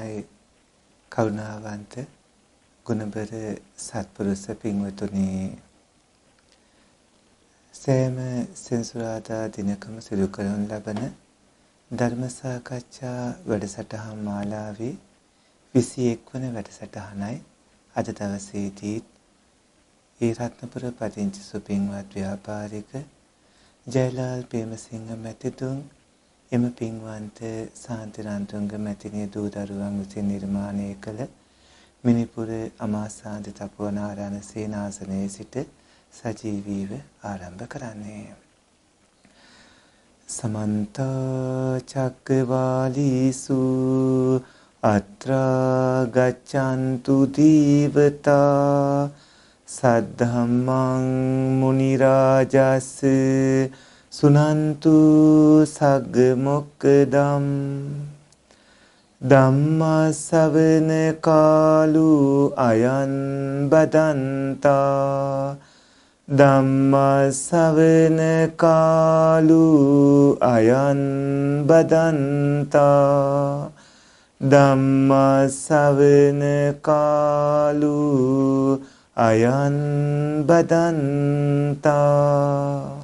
මයි කරුණාවන්ත ගුණබර සත්පුරුෂ පින්වතුනි සෑම සෙන්සුරාදා දිනකම සිදු කරනු ලබන ධර්ම සාකච්ඡා වැඩසටහන් මාලාවේ 21 වන වැඩසටහනයි අද දවසේදී ඒ රත්නපුර පදිංචි සුපින්වත් ව්‍යාපාරික ජයලාල් ප්‍රේමසිංහ මැතිතුන් එම පින්වන්ත සාන්තිරන්තුංග මැතිණිය දූ දරුවන් විසින් නිර්මාණය කළ මිනිපුර අමාසාද තපෝනාරාණ සේනාසනයේ සිට සජීවීව ආරම්භ කරන්නේ. සමන්ත චක්කවාලීසු අත්‍රා ගච්ඡන්තු දීවතා සද්ධම්මං මුනි රාජස්සේ සුනන්තු සග්ග මොක්කදම් ධම්මසවන කාලු අයන් බදන්තා ධම්මසවන කාලු අයන් බදන්තා ධම්මසවන කාලු අයන් බදන්තා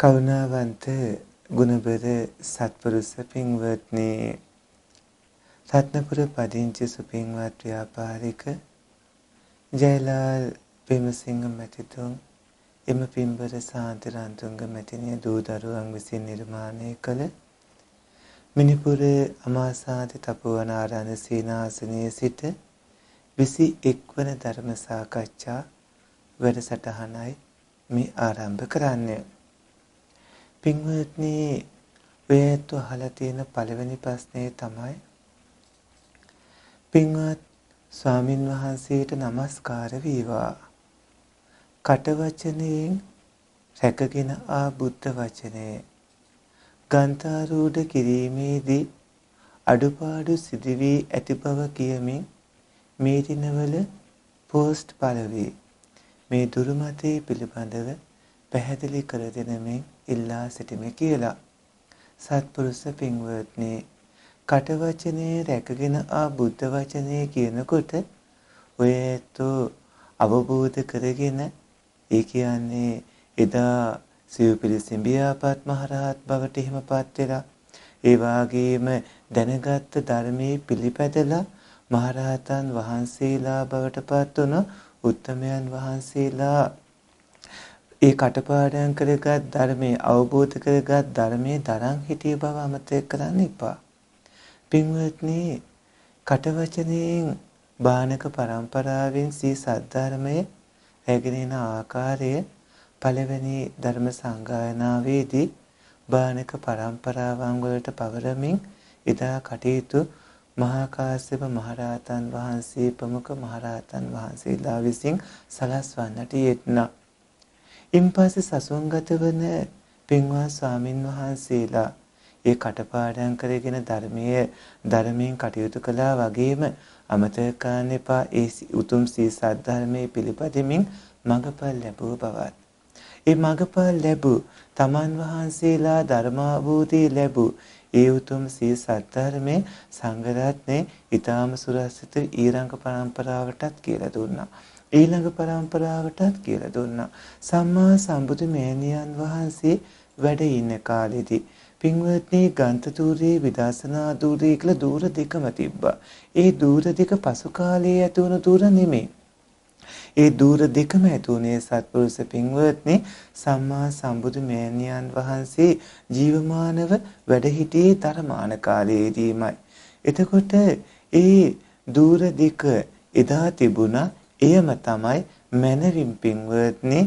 කරුණාවන්ත ගුණබර සත්පුරුෂ පින්වත්නි රත්නපුර පදිංචි සුපින්වත් ව්‍යාපාරික ජයලාල් පෙමසිංහ මැතිතුන් එම පින්බර සාන්ති රන්තුංග මැතිණිය දූ දරුවන් විසින් නිර්මාණය කළ මිනිපුර අමාසාති තපුවන ආරණ සීනාසනයේ සිට 21 වන ධර්ම සාකච්ඡා වැඩසටහනයි මේ ආරම්භ කරන්නේ පින්වත්නි ඔය ඇත්ත අහලා තියෙන පළවෙනි ප්‍රශ්නේ තමයි පින්වත් ස්වාමින් වහන්සේට নমස්කාර වේවා. කට වචනයෙන් රැකගෙන ආ බුද්ධ වචනේ ගන්තරූඪ කිරීමේදී අඩුපාඩු සිදුවී ඇති බව කියමින් මේ දිනවල පෝස්ට් පළවේ. මේ දුරුමතේ පිළිබඳව පැහැදිලි කර දෙනමින් ඉල්ලා සිටිමි කියලා. සත්පුරුෂ පින්වත්නි කටවචනේ රැකගෙන ආ බුද්ධ වචනේ කියනකොට ඔය තෝ අවබෝධ කරගෙන ඒ කියන්නේ එදා සිව්පිලි සිඹියාපත් මහරහත් බවට හිමපත් වෙලා ඒ වාගේම දැනගත් ධර්මයේ පිළිපැදලා මහරහතන් වහන්සේලා බවට පත් වුණ උත්තමයන් වහන්සේලා ඒ කටපාඩම් කරගත් ධර්මයේ අවබෝධ කරගත් ධර්මයේ දරන් හිටිය බව අමතක කරන්න එපා. පින්වත්නි, කටවචනයෙන් බානක પરම්පරාවෙන් සී සද්ධර්මයේ රැගෙන ආකාරය පළවෙනි ධර්ම සංගායනාවේදී බානක પરම්පරාවන් වලට පවරමින් එදා කටයුතු මහා කාශ්‍යප මහරහතන් වහන්සේ ප්‍රමුඛ මහරහතන් වහන්සේලා විසින් සලස්වන්නට යෙත්නා. ඉන් පස්සේ සසුන්ගත වන පින්වත් ස්වාමින් වහන්සේලා ඒ කටපාඩම් කරගෙන ධර්මයේ ධර්මයෙන් කටයුතු කළා වගේම අමතක කරන්න එපා ඒ උතුම් සී සද්ධර්මයේ පිළිපදෙමින් මඟපල් ලැබුව බවත්. ඒ මඟපල් ලැබූ තමන් වහන්සේලා ධර්මාභූතී ලැබූ ඒ උතුම් සී සද්ධර්මයේ සංඝරත්නේ ඊටාම සුරස්සිත ඊරංග පරම්පරාවටත් කියලා දුන්නා. ඊළඟ પરම්පරාවටත් කියලා දුන්නා. සම්මා සම්බුදු මෑණියන් වහන්සේ වැඩ ඉන්න කාලෙදී පින්වත්නි ගන්තතූරේ විදර්ශනා දූරේ කියලා දූර දෙකම තිබ්බා. ඒ දූර දෙක පසු කාලයේ ඇති වුණු දූර නෙමෙයි. ඒ දූර දෙකම ඇතුනේ සත්පුරුෂ පින්වත්නි සම්මා සම්බුදු මෑණියන් වහන්සේ ජීවමානව වැඩ සිටියේ ධර්මාන කාලයේදීමයි. එතකොට ඒ දූර දෙක එදා තිබුණා එයම තමයි මනවින් පින්වත්නි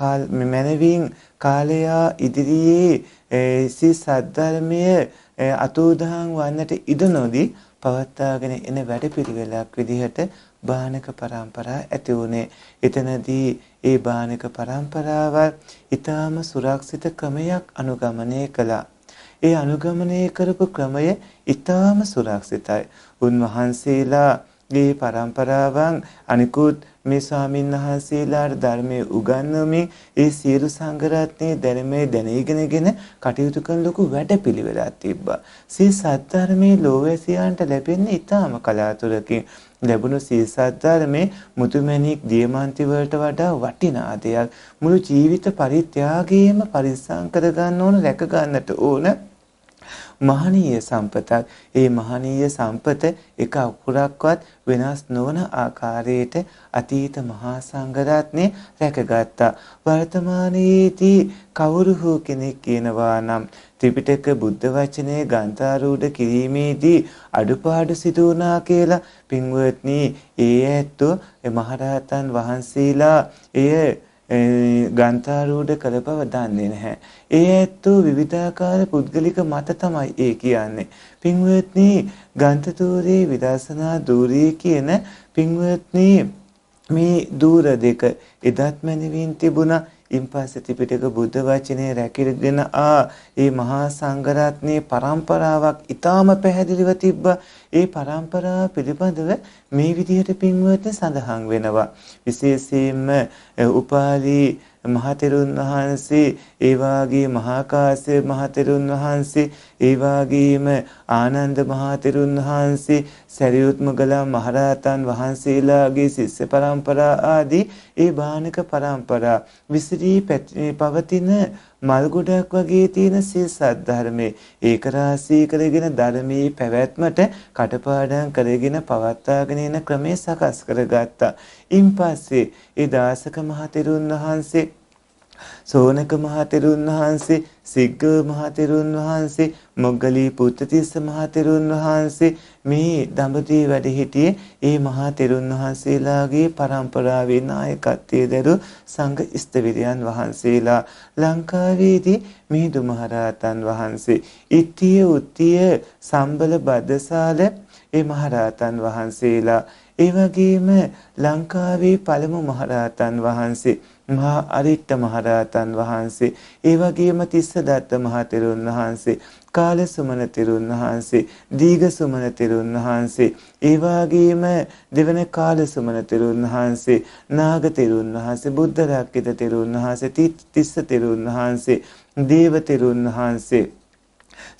කාල මනවින් කාලයා ඉදිරියේ සී සද්ධර්මය අතුරුදහන් වන්නට ඉඩ නොදී පවත්වාගෙන එන වැඩපිළිවෙලක් විදිහට බාණක પરම්පරා ඇති වුණේ. එතනදී ඒ බාණක પરම්පරාවල් ඊටාම සුරක්ෂිත ක්‍රමයක් අනුගමනය කළා. ඒ අනුගමනය කරපු ක්‍රමය ඊටාම සුරක්ෂිතයි. උන්වහන්සේලා ගේ પરම්පරාවන් අනිකුත් මේ ස්වාමීන් වහන්සේලාට ධර්මයේ උගන්වමින් ඒ සියලු සංඝරත්නයේ දැනුමේ දැනීගෙනගෙන කටයුතු කරන ලොකු වැඩපිළිවෙලක් තිබ්බා. සී සත්‍ධර්මයේ ලෝවැසියන්ට ලැබෙන්නේ ඊටාම කලාතුරකින් ලැබුණු සී සත්‍ධර්මයේ මුතුමැණික් දියමන්ති වලට වඩා වටිනා දෙයක්. මුළු ජීවිත පරිත්‍යාගයේම පරිස්සම් කර ගන්න ඕන, රැක ගන්නට ඕන. මහනීය සම්පතක්. ඒ මහනීය සම්පත එක අකුරක්වත් වෙනස් නොවන ආකාරයට අතීත මහා සංඝරත්නය රැකගත්තා. වර්තමානයේදී කවුරු හෝ කෙනෙක් කියනවා නම් ත්‍රිපිටක බුද්ධ වචනය ගන්ථාරූඪ කිරීමේදී අඩුපාඩු සිදු වුණා කියලා පින්වත්නි ඒ ඇත්තෝ මහරහතන් වහන්සේලා එය ගන්තාරූඪ කරපව දන්නේ නැහැ. ඒ ඇත්තෝ විවිධාකාර පුද්ගලික මත තමයි ඒ කියන්නේ. පින්වත්නි ගන්තතෝරේ විදර්ශනා දූරී කියන පින්වත්නි මේ දූර දෙක එදත් මැනවින් තිබුණා ඉන්පස්සේ ත්‍රිපිටක බුද්ධ වචනේ රැකගෙන ආ ඒ මහා සංඝරත්නයේ પરම්පරාවක් ඊටාම පැහැදිලිව තිබ්බා. ඒ પરම්පරාව පිළිබඳව මේ විදිහට පින්වත සඳහන් වෙනවා. විශේෂයෙන්ම උපාලි මහතෙරුන් වහන්සේ ඒ වාගේ මහා කාශ්‍යප මහතෙරුන් වහන්සේ ඒ වගේම ආනන්ද මහතෙරුන් වහන්සේ සරියුත් මොගලන් මහරහතන් වහන්සේලාගේ ශිෂ්‍ය පරම්පරා ආදී ඒ බාණක පරම්පරා විසිරී පවතින මල් ගොඩක් වගේ තියෙන සිය සද්ධර්මයේ ඒක රාශී කරගෙන ධර්මයේ පැවැත්මට කටපාඩම් කරගෙන පවත්වාගෙන යන ක්‍රමය සකස් කරගත්තා. ඉන් පස්සේ ඒ දාසක මහතෙරුන් වහන්සේ සෝනක මහතෙරුන් වහන්සේ සිග්ගව මහතෙරුන් වහන්සේ මොග්ගලී පුත්තතිස්ස මහතෙරුන් වහන්සේ මේ දඹදිව වැඩ සිටියේ ඒ මහතෙරුන් වහන්සේලාගේ පරම්පරාවේ නායකත්වයේ දරු සංඝ ස්තවිරයන් වහන්සේලා ලංකාවේදී මිහිඳු මහරහතන් වහන්සේ ඉත්‍ය උත්‍ය සම්බල බද්දසාල ඒ මහරහතන් වහන්සේලා ඒ වගේම ලංකාවේ පළමු මහරහතන් වහන්සේ මහා අරිට්ට මහරහතන් වහන්සේ ඒ වගේම තිස්සදත්ත මහතෙරුන් වහන්සේ කාලසුමන තෙරුන් වහන්සේ දීඝසුමන තෙරුන් වහන්සේ ඒ වගේම දෙවන කාලසුමන තෙරුන් වහන්සේ නාග තෙරුන් වහන්සේ බුද්ධ රක්කිත තෙරුන් වහන්සේ තිස්ස තෙරුන් වහන්සේ දේව තෙරුන් වහන්සේ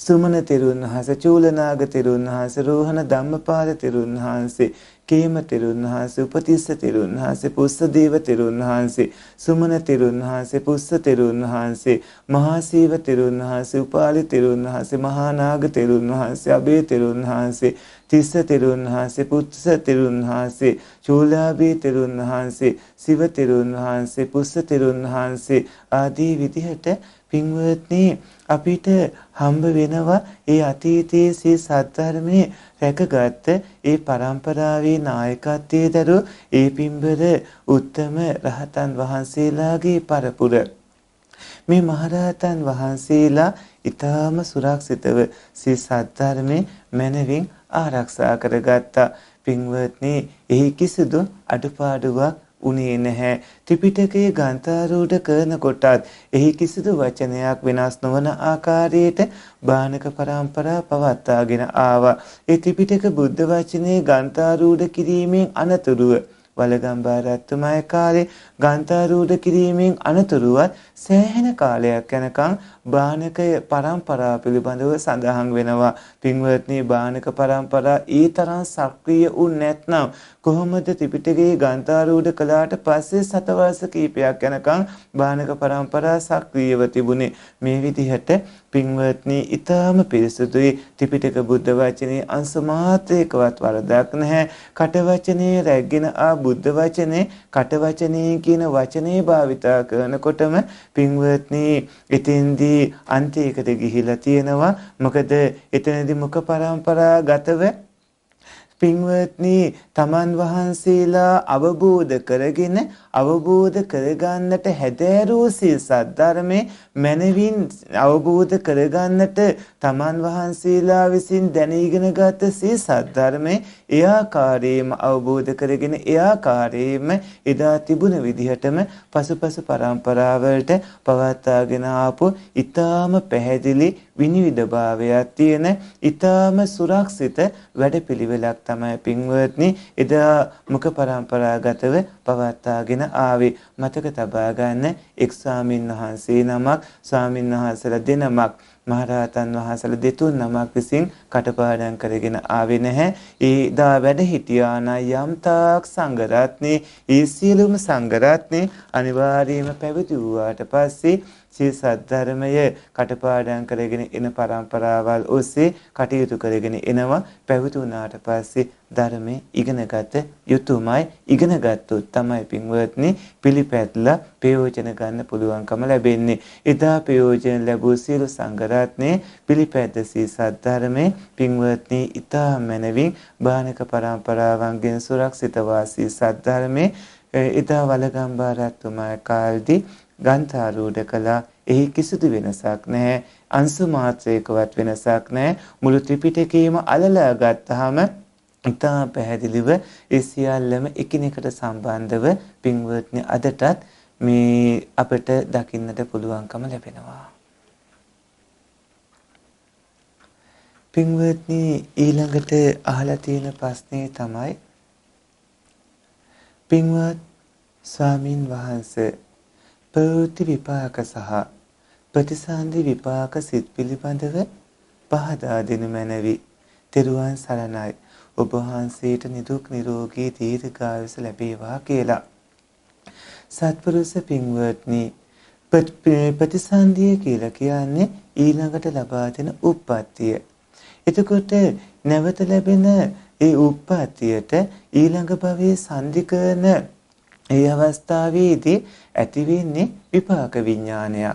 සුමන තෙරුන් වහන්සේ චූලනාග තෙරුන් වහන්සේ රෝහණ ධම්මපාද තෙරුන් වහන්සේ කේම තෙරුන් වහන්සේ, උපතිස්ස තෙරුන් වහන්සේ, පුස්සදේව තෙරුන් වහන්සේ, සුමන තෙරුන් වහන්සේ, පුස්ස තෙරුන් වහන්සේ, මහාසීව තෙරුන් වහන්සේ, උපාලි තෙරුන් වහන්සේ, මහානාග තෙරුන් වහන්සේ, අබේ තෙරුන් වහන්සේ, තිස්ස තෙරුන් වහන්සේ, පුත්ස තෙරුන් වහන්සේ, චූලාභී තෙරුන් වහන්සේ, සිව තෙරුන් වහන්සේ, පුස්ස තෙරුන් වහන්සේ ආදී විදිහට පින්වත්නි අපිට හම්බ වෙනවා ඒ අතීතයේ සේ සත්‍ධර්මයේ රැකගත් ඒ પરම්පරාවේ නායකත්වයේ දරු ඒ පින්බර උත්තම රහතන් වහන්සේලාගේ පරපුර මේ මහරහතන් වහන්සේලා ඊටාම සුරක්ෂිතව සේ සත්‍ධර්මයේ මැනවින් ආරක්ෂා කරගත්තා පින්වත්නි එහි කිසිදු අඩුපාඩුවක් උනේ නැහැ. ත්‍රිපිටකයේ ගාන්තාරූඪ කරන කොටත් එහි කිසිදු වචනයක් වෙනස් නොවන ආකාරයට බාණක પરම්පරා පවත්වාගෙන ආවා. ඒ ත්‍රිපිටක බුද්ධ වචනේ ගාන්තාරූඪ කිරීමෙන් අනතුරුව වලගම්බා රත්තුමය කාලේ ගන්ථාරූඪ කිරීමෙන් අනතුරුව සෑහෙන කාලයක් යනකම් බාණකය පරම්පරාව පිළිබඳව සඳහන් වෙනවා. පින්වත්නි බාණක පරම්පරා ඒ තරම් සක්‍රිය වුන් නැත්නම් කොහොමද ත්‍රිපිටකයේ ගන්ථාරූඪ කළාට පස්සේ සතවර්ෂ කීපයක් යනකම් බාණක පරම්පරා සක්‍රියව තිබුණේ. මේ විදිහට පින්වත්නි ඊටාම පිරිසුදුයි ත්‍රිපිටක බුද්ධ වචනේ අංශ මාත්‍රයකවත් වරදක් නැහැ. කට වචනේ රැගෙන ආ බුද්ධ වචනේ කට වචනේ කියන වචනේ භාවිතා කරනකොටම පින්වත්නි එතෙන්දී අන්තයකට ගිහිලා තියෙනවා. මොකද එතනදී මුඛ පරම්පරාගතව පින්වත්නි තමන් වහන්සේලා අවබෝධ කරගෙන අවබෝධ කරගන්නට හැදෑරූ සිල් සද්ධර්මයේ මනවින් අවබෝධ කරගන්නට තමන් වහන්සේලා විසින් දැනීගෙනගත් සිල් සද්ධර්මයේ ඒ ආකාරයෙන්ම අවබෝධ කරගෙන ඒ ආකාරයෙන්ම එදා තිබුණ විදිහටම පසුපස පරම්පරාවලට පවත්වාගෙන ආපු ඊටාම පැහැදිලි විනිවිදභාවයක් තියෙන ඊටාම සුරක්ෂිත වැඩපිළිවෙලක් තමයි පින්වත්නි එදා මුඛ පරම්පරාගතව පවත්වාගෙන අරගෙන ආවේ මතක තබා ගන්න එක් ස්වාමින් වහන්සේ නමක් ස්වාමින් වහන්සලා දෙනමක් මහරහතන් වහන්සලා දෙතුන් නමක් විසින් කටපාඩම් කරගෙන ආවේ නැහැ. ඊදා වැඩ හිටියාන යම්තාක් සංඝරත්නේ, ඊ සියලුම සංඝරත්නේ අනිවාර්යයෙන්ම පැවිදි වූාට පස්සේ ශ්‍රී සද්ධර්මයේ කටපාඩම් කරගෙන එන પરම්පරාවල් ඔස්සේ කටයුතු කරගෙන එනවා පැවිදි වුණාට පස්සේ ධර්මයේ ඉගෙනගත යුතුමයි ඉගෙනගත්තොත් තමයි පින්වත්නි පිළිපැදලා ප්‍රයෝජන ගන්න පුළුවන්කම ලැබෙන්නේ එදා ප්‍රයෝජන ලැබූ සියලු සංඝරත්නයේ පිළිපැද සී සද්ධර්මයේ පින්වත්නි ඊතා මැනවින් බාණක પરම්පරාවන්ගෙන් සුරක්ෂිත වාසී සද්ධර්මයේ ඊතා වලගම්බාරත්තුමා කාල්දී ගන්ථාරූඪ කළා එහි කිසිදු වෙනසක් නැහැ. අංශ මාත්‍රයකවත් වෙනසක් නැහැ. මුළු ත්‍රිපිටකයම අලලා ගත්තාම ඉතා පැහැදිලිව ඒ සියල්ලම එකිනෙකට සම්බන්ධව පින්වත්නි අදටත් මේ අපට දකින්නට පුළුවන්කම ලැබෙනවා. පින්වත්නි ඊළඟට අහලා තියෙන ප්‍රශ්නේ තමයි පින්වත් ස්වාමින් වහන්සේ ප්‍රවෘත්ති විපාක සහ ප්‍රතිසන්දි විපාක සිත් පිළිබඳව පහදා දෙනු මැනවි. තෙරුවන් සරණයි. ඔබ වහන්සේට නිදුක් නිරෝගී දීර්ඝායුෂ ලැබේවා කියලා. සත්පුරුෂ පින්වත්නි ප්‍රතිසන්දිය කියලා කියන්නේ ඊළඟට ලබා දෙන උප්පත්තිය. එතකොට නැවත ලැබෙන ඒ උප්පත්තියට ඊළඟ භවයේ සම්දි කරන ඒ අවස්ථාවේදී ඇති වෙන්නේ විපාක විඥානයක්.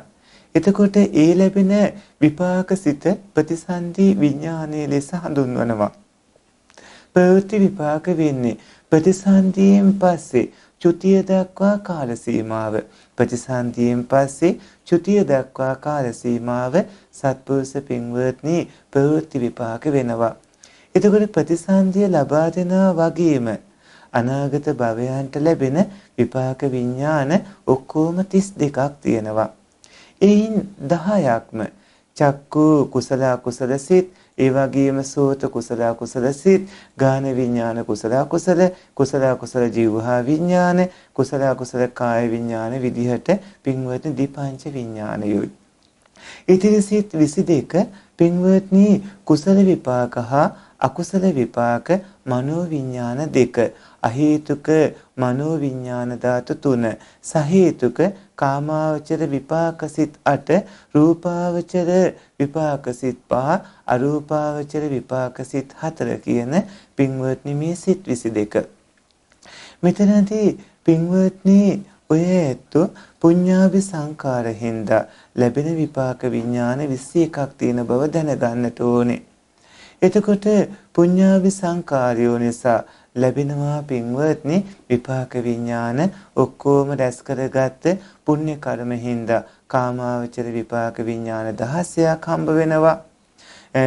එතකොට ඒ ලැබෙන විපාකසිත ප්‍රතිසන්දි විඥානයේ ලෙස හඳුන්වනවා. ප්‍රවෘත්ති විපාක වෙන්නේ ප්‍රතිසන්දියෙන් පස්සේ චුතිය දක්වා කාල සීමාව ප්‍රතිසන්දියෙන් පස්සේ චුතිය දක්වා කාල සීමාව සත්පුරුෂ පින්වත්නි ප්‍රවෘත්ති විපාක වෙනවා එතකොට ප්‍රතිසන්දිය ලබා දෙනා වගේම අනාගත භවයන්ට ලැබෙන විපාක විඥාන ඔක්කොම 32ක් තියෙනවා. එයින් 10ක්ම චක්කු කුසල කුසල සිත් ඒ වගේම සෝත කුසල කුසල සිත් ගාන විඥාන කුසල කුසල කුසල කුසල ජීවහා විඥාන කුසල කුසල කාය විඥාන විදිහට පින්වත්නි දීපංච විඥානයයි ඉතිරි සිත් 22 පින්වත්නි කුසල විපාක හා අකුසල විපාක මනෝවිඤ්ඤාන දෙක අහේතුක මනෝවිඤ්ඤාන ධාතු තුන සහේතුක කාමාවචර විපාකසිත 8 රූපාවචර විපාකසිත 5 අරූපාවචර විපාකසිත 4 කියන පින්වත්නි මේ සිත් 22 මෙතනදී පින්වත්නි ඔය ඇත්තු පුඤ්ඤාභි සංකාර හින්දා ලැබෙන විපාක විඥාන 21ක් තියෙන බව දැනගන්නට ඕනේ එතකොට පුඤ්ඤාවි සංකාරයෝ නිසා ලැබෙනවා පින්වත්නි විපාක විඥාන ඔක්කොම රැස් කරගත්ත පුණ්‍ය කර්ම හින්දා කාමාවචර විපාක විඥාන 16ක් හම්බ වෙනවා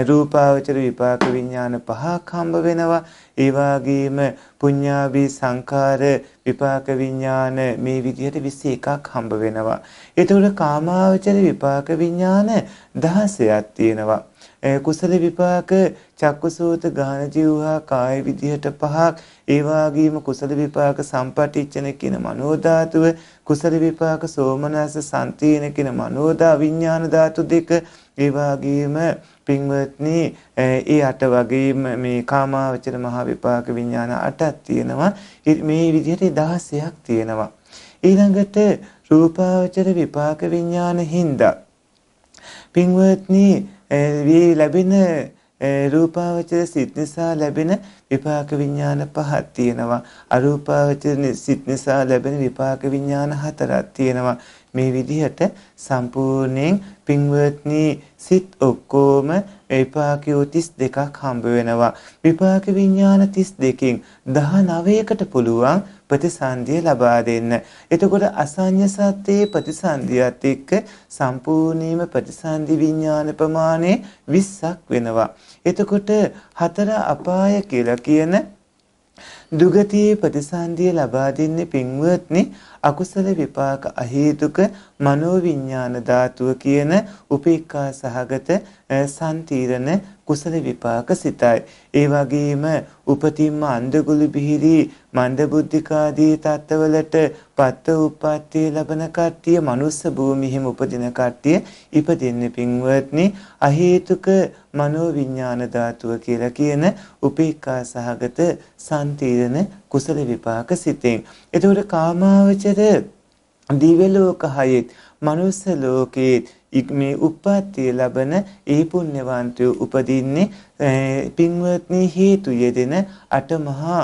රූපාවචර විපාක විඥාන පහක් හම්බ වෙනවා ඒ වගේම පුඤ්ඤාවි සංඛාර විපාක විඥාන මේ විදිහට 21ක් හම්බ වෙනවා එතකොට කාමාවචර විපාක විඥාන 16ක් තියෙනවා කුසල විපාක චක්කුසෝත ගාන ජීවහා කාය විදිහට පහක් ඒ වගේම කුසල විපාක සම්පටිච්ඡන කියන මනෝ ධාතුව කුසල විපාක සෝමනස සන්තීන කියන මනෝ දා විඥාන ධාතු දෙක ඒ වගේම පින්වත්නි ඒ අට වගේම මේ කාමාවචර මහ විපාක විඥාන අටක් තියෙනවා මේ විදිහට 16ක් තියෙනවා ඊළඟට රූපාවචර විපාක විඥාන හින්දා පින්වත්නි වී ලැබෙන රූපාවචර සිත් නිසා ලැබෙන විපාක විඥාන පහක් තියෙනවා. අරූපාවචර සිත් නිසා ලැබෙන විපාක විඥාන හතරක් තියෙනවා. මේ විදිහට සම්පූර්ණයෙන් පින්වත්නි සිත් ඔක්කොම විපාකයෝ 32ක් හම්බ වෙනවා. විපාක විඥාන 32කින් 19කට පුළුවන් ප්‍රතිසන්දිය ලබා දෙන්න. එතකොට අසඤ්ඤ සත්‍යයේ ප්‍රතිසන්දියත් එක්ක සම්පූර්ණීම ප්‍රතිසන්දි විඥාන ප්‍රමාණය 20ක් වෙනවා. එතකොට හතර අපාය කියලා කියන දුගතියේ ප්‍රතිසන්දිය ලබා දෙන්නේ පින්වත්නි අකුසල විපාක අහේතුක මනෝවිඤ්ඤාණ ධාතුව කියන උපේක්ඛා සහගත සම්තිරණ කුසල විපාක සිතයි. ඒ වගේම උපතින්ම අන්දගුළු බිහිරි මන්දබුද්ධිකාදී තත්ත්වවලට පත්ව උප්පත්තිය ලබන කට්ටිය මනුස්ස භූමියෙහිම උපදින කට්ටිය ඉපදින්නේ පින්වත්නි අහේතුක මනෝ විඥාන ධාතුව කියලා කියන උපේක්ඛා සහගත සම්තිරණ කුසල විපාක සිතෙන්. එතකොට කාමාවචර දිව්‍ය ලෝක හයෙත් මනුස්ස ලෝකෙත් මේ උප්පත්තිය ලබන ඒ පුණ්‍යවන්තය උපදින්නේ පින්වත්නි හේතු යෙදෙන අටමහා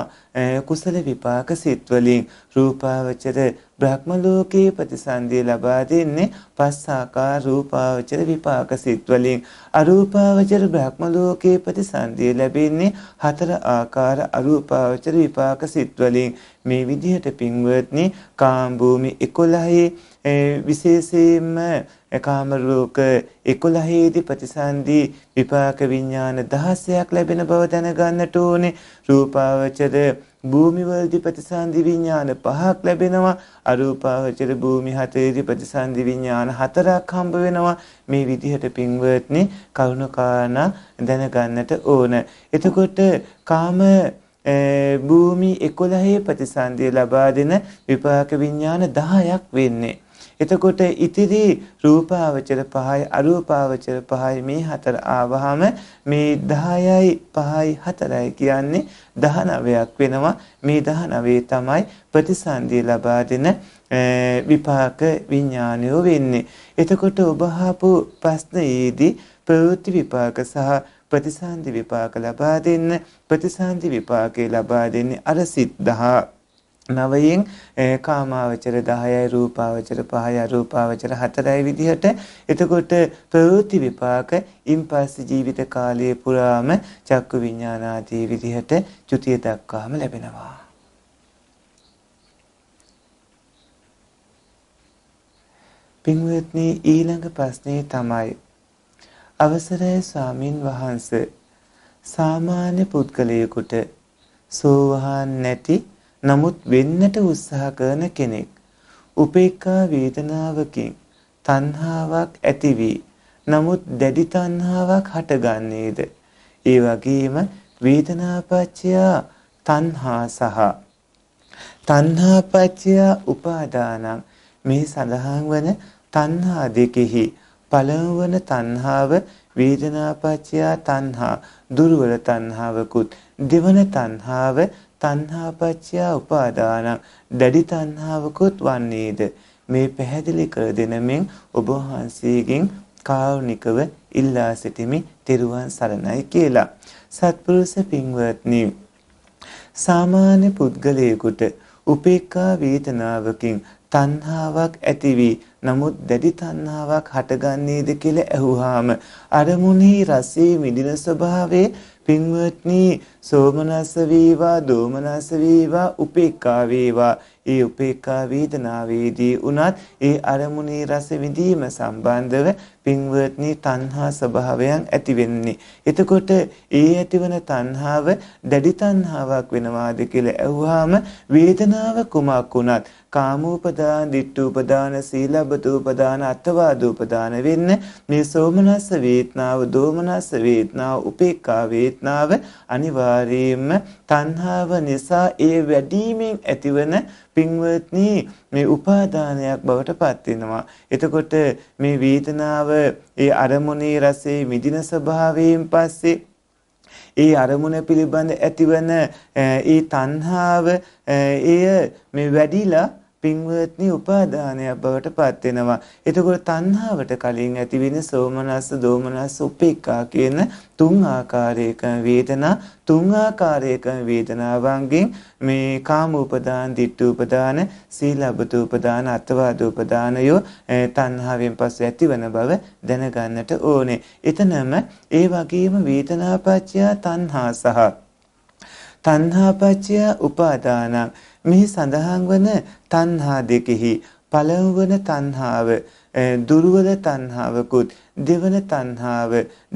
කුසල විපාක සිත් වලින් රූපාවචර බ්‍රහ්ම ලෝකේ ප්‍රතිසන්දිය ලබා දෙන්නේ පස් ආකාර රූපාවචර විපාක සිත් වලින් අරූපාවචර බ්‍රහ්ම ලෝකේ ප්‍රතිසන්දිය ලැබෙන්නේ හතර ආකාර අරූපාවචර විපාක සිත් වලින් මේ විදිහට පින්වත්නි කාම් භූමි 11 විශේෂයෙන්ම කාම රූප 11ේදී ප්‍රතිසන්දී විපාක විඥාන 16ක් ලැබෙන බව දැනගන්නට ඕනේ රූපාවචර භූමිවලදී ප්‍රතිසන්දි විඥාන පහක් ලැබෙනවා අරූපාවචර භූමි හතේදී ප්‍රතිසන්දි විඥාන හතරක් හම්බ වෙනවා මේ විදිහට පින්වත්නි කරුණාකාරණා දැනගන්නට ඕන එතකොට කාම භූමි 11 ප්‍රතිසන්දිය ලබා දෙන විපාක විඥාන 10ක් වෙන්නේ එතකොට ඉතිරි රූපාවචර 5යි අරූපාවචර 5යි මේ හතර ආවහම මේ 10යි 5යි 4යි කියන්නේ 19ක් වෙනවා. මේ 19 තමයි ප්‍රතිසන්දිය ලබා දෙන විපාක විඥානය වෙන්නේ. එතකොට ඔබ අහපු ප්‍රශ්නයේදී ප්‍රවෘත්ති විපාක සහ ප්‍රතිසන්දි විපාක ලබා දෙන්න ප්‍රතිසන්දි විපාකේ ලබා දෙන්නේ අර සිත් 10 නවයෙන් කාමාවචර දහයයි රූපාවචර පහයි අරූපාවචර හතරයි විදිහට එතකොට ප්‍රවෘත්ති විපාක ඉන් පස්ස ජීවිත කාලය පුරාම චක්කු විඤ්ඥානාදී විදිහට චුතිය දක්වාම ලැබෙනවා. පින්වත්නී ඊළඟ ප්‍රශ්නය තමයි. අවසරය ස්වාමීන් වහන්ස සාමාන්‍ය පුද්ගලයකුට සෝවහන් නැති නමුත් වෙන්නට උත්සාහ කරන කෙනෙක් උපේක්ඛා වේදනාවකින් තණ්හාවක් ඇති වී නමුත් දැඩි තණ්හාවක් හටගන්නේද ඒ වගේම වේදනාපච්චය තණ්හා සහ තණ්හාපච්චය උපාදානං මේ සඳහන් වන තණ්හා දෙකෙහි පළමු වන තණ්හාව වේදනාපච්චය තණ්හා දුර්වල තණ්හාවකුත් දෙවන තණ්හාව තණ්හාපච්චයා උපාදානං දැඩි තණ්හාවකුත් වන්නේද මේ පැහැදිලි කර දෙනමින් ඔබ වහන්සේගෙන් කාරුණිකව ඉල්ලා සිටිමි තෙරුවන් සරණයි කියලා සත්පුරුෂ පින්වත්නි සාමාන්‍ය පුද්ගලයෙකුට උපේක්ඛා වේදනාවකින් තණ්හාවක් ඇති වී නමුත් දැඩි තණ්හාවක් හටගන්නේද කියලා ඇහුවාම අරමුණේ රසයේ මිදින ස්වභාවයේ පින්වත්නි සෝමනස්ස වේවා දෝමනස්ස වේවා උපේක්ඛා වේවා ඒ උපේක්ඛා වේදනාවේදී උනත් ඒ අරමුණේ රස විඳීම සම්බන්ධව පින්වත්නි තණ්හා ස්වභාවයන් ඇති වෙන්නේ. එතකොට ඒ ඇතිවන තණ්හාව දැඩි තණ්හාවක් වෙනවාද කියලා ඇහුවාම වේදනාව කුමක් වුණත් කාමෝපදාන, ditthූපදාන, සීලබ්බතූපදාන, අත්වාදූපදාන වෙන්න මේ සෝමනස්ස වේදනාව, දෝමනස්ස වේදනාව, උපේක්ඛා වේදනාව අනිවාර්ය ආකාරයෙන්ම තණ්හාව නිසා ඒ වැඩිමෙන් ඇතිවන පින්වත්නි මේ උපාදානයක් බවට පත් වෙනවා. එතකොට මේ වේදනාව ඒ අරමුණේ රසයේ මිදින ස්වභාවයෙන් පස්සේ ඒ අරමුණ පිළිබඳ ඇතිවන ඒ තණ්හාව එය මේ වැඩිලා පින්වත්නි උපාදානයක් බවට පත් වෙනවා. එතකොට තණ්හාවට කලින් ඇති වෙන සෝමනස්ස, දෝමනස්ස, උපේක්ඛා කියන තුන් ආකාරයක වේදනා, තුන් ආකාරයක වේදනාවන්ගෙන් මේ කාම උපදාන, ditth උපදාන, සීලබ්බත උපදාන, අත්වාද උපදානයෝ තණ්හාවෙන් පස්සේ ඇතිවන බව දැනගන්නට ඕනේ. එතනම ඒ වගේම වේදනාපච්චය තණ්හා සහ තණ්හාපච්චය උපාදානං මෙහි සඳහන් වන තණ්හා දෙකෙහි පළමු වන තණ්හාව දුර්වල තණ්හාවකුත් දෙවන තණ්හාව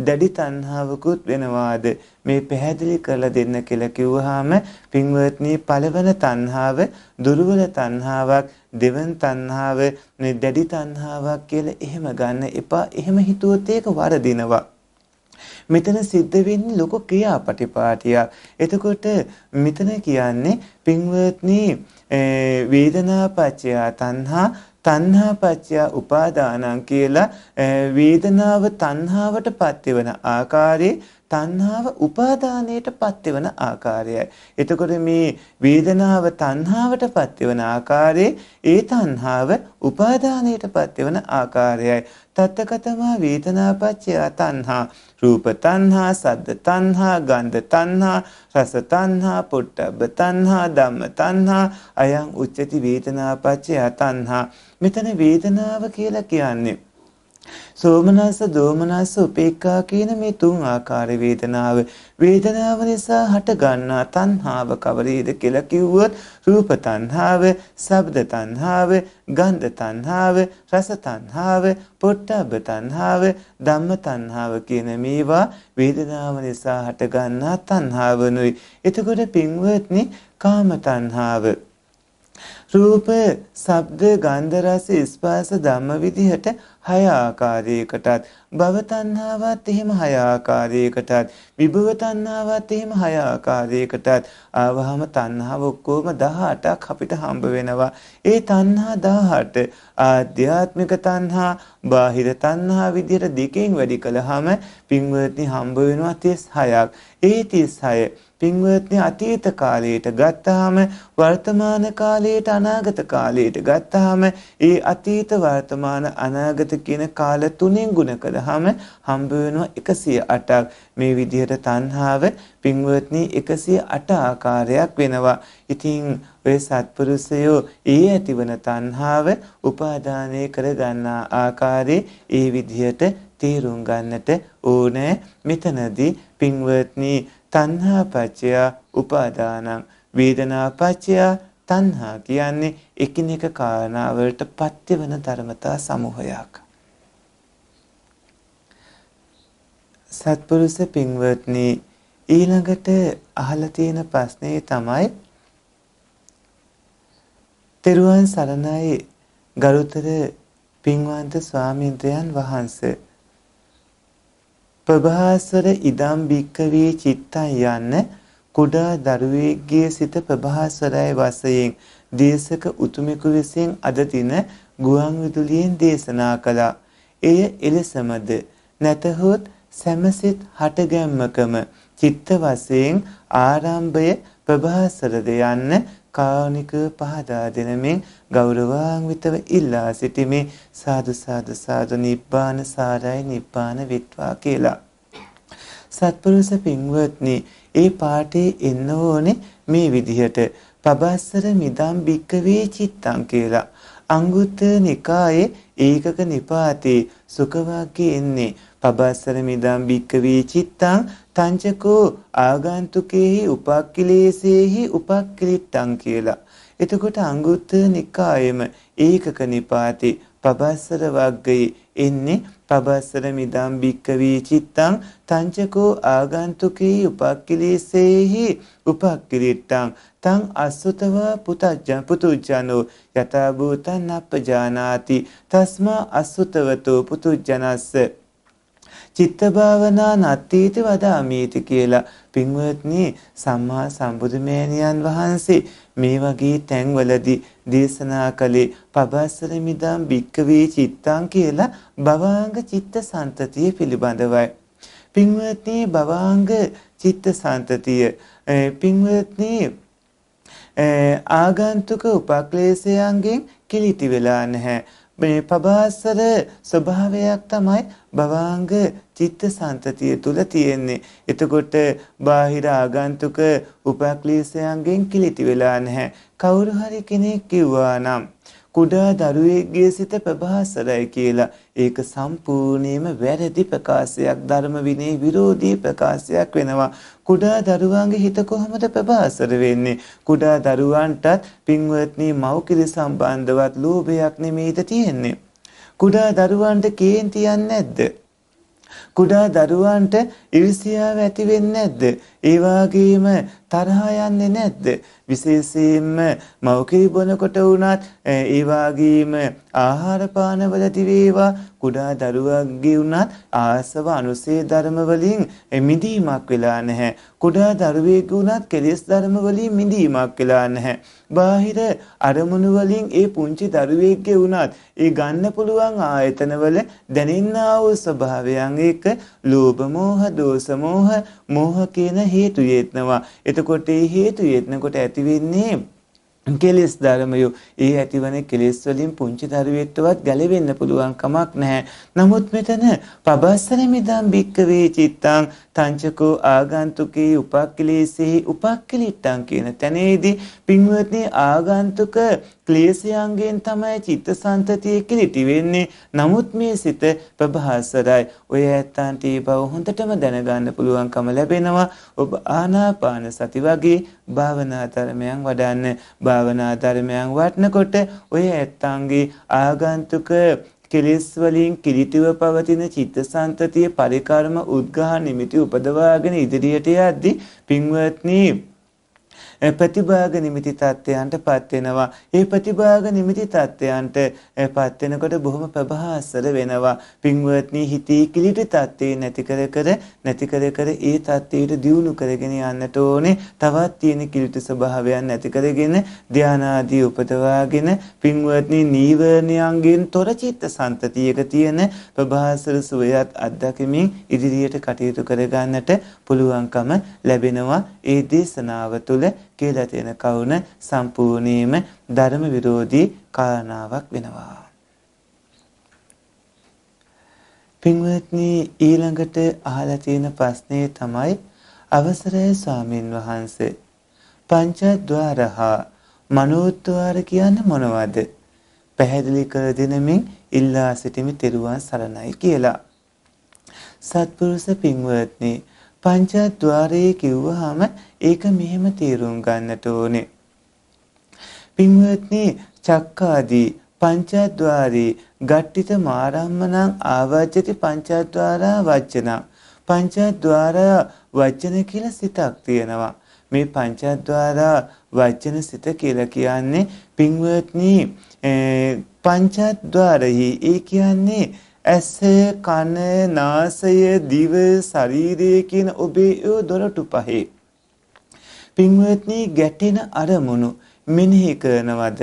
දැඩි තණ්හාවකුත් වෙනවාද මේ පැහැදිලි කරලා දෙන්න කියලා කිව්වහම පින්වත්නි පළවන තණ්හාව දුර්වල තණ්හාවක් දෙවන තණ්හාව මේ දැඩි තණ්හාවක් කියලා එහෙම ගන්න එපා එහෙම හිතුවොත් ඒක වරදිනවා මෙතන සිද්ධ වෙන්නේ ලොකු ක්‍රියාපටිපාටියක්. එතකොට මෙතන කියන්නේ පින්වත්නි වේදනාපච්චය තණ්හා තණ්හාපච්චය උපාදානං කියලා වේදනාව තණ්හාවට පත්වෙන ආකාරයේ තණ්හාව උපාදානයට පත්වන ආකාරයයි. එතකොට මේ වේදනාව තණ්හාවට පත්වන ආකාරයේ ඒ තණ්හාව උපාදානයට පත්වන ආකාරයයි. තත්තකතමා වේදනාපච්චය තණ්හා රූප තණ්හා සද්ද තණ්හා ගන්ධ තණ්හා රස තණ්හා පොට්ටබ්බ තණ්හා ධම්ම තණ්හා අයං උච්චති වේදනාපච්චය තණ්හා මෙතන වේදනාව කියලා කියන්නේ සෝමනස්ස දෝමනස්ස උපේක්ඛා කියන මේ තුන් ආකාර වේදනාව වේදනාව නිසා හටගන්නා තණ්හාව කවරේද කියලා කිව්වොත් රූප තණ්හාව, ශබ්ද තණ්හාව, ගන්ධ තණ්හාව, රස තණ්හාව, පොට්ටබ්බ තණ්හාව, ධම්ම තණ්හාව කියන මේවා වේදනාව නිසා හටගන්නා තණ්හාවනුයි. එතකොට පින්වත්නි කාම තණ්හාව රූප, ශබ්ද, ගන්ධ, රස, ස්පර්ශ ධම්ම විදිහට හය ආකාරයකටත් භව තණ්හාවත් එහෙම හය ආකාරයකටත් විභව තණ්හාවත් එහෙම හය ආකාරයකටත් ආවහම තණ්හාව ඔක්කොම 18ක් අපිට හම්බ වෙනවා. ඒ තණ්හා 18 ආධ්‍යාත්මික තණ්හා, බාහිර තණ්හා විදිහට දෙකෙන් වැඩි කළාම පින්වත්නි හම්බ වෙනවා 36ක්. ඒ 36 පින්වත්නි අතීත කාලයට ගත්තාම වර්තමාන කාලයට අනාගත කාලයට ගත්තාම ඒ අතීත වර්තමාන අනාගත කියන කාල තුනෙන් ගුණ කළාම හම්බ වෙනවා 108ක් මේ විදිහට තණ්හාව පින්වත්නි 108 ආකාරයක් වෙනවා ඉතින් ඔය සත්පුරුෂයෝ ඒ ඇතිවන තණ්හාව උපාදානය කර ගන්නා ආකාරයේ ඒ විදිහට තේරුම් ගන්නට ඕනේ මෙතනදී පින්වත්නි තණ්හාපච්චය උපාදානං වේදනාපච්චය තණ්හා කියන්නේ එකිනෙක කාරණාවලට පත්‍යවන ධර්මතා සමූහයක්. සත්පුරුෂ පින්වත්නි ඊළඟට අහලා තියෙන ප්‍රශ්නේ තමයි තෙරුවන් සරණයි ගරුතර පින්වන්ත ස්වාමීන්ද්‍රයන් වහන්සේ ප්‍රභාසර ඉදම් භික්කවේ චිත්තං යන්න කුඩා දරුවෙක්ගේ සිත ප්‍රභාසරයි වශයෙන් දේශක උතුමෙකු විසින් අද දින ගුවන් විදුලියෙන් දේශනා කළා. එය එලෙසමද නැතහොත් සැමසිත හටගැම්මකම චිත්ත වශයෙන් ආරම්භය ප්‍රභාසරද යන්න කාරුණික පහදා දෙනමින් ගෞරවාන්විතව ඉල්ලා සිටිමේ සාදු සාදු සාදු නිබ්බාන සාරයි නිබ්බාන විත්වා කියලා. සත්පුරුෂ පින්වත්නි, ඒ පාඩේ එන්න ඕනේ මේ විදිහට. පබස්සර මිදම් බික්කවේ චිත්තං කියලා. අංගුත්තර නිකායේ ඒකක නිපාතේ සුඛ එන්නේ පබස්සර මිදම් භික්කවේ චිත්තං තංචකෝ ආගන්තුකේහි උපක්ඛිලේසේහි උපක්ඛිලිට්ඨං කියලා. එතකොට අංගුත්තර නිකායෙම ඒකක නිපාතේ පබස්සර වග්ගයේ එන්නේ පබස්සර මිදම් භික්කවේ චිත්තං තංචකෝ ආගන්තුකේ උපක්ඛිලේසේහි උපක්ඛිලිට්ඨං තං අසුතව පුතජ්ජ පුතුජ්ජනෝ යථා භූතං අපජානාති තස්මා අසුතවතෝ පුතුජ්ජනස්ස චිත්ත භාවනා නත්තීත වදාමීති කියලා පින්වත්නි සම්මා සම්බුදුමෑණියන් වහන්සේ මේ වගේ තැන්වලදී දේශනා කළේ පබස්සර මිදම් භික්කවේ චිත්තං කියලා භවාංග චිත්ත සන්තතිය පිළිබඳවයි. පින්වත්නි භවාංග චිත්ත සන්තතිය පින්වත්නි ආගන්තුක උපක්ලේශයන්ගෙන් කිලිටි වෙලා නැහැ. මේ පබාසර ස්වභාවයක් තමයි භවාංග චිත්ත සන්තතිය තුල තියෙන්නේ. එතකොට බාහිර ආගන්තුක උපක්ලේශයන්ගෙන් කිලිටි වෙලා නැහැ. කවුරු හරි කෙනෙක් කිව්වා නම් කුඩා දරුවෙක්ගේ සිත ප්‍රභාසරයි කියලා ඒක සම්පූර්ණයෙන්ම වැරදි ප්‍රකාශයක් ධර්ම විනය විරෝධී ප්‍රකාශයක් වෙනවා කුඩා දරුවන්ගේ හිත කොහොමද ප්‍රභාසර වෙන්නේ කුඩා දරුවන්ටත් පින්වත්නි මව්කිරි සම්බන්ධවත් ලෝභයක් නෙමෙයිද තියෙන්නේ කුඩා දරුවන්ට කේන්තියක් නැද්ද කුඩා දරුවන්ට ඉරිසියාව ඇති වෙන්නේ නැද්ද? ඒ වගේම තරහා යන්නේ නැද්ද? විශේෂයෙන්ම මවකී බොනකොට වුණත් ඒ වගේම ආහාර පානවලදී වේවා කුඩා දරුවන්ගේ වුණත් ආසව අනුසේ ධර්ම වලින් මිදීමක් වෙලා නැහැ. කුඩා දරුවෙක් වුණත් කෙලෙස් ධර්ම වලින් මිදීමක් වෙලා නැහැ. බාහිර අරමුණු වලින් ඒ පුංචි දරුවෙක්ගේ වුණත් ඒ ගන්න පුළුවන් ආයතනවල දැනෙන්නා වූ ස්වභාවයන් ඒ එක්ක ලෝභ මෝහ දෝෂ මෝහ මෝහ කියන හේතු යෙත්නවා. එතකොට මේ හේතු යෙත්නකොට ඇති වෙන්නේ කෙලෙස් ධර්මය ඒ ඇතිවන කෙලෙස් වලින් පුංචි දරුවෙක්ටවත් ගැලවෙන්න පුළුවන් කමක් නැහැ. නමුත් මෙතන පබස්සර මිදම් භික්කවේ චිත්තං තංචකෝ ආගන්තුකේ උපක්ඛලේසෙහි උපක්ඛලිට්ටං කියන තැනේදී පින්වත්නි ආගන්තුක ක්ලේශයන්ගෙන් තමයි චිත්තසංතතිය කිලිටි වෙන්නේ. නමුත් මේ සිත ප්‍රභාසරයි. ඔය ඇත්තන්ට ඒ බව හොඳටම දැනගන්න පුළුවන්කම ලැබෙනවා. ඔබ ආනාපාන සති වගේ භාවනා ධර්මයන් වඩන්න භාවනා ධර්මයන් වටනකොට ඔය ඇත්තන්ගේ ආගන්තුක කෙලෙස් වලින් කිලිටිව පවතින චිත්තසංතතිය පරිකර්ම උද්ඝා නිමිති උපදවාගෙන ඉදිරියට යද්දී පින්වත්නි ප්‍රතිභාග නිමිති තත්ත්වයන්ට පත් වෙනවා. ඒ ප්‍රතිභාග නිමිති තත්ත්වයන්ට පත් වෙනකොට බොහොම ප්‍රබහාසර වෙනවා. පින්වත්නි හිතේ කිලිටි තත්ත්වේ නැති කර කර නැති කර කර ඒ තත්ත්වයට දියුණු කරගෙන යන්නට ඕනේ. තවත් තියෙන කිලිටි ස්වභාවයන් නැති කරගෙන ධානාදී උපදවාගෙන පින්වත්නි නීවරණයන්ගෙන් තොර චිත්ත සන්තතියක තියෙන ප්‍රබහාසර සුවයත් අත්දැකීමෙන් ඉදිරියට කටයුතු කරගන්නට පුළුවන්කම ලැබෙනවා. ඒ දේශනාව තුළ කියලා තියෙන කවුන සම්පූර්ණයෙන්ම ධර්ම විරෝධී කාරණාවක් වෙනවා. පින්වත්නි ඊළඟට අහලා තියෙන ප්‍රශ්නේ තමයි අවසරයි ස්වාමින් වහන්සේ පංචද්වාරහා මනෝද්වාර කියන්නේ මොනවද? පැහැදිලි කර දෙනමින් ඉල්ලා සිටිමි තෙරුවන් සරණයි කියලා. සත්පුරුෂ පින්වත්නි පංචද්වාරයේ කිව්වහම ඒක මෙහෙම තේරුම් ගන්නට ඕනේ. පින්වත්නි චක්කාදී පංචද්වාරේ ගට්ටිත මාරම්මනං ආවජ්ජති පංචද්වාරා වච්චනං පංචද්වාරා වචන කියලා සිතක් තියෙනවා. මේ පංචද්වාරා වචන සිත කියලා කියන්නේ පින්වත්නි පංචද්වාරෙහි ඒ කියන්නේ ඇස කන නාසය දිව ශරීරය කියන ඔබේ ඒ දොරටු පහේ පින්වත්නි ගැටෙන අරමුණු මෙනෙහි කරනවද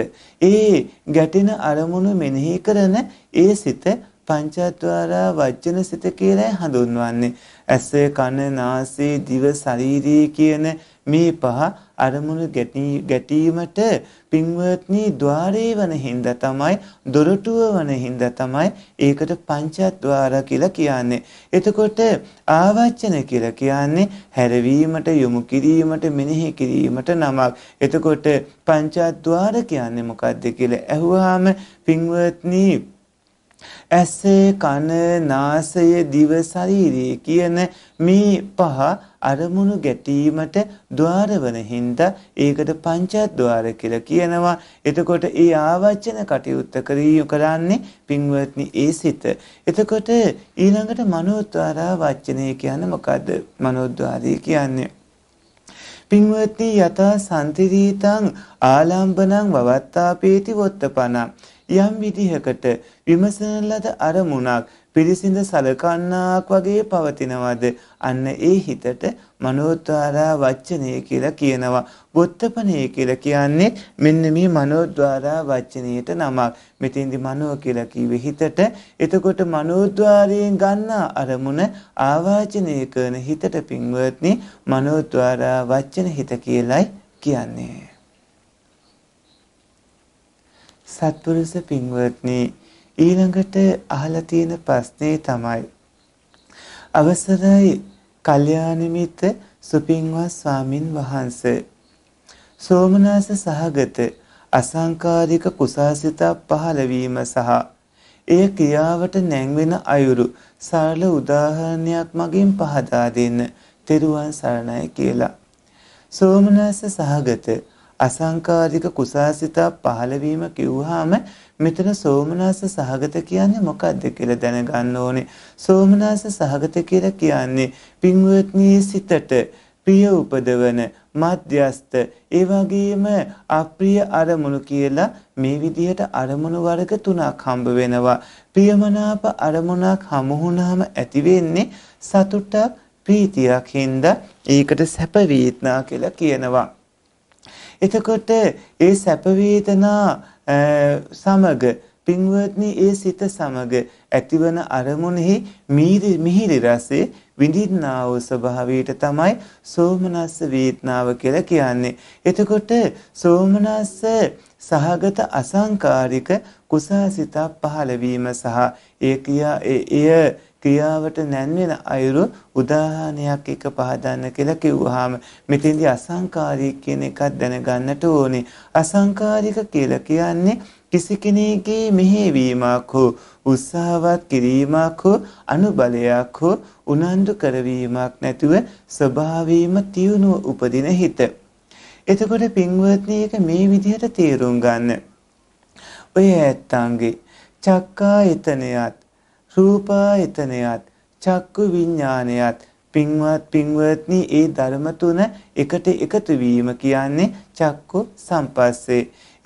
ඒ ගැටෙන අරමුණු මෙනෙහි කරන ඒ සිත පංචත්වාරා වජ්ජන සිත කියලා හඳුන්වන්නේ ඇස කන නාසය දිව ශරීරය කියන මේ පහ අරමුණු ගැටීමට පින්වත්නි ద్వාරේ වන හින්දා තමයි දොරටුව වන හින්දා තමයි ඒකට පංචද්වාර කියලා කියන්නේ. එතකොට ආවචන කියලා කියන්නේ හැරවීමට යොමු කිරීමට මෙනෙහි කිරීමට නමක්. එතකොට පංචද්වාර කියන්නේ මොකද්ද කියලා ඇහුවාම පින්වත්නි ඇස කන නාසය දිව ශරීරය කියන මේ පහ අරමුණු ගැටීමට ద్వාර වන හින්දා ඒකට පංචද්වාර කියලා කියනවා. එතකොට ඒ ආවචන කටයුත්ත කරියු කරන්නේ පින්වත්නි ඒ සිත. එතකොට ඊළඟට මනෝද්වාරා වචනය කියන්නේ මොකද්ද? මනෝද්වාරය කියන්නේ පින්වත්නි යතා සම්තිරීතං ආලම්බනං වවත්තාපේති වොත්තපනං යම් විදිහකට විමසන ලද අරමුණක් පිරිසිඳ සලකන්නාක් වගේ පවතිනවද අන්න ඒ හිතට මනෝද්වාරා වචනය කියලා කියනවා බොත්තපණය කියලා කියන්නේ මෙන්න මේ මනෝද්වාරා වචනයට නමක් මෙතෙන්දි මනෝ කියලා කිව්වේ හිතට එතකොට මනෝද්වාරයෙන් ගන්න අරමුණ ආවාචනය කරන හිතට පින්වත්නි මනෝද්වාරා වචන හිත කියලයි කියන්නේ සත්පුරුෂ පින්වත්නි ඊළඟට අහලා තියෙන ප්‍රශ්නේ තමයි අවසරයි කල්යාණමිත සුපින්වත් ස්වාමින් වහන්සේ සෝමනාස සහගත අසංකාරික කුසාසිත පහළ වීම සහ එය ක්‍රියාවට නැංවෙන අයුරු සරල උදාහරණයක් මගින් පහදා දෙන්න තෙරුවන් සරණයි කියලා. සෝමනස්ස සහගත අසංකාරික කුසාසිතා පහළවීම කිව්වහම මෙතන සෝමනාස සහගත කියන්නේ මොකක්ද කියලා දැනගන්න ඕනේ. සෝමනාස සහගත කියලා කියන්නේ පින්වත්නී සිතට ප්‍රිය උපදවන මධ්‍යස්ත ඒ වගේම අප්‍රිය අරමුණු කියලා මේ විදිහට අරමුණු වර්ග තුනක් හම්බ වෙනවා. ප්‍රියමනාප අරමුණක් හමු වුණාම ඇති වෙන්නේ සතුටක් ප්‍රීතියක් හින්දා ඒකට සැප වේදනා කියලා කියනවා. එතකොට ඒ සැප වේදනා සමග පින්වත්නි ඒ සිත සමග ඇතිවන අරමුණෙහි මිහිරි රසයේ විඳින්නා වූ ස්වභාවයට තමයි සෝමනස්ස වේදනාව කියලා කියන්නේ. එතකොට සෝමනස්ස සහගත අසංකාරික කුසාසිත පහළ වීම සහ ඒ කියා එය ක්‍රියාවට නැන්වෙන අයුරු උදාහරණයක් එක පහදන්න කියලා කිව්වහම මෙතෙන්දී අසංකාරී කියන එකක් දැනගන්නට ඕනේ. අසංකාරික කියලා කියන්නේ කිසි කෙනෙකුගේ මෙහෙවීමක් හෝ උත්සාහවත් කිරීමක් හෝ අනුබලයක් හෝ උනන්දු කරවීමක් නැතුව ස්වභාවයෙන්ම තියුණුව උපදින හිත. එතකොට පින්වත්නි එක මේ විදිහට තේරුම් ගන්න. ඔය ඇත්තන්ගේ චක්කා එතනයත් රූපායතනයත් චක්කු විඤ්ඤාණයත් පින්වත් පින්වත්නි ඒ ධර්ම තුන එකට එකතු වීම කියන්නේ චක්කු සම්පස්සේ.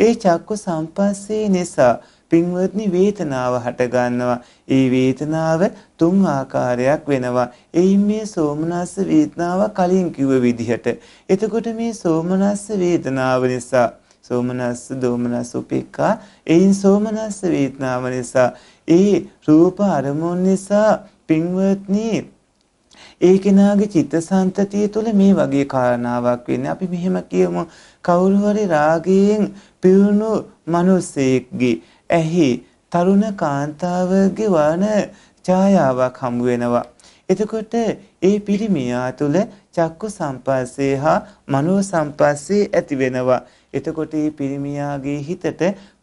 ඒ චක්කු සම්පස්සේ නිසා පින්වත්නි වේතනාව හටගන්නවා. ඒ වේතනාව තුන් ආකාරයක් වෙනවා. එයින් මේ සෝමනස්ස වේදනාව කලින් කිව්ව විදිහට. එතකොට මේ සෝමනස්ස වේදනාව නිසා සෝමනස්ස දෝමනස්ස උපේක්ඛා එයින් සෝමනස්ස වේදනාව නිසා ඒ රූප අරමුණ නිසා පින්වත්නි ඒ කෙනාගේ චිත්තසංතතිය තුළ මේ වගේ කාරණාවක් වෙන්නේ. අපි මෙහෙම කියමු කවුරු හරි රාගයෙන් පිරුණු මිනිසෙක්ගේ ඇහි තරුණ කාන්තාවගේ වන ඡායාවක් හමු වෙනවා. එතකොට ඒ පිරිමියා තුළ චක්කු සම්පස්සේ හා මනෝ සම්පස්සේ ඇති වෙනවා. එතකොට මේ පිරිමියාගේ හිතට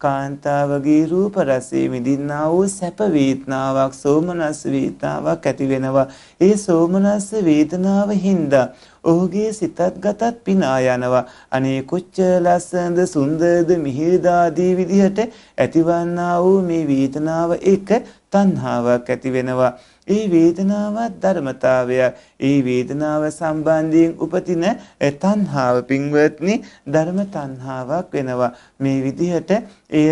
කාන්තාවගේ රූප රසයේ විඳින්නා වූ සැප වේදනාවක් සෝමනස් වේදනාවක් ඇති වෙනවා. ඒ සෝමනස් වේදනාව හින්දා ඔහුගේ සිතත් ගතත් පිනා යනවා. අනේ කොච්චර ලස්සනද සුන්දරද මිහිරදාදී විදිහට ඇතිවන්නා වූ මේ වේදනාව එක තණ්හාවක් ඇති වෙනවා. ඒ වේදනාවත් ධර්මතාවය. ඒ වේදනාව සම්බන්ධයෙන් උපතින තණ්හාව පින්වත්නි ධර්ම තණ්හාවක් වෙනවා. මේ විදිහට එය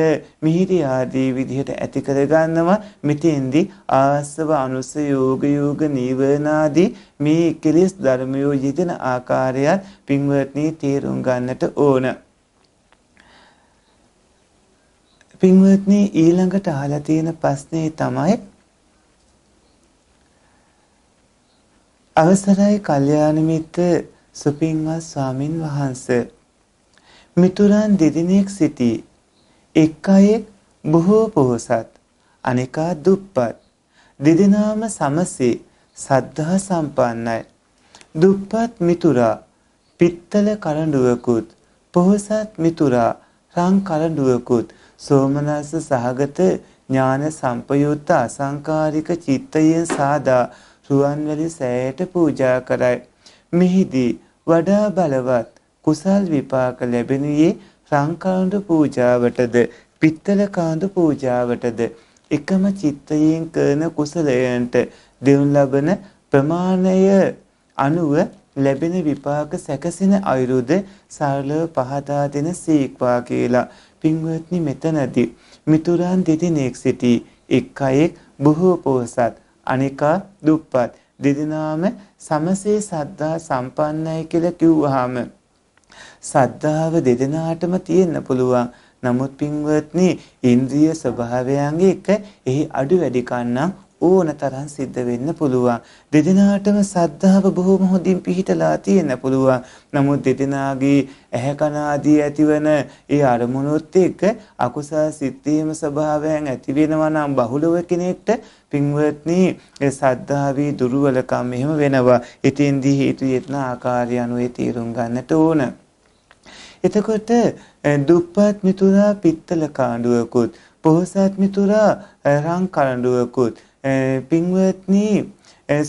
මිහිරි ආදී විදිහට ඇති කරගන්නවා. මෙතෙන්දී ආස්ව අනුසය යෝග යෝග නීවරණාදී මේ කෙලෙස් ධර්මයෝ යෙදෙන ආකාරයත් පින්වත්නි තේරුම් ගන්නට ඕන. පින්වත්නි ඊළඟට අහලා තියෙන ප්‍රශ්නේ තමයි අවසරයි කල්යාණ මිත්‍ර සුපින්වත් ස්වාමින් වහන්ස මිතුරන් දෙදිනෙක් සිටී එක් අයෙක් බොහෝ පොහොසත් අනිකා දුප්පත් දෙදෙනාම සමසේ සද්ධා සම්පන්නයි දුප්පත් මිතුරා පිත්තල කරඬුවකුත් පොහොසත් මිතුරා රන් කරඬුවකුත් සෝමනස්ස සහගත ඥාන සම්පයුත්ත අසංකාරික චිත්තයෙන් සාදා රුවන්වැලි සෑයට පූජා කරයි. මෙහිදී වඩා බලවත් කුසල් විපාක ලැබෙනුයේ රංකාණ්ඩ පූජාවටද පිත්තල කාණ්ඩ පූජාවටද එකම චිත්තයෙන් කරන කුසලයන්ට දෙවුන් ලබන ප්‍රමාණය අනුව ලැබෙන විපාක සැකසෙන අයුරුද සරලව පහදා දෙන සීක්වා කියලා පින්වත්නි මෙතනදී මිතුරන් දෙදෙනෙක් සිටි එක් අයෙක් බොහෝ පොහසත් අනිකා දුප්පත් දෙදෙනාම සමසේ සද්ධා සම්පන්නයි කියලා කිව්වහම සද්ධාව දෙදෙනාටම තියෙන්න පුළුවන්. නමුත් පින්වත්නි ඉන්ද්‍රිය ස්වභාවයන්ගේ එක එහි අඩු වැඩි කන්නම් ඕන තරම් සිද්ධ වෙන්න පුළුවන්. දෙදෙනාටම සද්ධාව බොහොම හොඳින් පිහිටලා තියෙන්න පුළුවන්. නමුත් දෙදෙනාගේ ඇහැ කන ආදී ඇතිවන ඒ අරමුණුත් එක්ක අකුසල් සිත්ීම ස්වභාවයෙන් ඇති වෙනවා නම් බහුලව කෙනෙක්ට පින්වත්නි සද්ධාවේ දුර්වලකම් එහෙම වෙනවා. ඉතින්දී හේතු යෙත්න ආකාරය අනුව තීරුම් ගන්නට ඕන. එතකොට දුප්පත් මිතුරා පිත්තල කාණ්ඩුවකුත් පොහොසත් මිතුරා රං කරඬුවකුත් පින්වත්නී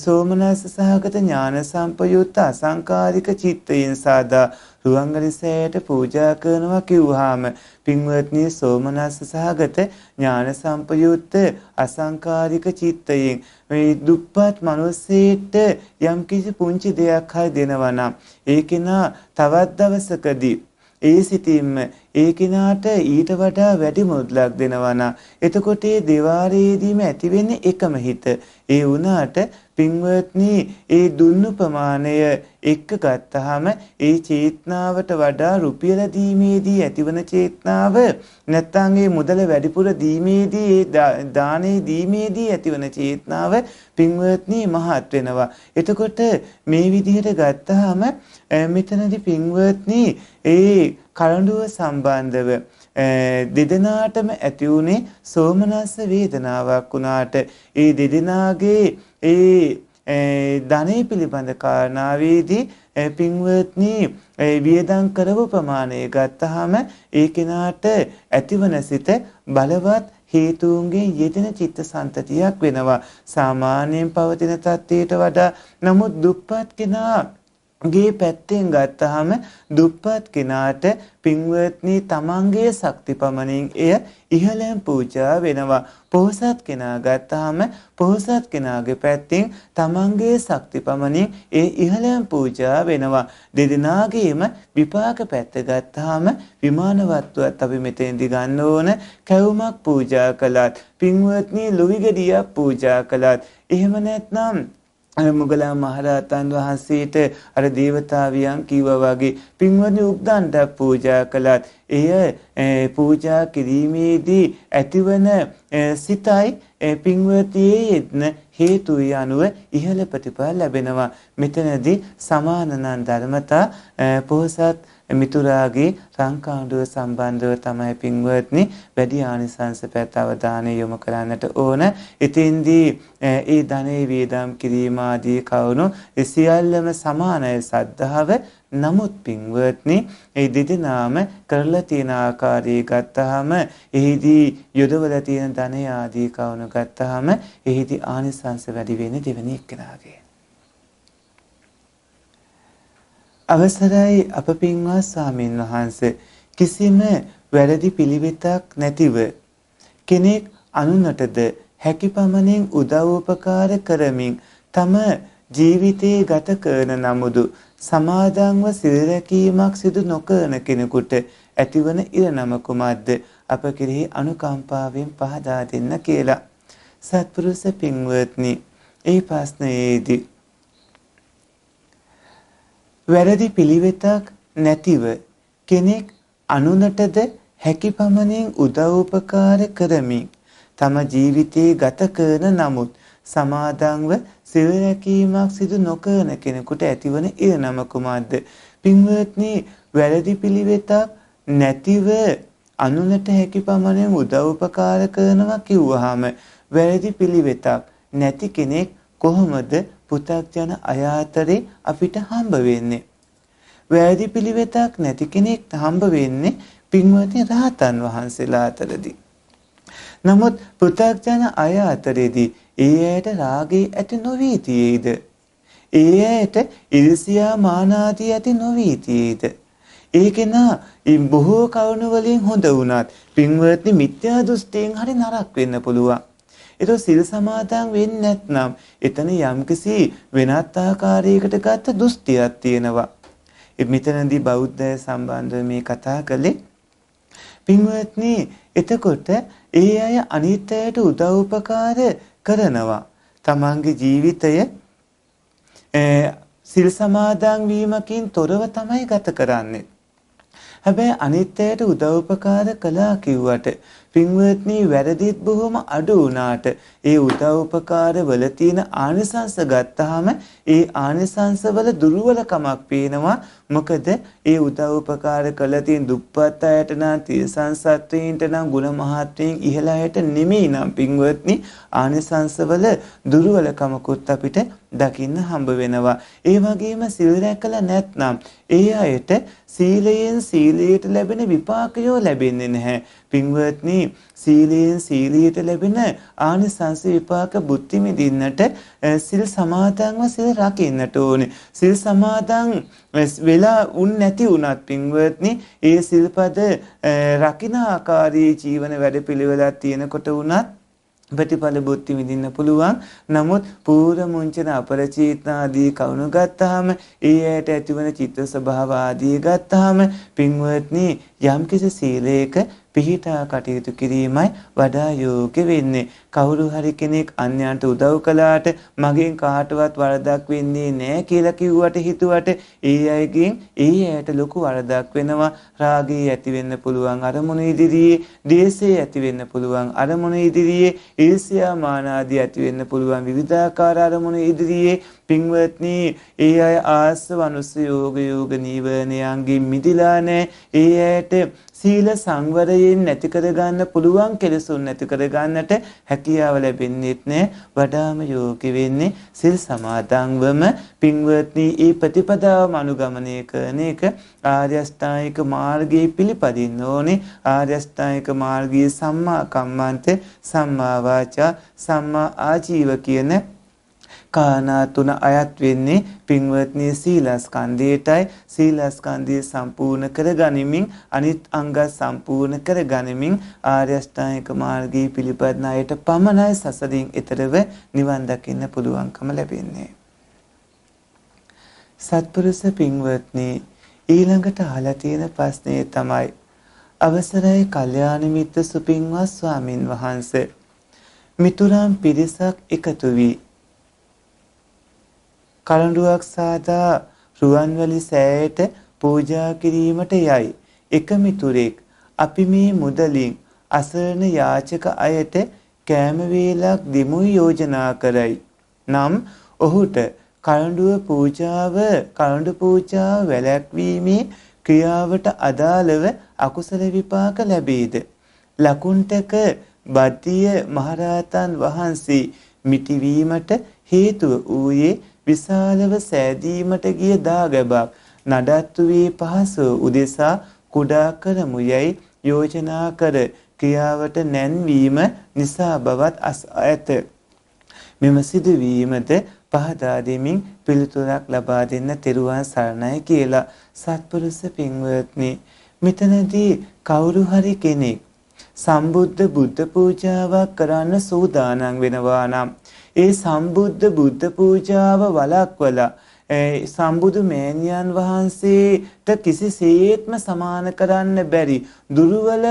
සෝමනස්ස සහගත ඥාන සම්පයුත්ත අසංකාරික චිත්තයෙන් සාදා රුවන්ගලිසෑයට පූජා කරනවා කිව්වහාම පින්වත්නි සෝමනස්ස සහගත ඥාන සම්පයුත්ත අසංකාරික චිත්තයෙන් මේ දුප්පත් මිනිස්සෙට යම්කිසි පුංචි දෙයක් හරි දෙනවා නම් ඒකේන තවත් දවසකදී ඒ සිතින්ම ඒ කිනාට ඊට වඩා වැඩි මුදලක් දෙනවා එතකොට ඒ දෙවාරයේදීම ඇති වෙන්නේ එකම හිත. ඒ වුණාට පින්වත්නි ඒ දුන්නු ප්‍රමාණය එක්ක ගත්තාම ඒ චේතනාවට වඩා රුපියල දීමේදී ඇතිවන චේතනාව නැත්නම් ඒ මුදල වැඩිපුර දීමේදී ඒ දානේ දීමේදී ඇතිවන චේතනාව පින්වත්නි මහත් වෙනවා. එතකොට මේ විදිහට ගත්තාම මෙතනදී පින්වත්නි ඒ කරඬුව සම්බන්ධව දෙදෙනාටම ඇති වුනේ සෝමනස්ස වේදනාවක් වුණාට ඒ දෙදෙනාගේ ඒ ධනෙ පිළිබඳ කාරණාවේදී පින්වත්නි වියදම් කරව ප්‍රමාණය ගත්තාම ඒ කෙනාට ඇතිවන සිත බලවත් හේතුන්ගෙන් යෙදෙන චිත්ත සන්තතියක් වෙනවා සාමාන්‍යයෙන් පවතින තත්ත්වයට වඩා නමුත් දුප්පත් කෙනා ගේ පැත්තෙන් ගත්තහම දුප්පත් කෙනාට පින්වත්නි තමන්ගේ ශක්ති පමණින් එය ඉහළම පූජා වෙනවා. පොහොසත් කෙනා ගත්තාම පොහොසත් කෙනාගේ පැත්තෙන් තමන්ගේ ශක්ති පමණින් ඒ ඉහළම පූජා වෙනවා. දෙදෙනාගේම විපාක පැත්ත ගත්තාම විමානවත්වත් අපි මෙතෙන්දි ගන්න ඕන කැවුමක් පූජා කළත් පින්වත්නි ලුවිගෙඩියක් පූජා කළත් එහෙම නැත්නම් මුගලා මහරහතන් වහන්සේට අර දේවතාවියන් කිව්වා වගේ පින්වතුනි උක්දණ්ඩ පූජා කළත් එය පූජා කිරීමේදී ඇතිවන සිතයි පින්වතියේ යෙදෙන හේතුයි අනුව ඉහළ ප්‍රතිඵල ලැබෙනවා මෙතනදී සමානනන් ධර්මතා පොහසත් මිතුරාගේ රංකාඬුව සම්බන්ධව තමයි පින්වත්නි වැඩි ආනිසංස පැත්ත අවධානය යොමු කරන්නට ඕන. ඉතින්දී ඒ ධනෙ වේදම් කිරීම ආදී කවුණු සියල්ලම සමානයි සද්ධාව නමුත් පින්වත්නි ඒ දෙදෙනාම කරලා තියෙන ආකාරය ගත්තාම එහිදී යොදවලා තියෙන ධනය ආදී කවුණු ගත්තාම එහිදී ආනිසංස වැඩි වෙන්නේ දෙවෙනි එක්කෙනාගේ අවසරයි අප පින්වත් සාමීන් වහන්සේ කිසිම වැරදි පිළිවෙතක් නැතිව කෙනෙක් අනුනටද හැකි පමණින් උදව් උපකාර කරමින් තම ජීවිතයේ ගත කරන නමුදු සමාදන්ව සිල් රැකීමක් සිදු නොකරන කෙනෙකුට ඇතිවන ඉරණම කුමක්ද අප කෙරෙහි අනුකම්පාවෙන් පහදා දෙන්න කියලා සත්පුරුෂ පින්වත්නි ඒ ප්‍රශ්නයේදී වැරදි පිළිවෙතක් නැතිව කෙනෙක් අනුනටද හැකි පමණින් උදව්පකාර කරමින් තම ජීවිතේ ගත කරන නමුත් සමාදන්ව සිල් රැකීමක් සිදු නොකරන කෙනෙකුට ඇතිවන ඉරණම කුමක්ද පින්වත්නි වැරදි පිළිවෙතක් නැතිව අනුනට හැකි පමණින් උදව්පකාර කරනවා කිව්වහම වැරදි පිළිවෙතක් නැති කෙනෙක් කොහොමද පුතග්ජන අය අතරේ අපිට හම්බ වෙන්නේ. වැරදි පිළිවෙතක් නැති කෙනෙක් හම්බ වෙන්නේ පින්වත්නි රහතන් වහන්සේලා අතරදී. නමුත් පුතග්ජන අය අතරේදී ඒ ඇයට රාගේ ඇති නොවී තියේද? ඒ ඇයට ඉරිසියා මාන ආදී ඇති නොවී තියේද? ඒකේන බොහෝ කරුණු වලින් හොඳ වුණත් පින්වත්නි මිත්‍යා දෘෂ්ටියෙන් හරි නරක වෙන්න පුළුවන්. ඒක සිල් සමාදන් වෙන්නේ නැත්නම් එතන යම්කිසි වෙනත් ආකාරයකට ගත දුස්තියක් තියෙනවා. මෙතනදී බෞද්ධය සම්බන්ධව මේ කතා කළේ පින්වත්නි එතකොට ඒ අය අනිත්‍යයට උදව් උපකාර කරනවා. තමන්ගේ ජීවිතය සිල් සමාදන් වීමකින් තොරව තමයි ගත කරන්නේ. හැබැයි අනිත්‍යයට උදව් උපකාර කළා කිව්වට පින්වත්නි වැරදිත් බොහොම අඩු වුණාට ඒ උදව් උපකාරවල තියෙන ආනිසංස ගත්තාම ඒ ආනිසංසවල දුර්වලකමක් පේනවා මොකද ඒ උදව් උපකාර කළ තියෙන දුප්පත් අයට නම් තියසංසත්වීන්ට නම් ගුණ මහත්වීන් ඉහළ අයට නෙමෙයි නම් පින්වත්නි ආනිසංසවල දුර්වලකමකුත් අපිට දකින්න හම්බ වෙනවා. ඒ වගේම සිල් රැකලා නැත්නම් ඒ අයට සීලයෙන් සීලයට ලැබෙන විපාකයෝ ලැබෙන්නේ නැහැ. පින්වත්නි සීලයෙන් සීලීට ලැබෙන ආනිසංස විපාක බුද්ධි මිදින්නට සිල් සමාදන්ව සිල් රකින්නට ඕනේ. සිල් සමාදන් වෙලා උන් නැති වුණත් පින්වත්නි, ඒ සිල්පද රකින ආකාරයේ ජීවන වැඩපිළිවෙලක් තියෙනකොට වුණත් ප්‍රතිඵල බුද්ධි විඳින්න පුළුවන් නමුත් පූර්ව මුංචන අපරචේතනාදී කවුණු ගත්තාම ඒ ඇයට ඇතිවන චිත්ත ස්වභාව ආදී ගත්තාම පින්වත්නි යම්කිසි සීලයක පිහිටා කටයුතු කිරීමයි වඩා යෝග්‍ය වෙන්නේ. කවුරු හරි කෙනෙක් අන්‍යයන්ට උදව් කළාට මගෙන් කාටවත් වරදක් වෙන්නේ නැහැ කියලා කිව්වට හිතුවට ඒ අයගෙන් ඒ අයට ලොකු වරදක් වෙනවා. රාගය ඇති වෙන්න පුළුවන් අරමුණ ඉදිරියේ, ද්වේෂය ඇති වෙන්න පුළුවන් අරමුණ ඉදිරියේ, ඊර්ෂ්‍යා මාන ආදී ඇති වෙන්න පුළුවන් විවිධාකාර අරමුණු ඉදිරියේ පින්වත්නි ඒ අය ආස්ව අනුස යෝග යෝග නීවරණයන්ගෙන් මිදිලා නැහැ. ඒ ඇයට සීල සංවරයෙන් නැති කරගන්න පුළුවන් කෙලසුන් නැති කරගන්නට හැකියාව ලැබෙන්නේත් නෑ වඩාම යෝගී වෙන්නේ සිල් සමාදන්වම පින්වත්නි ඒ ප්‍රතිපදාවම අනුගමනය කරන එක ආර්යෂ්ටායික මාර්ගයේ පිළිපදින්න ඕනේ ආර්යෂ්ටායික මාර්ගයේ සම්මා කම්මන්ත සම්මා වාචා සම්මා ආජීව කියන කාරණා තුන අයත් වෙන්නේ පින්වත්නි සීලස්කන්ධයටයි සීලස්කන්ධය සම්පූර්ණ කරගනිමින් අනිත් අංග සම්පූර්ණ කරගනිමින් ආර්ය අෂ්ටාංගික මාර්ගයේ පිළිපදින අයට පමණයි සසරින් ඈතරව නිවන් දකින්න පුළුවන්කම ලැබෙන්නේ සත්පුරුෂ පින්වත්නි ඊළඟට අහලා තියෙන ප්‍රශ්නේ තමයි අවසරයි කල්යාණ මිත්‍ර සුපින්වත් ස්වාමින් වහන්සේ මිතුරන් පිරිසක් එකතු වී කලඬුවක් සාදා රුවන්වැලි සෑයට පූජා කිරීමට යයි. එක මිතුරෙක් අපි මේ මුදලින් අසරණ යාචක අයට කෑම වේලක් දෙමුයි යෝජනා කරයි. නම් ඔහුට කලඬුව පූජාව කලඬු පූජා වැළැක්වීමේ ක්‍රියාවට අදාළව අකුසල විපාක ලැබේද? ලකුණ්ඨක බද්දිය මහරහතන් වහන්සේ මිටිවීමට හේතුව ඌයේ විශාලව සෑදීමට ගිය දාගැබක් නඩත්තු වී පහසු උදෙසා කුඩා කරමු යයි යෝජනා කර ක්‍රියාවට නැන්වීම නිසා බවත් අස ඇත. මෙම සිදුවීමද පහදා දෙමින් පිළිතුරක් ලබා දෙන්න තෙරුවන් සරණයි කියලා සත්පුරුෂ පින්වත්නි මෙතනදී කවුරු හරි කෙනෙක් සම්බුද්ධ බුද්ධ පූජාවක් කරන්න සූදානම් වෙනවා නම් ඒ සම්බුද්ධ බුද්ධ පූජාව වළක්වලා සම්බුදු මෑණියන් වහන්සේට කිසිසේත්ම සමාන කරන්න බැරි දුර්වල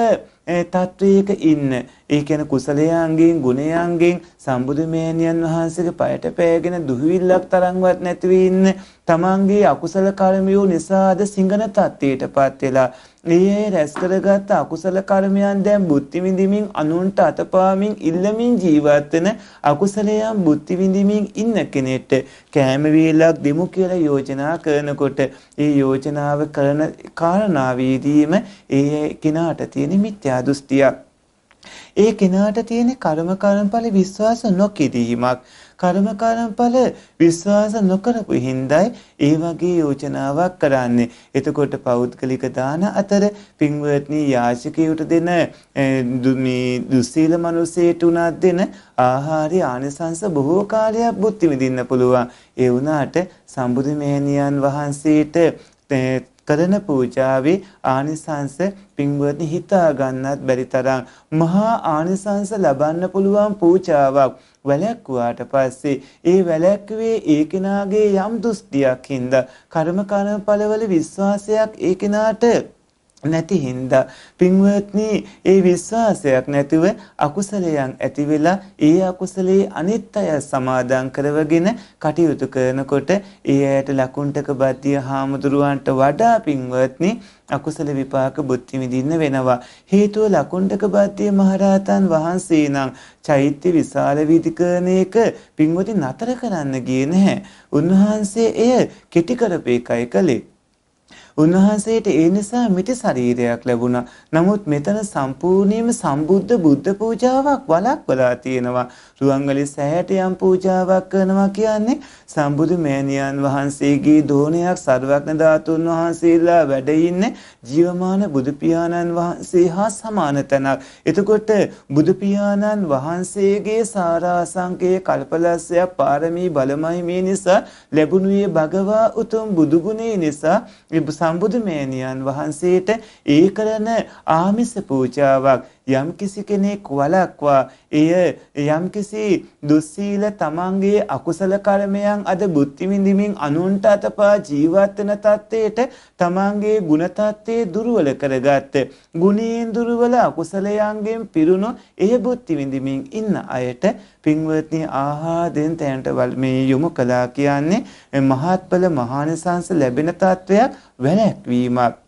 තත්වයක ඉන්න. ඒ කියන්නේ කුසලයන්ගෙන් ගුණයන්ගෙන් සම්බුදු මෑණියන් වහන්සේගේ পায়ට පෑගෙන දුහිවිල්ලක් තරම්වත් නැතිව ඉන්න. තමන්ගේ අකුසල කර්මියෝ නිසාද සිඟන තත්ත්වයටපත් වෙලා ඒ රැස්කරගත් අකුසල කර්මයන් දැන් බුද්ධි විඳිමින් අනුන්ට අතපාමින් ඉල්ලමින් ජීවත් වෙන අකුසලයන් බුද්ධි විඳිමින් ඉන්න කෙනෙක්ට කෑම වේලක් දෙමු කියලා යෝජනා කරනකොට ඒ යෝජනාව කරන කාරණාවේදීම ඒ කෙනාට තියෙන මිත්‍යා දෘෂ්ටියක් ඒ කෙනාට තියෙන කර්ම කර්මඵල විශ්වාස නොකිරීමක් කර්මකාරම්ඵල විශ්වාස නොකරපු හින්දායි ඒ වගේ යෝජනාවක් කරන්නේ. එතකොට පෞද්ගලික දාන අතර පින්වත්නි යාචකයට දෙන මේ දුස්සීල මිනිසෙට උනත් දෙන ආහාරය ආනිසංස බොහෝ කාලයක් බුද්ධි විඳින්න පුළුවන්. ඒ වුණාට සම්බුදු මෙහෙණියන් වහන්සේට කරන පූජාවේ ආනිසංස පින්වත්නි හිතා ගන්නත් බැරි තරම් මහා ආනිසංස ලබන්න පුළුවන් පූජාවක් වැළැක්වුවාට පස්සේ ඒ වැළැක්වේ ඒ කෙනාගේ යම් දුස්තියක් හින්දා කර්ම කර්මඵලවල විශ්වාසයක් ඒ කෙනාට නැති හින්දා පින්වත්නි ඒ විශ්වාසයක් නැතිව අකුසලයන් ඇති වෙලා ඒ අකුසලයේ අනිත් අය සමාදම් කරවගෙන කටයුතු කරනකොට ඒ ඇයට ලකුණ්ඩක බද්දිය හාමුදුරුවන්ට වඩා පින්වත්නි අකුසල විපාක බුද්ධි විඳින්න වෙනවා හේතුව ලකුණ්ඩක බද්දිය මහරහතන් වහන්සේ නම් චෛත්‍ය විශාල වීදිකරණයක පින්වති නතර කරන්න ගියේ නැහැ උන්වහන්සේ එය කෙටි කරපු එකයි කළේ උන්වහන්සේට ඒ නිසා මිටි ශරීරයක් ලැබුණා. නමුත් මෙතන සම්පූර්ණයෙන්ම සම්බුද්ධ බුද්ධ පූජාවක් වළක්වලා තියෙනවා. රුවන්වැලි සෑයට යම් පූජාවක් කරනවා කියන්නේ සම්බුදු මෑණියන් වහන්සේගේ දෝණයක් සර්වඥ ධාතුන් වහන්සේලා වැඩ ඉන්නේ ජීවමාන බුදු පියාණන් වහන්සේ හා සමාන තැනක්. එතකොට බුදු පියාණන් වහන්සේගේ සාරාසංකේ කල්පලස්සය පාරමී බලමයි මේ නිසා ලැබුණේ භගවා උතුම් බුදු ගුණේ නිසා සම්බුදුමේනියන් වහන්සේට ඒ කරන ආමිස පූජාවක් යම්කිසි කෙනෙක් වලක්වා එය යම්කිසි දුස්සීල තමන්ගේ අකුසල කර්මයන් අද බුද්ධි විඳිමින් අනුන්ට අතපා ජීවත් වෙන තත්ත්වයට තමන්ගේ ගුණ තත්ත්වයේ දුර්වල කරගත්ත ගුණීන් දුර්වල අකුසලයන්ගෙන් පිරුණු එය බුද්ධි විඳිමින් ඉන්න අයට පින්වත්නි ආහාදෙන් තැනට මේ යොමු කළා කියන්නේ මහත්ඵල මහානිසංස ලැබෙන තත්ත්වයක් වැළැක්වීමක්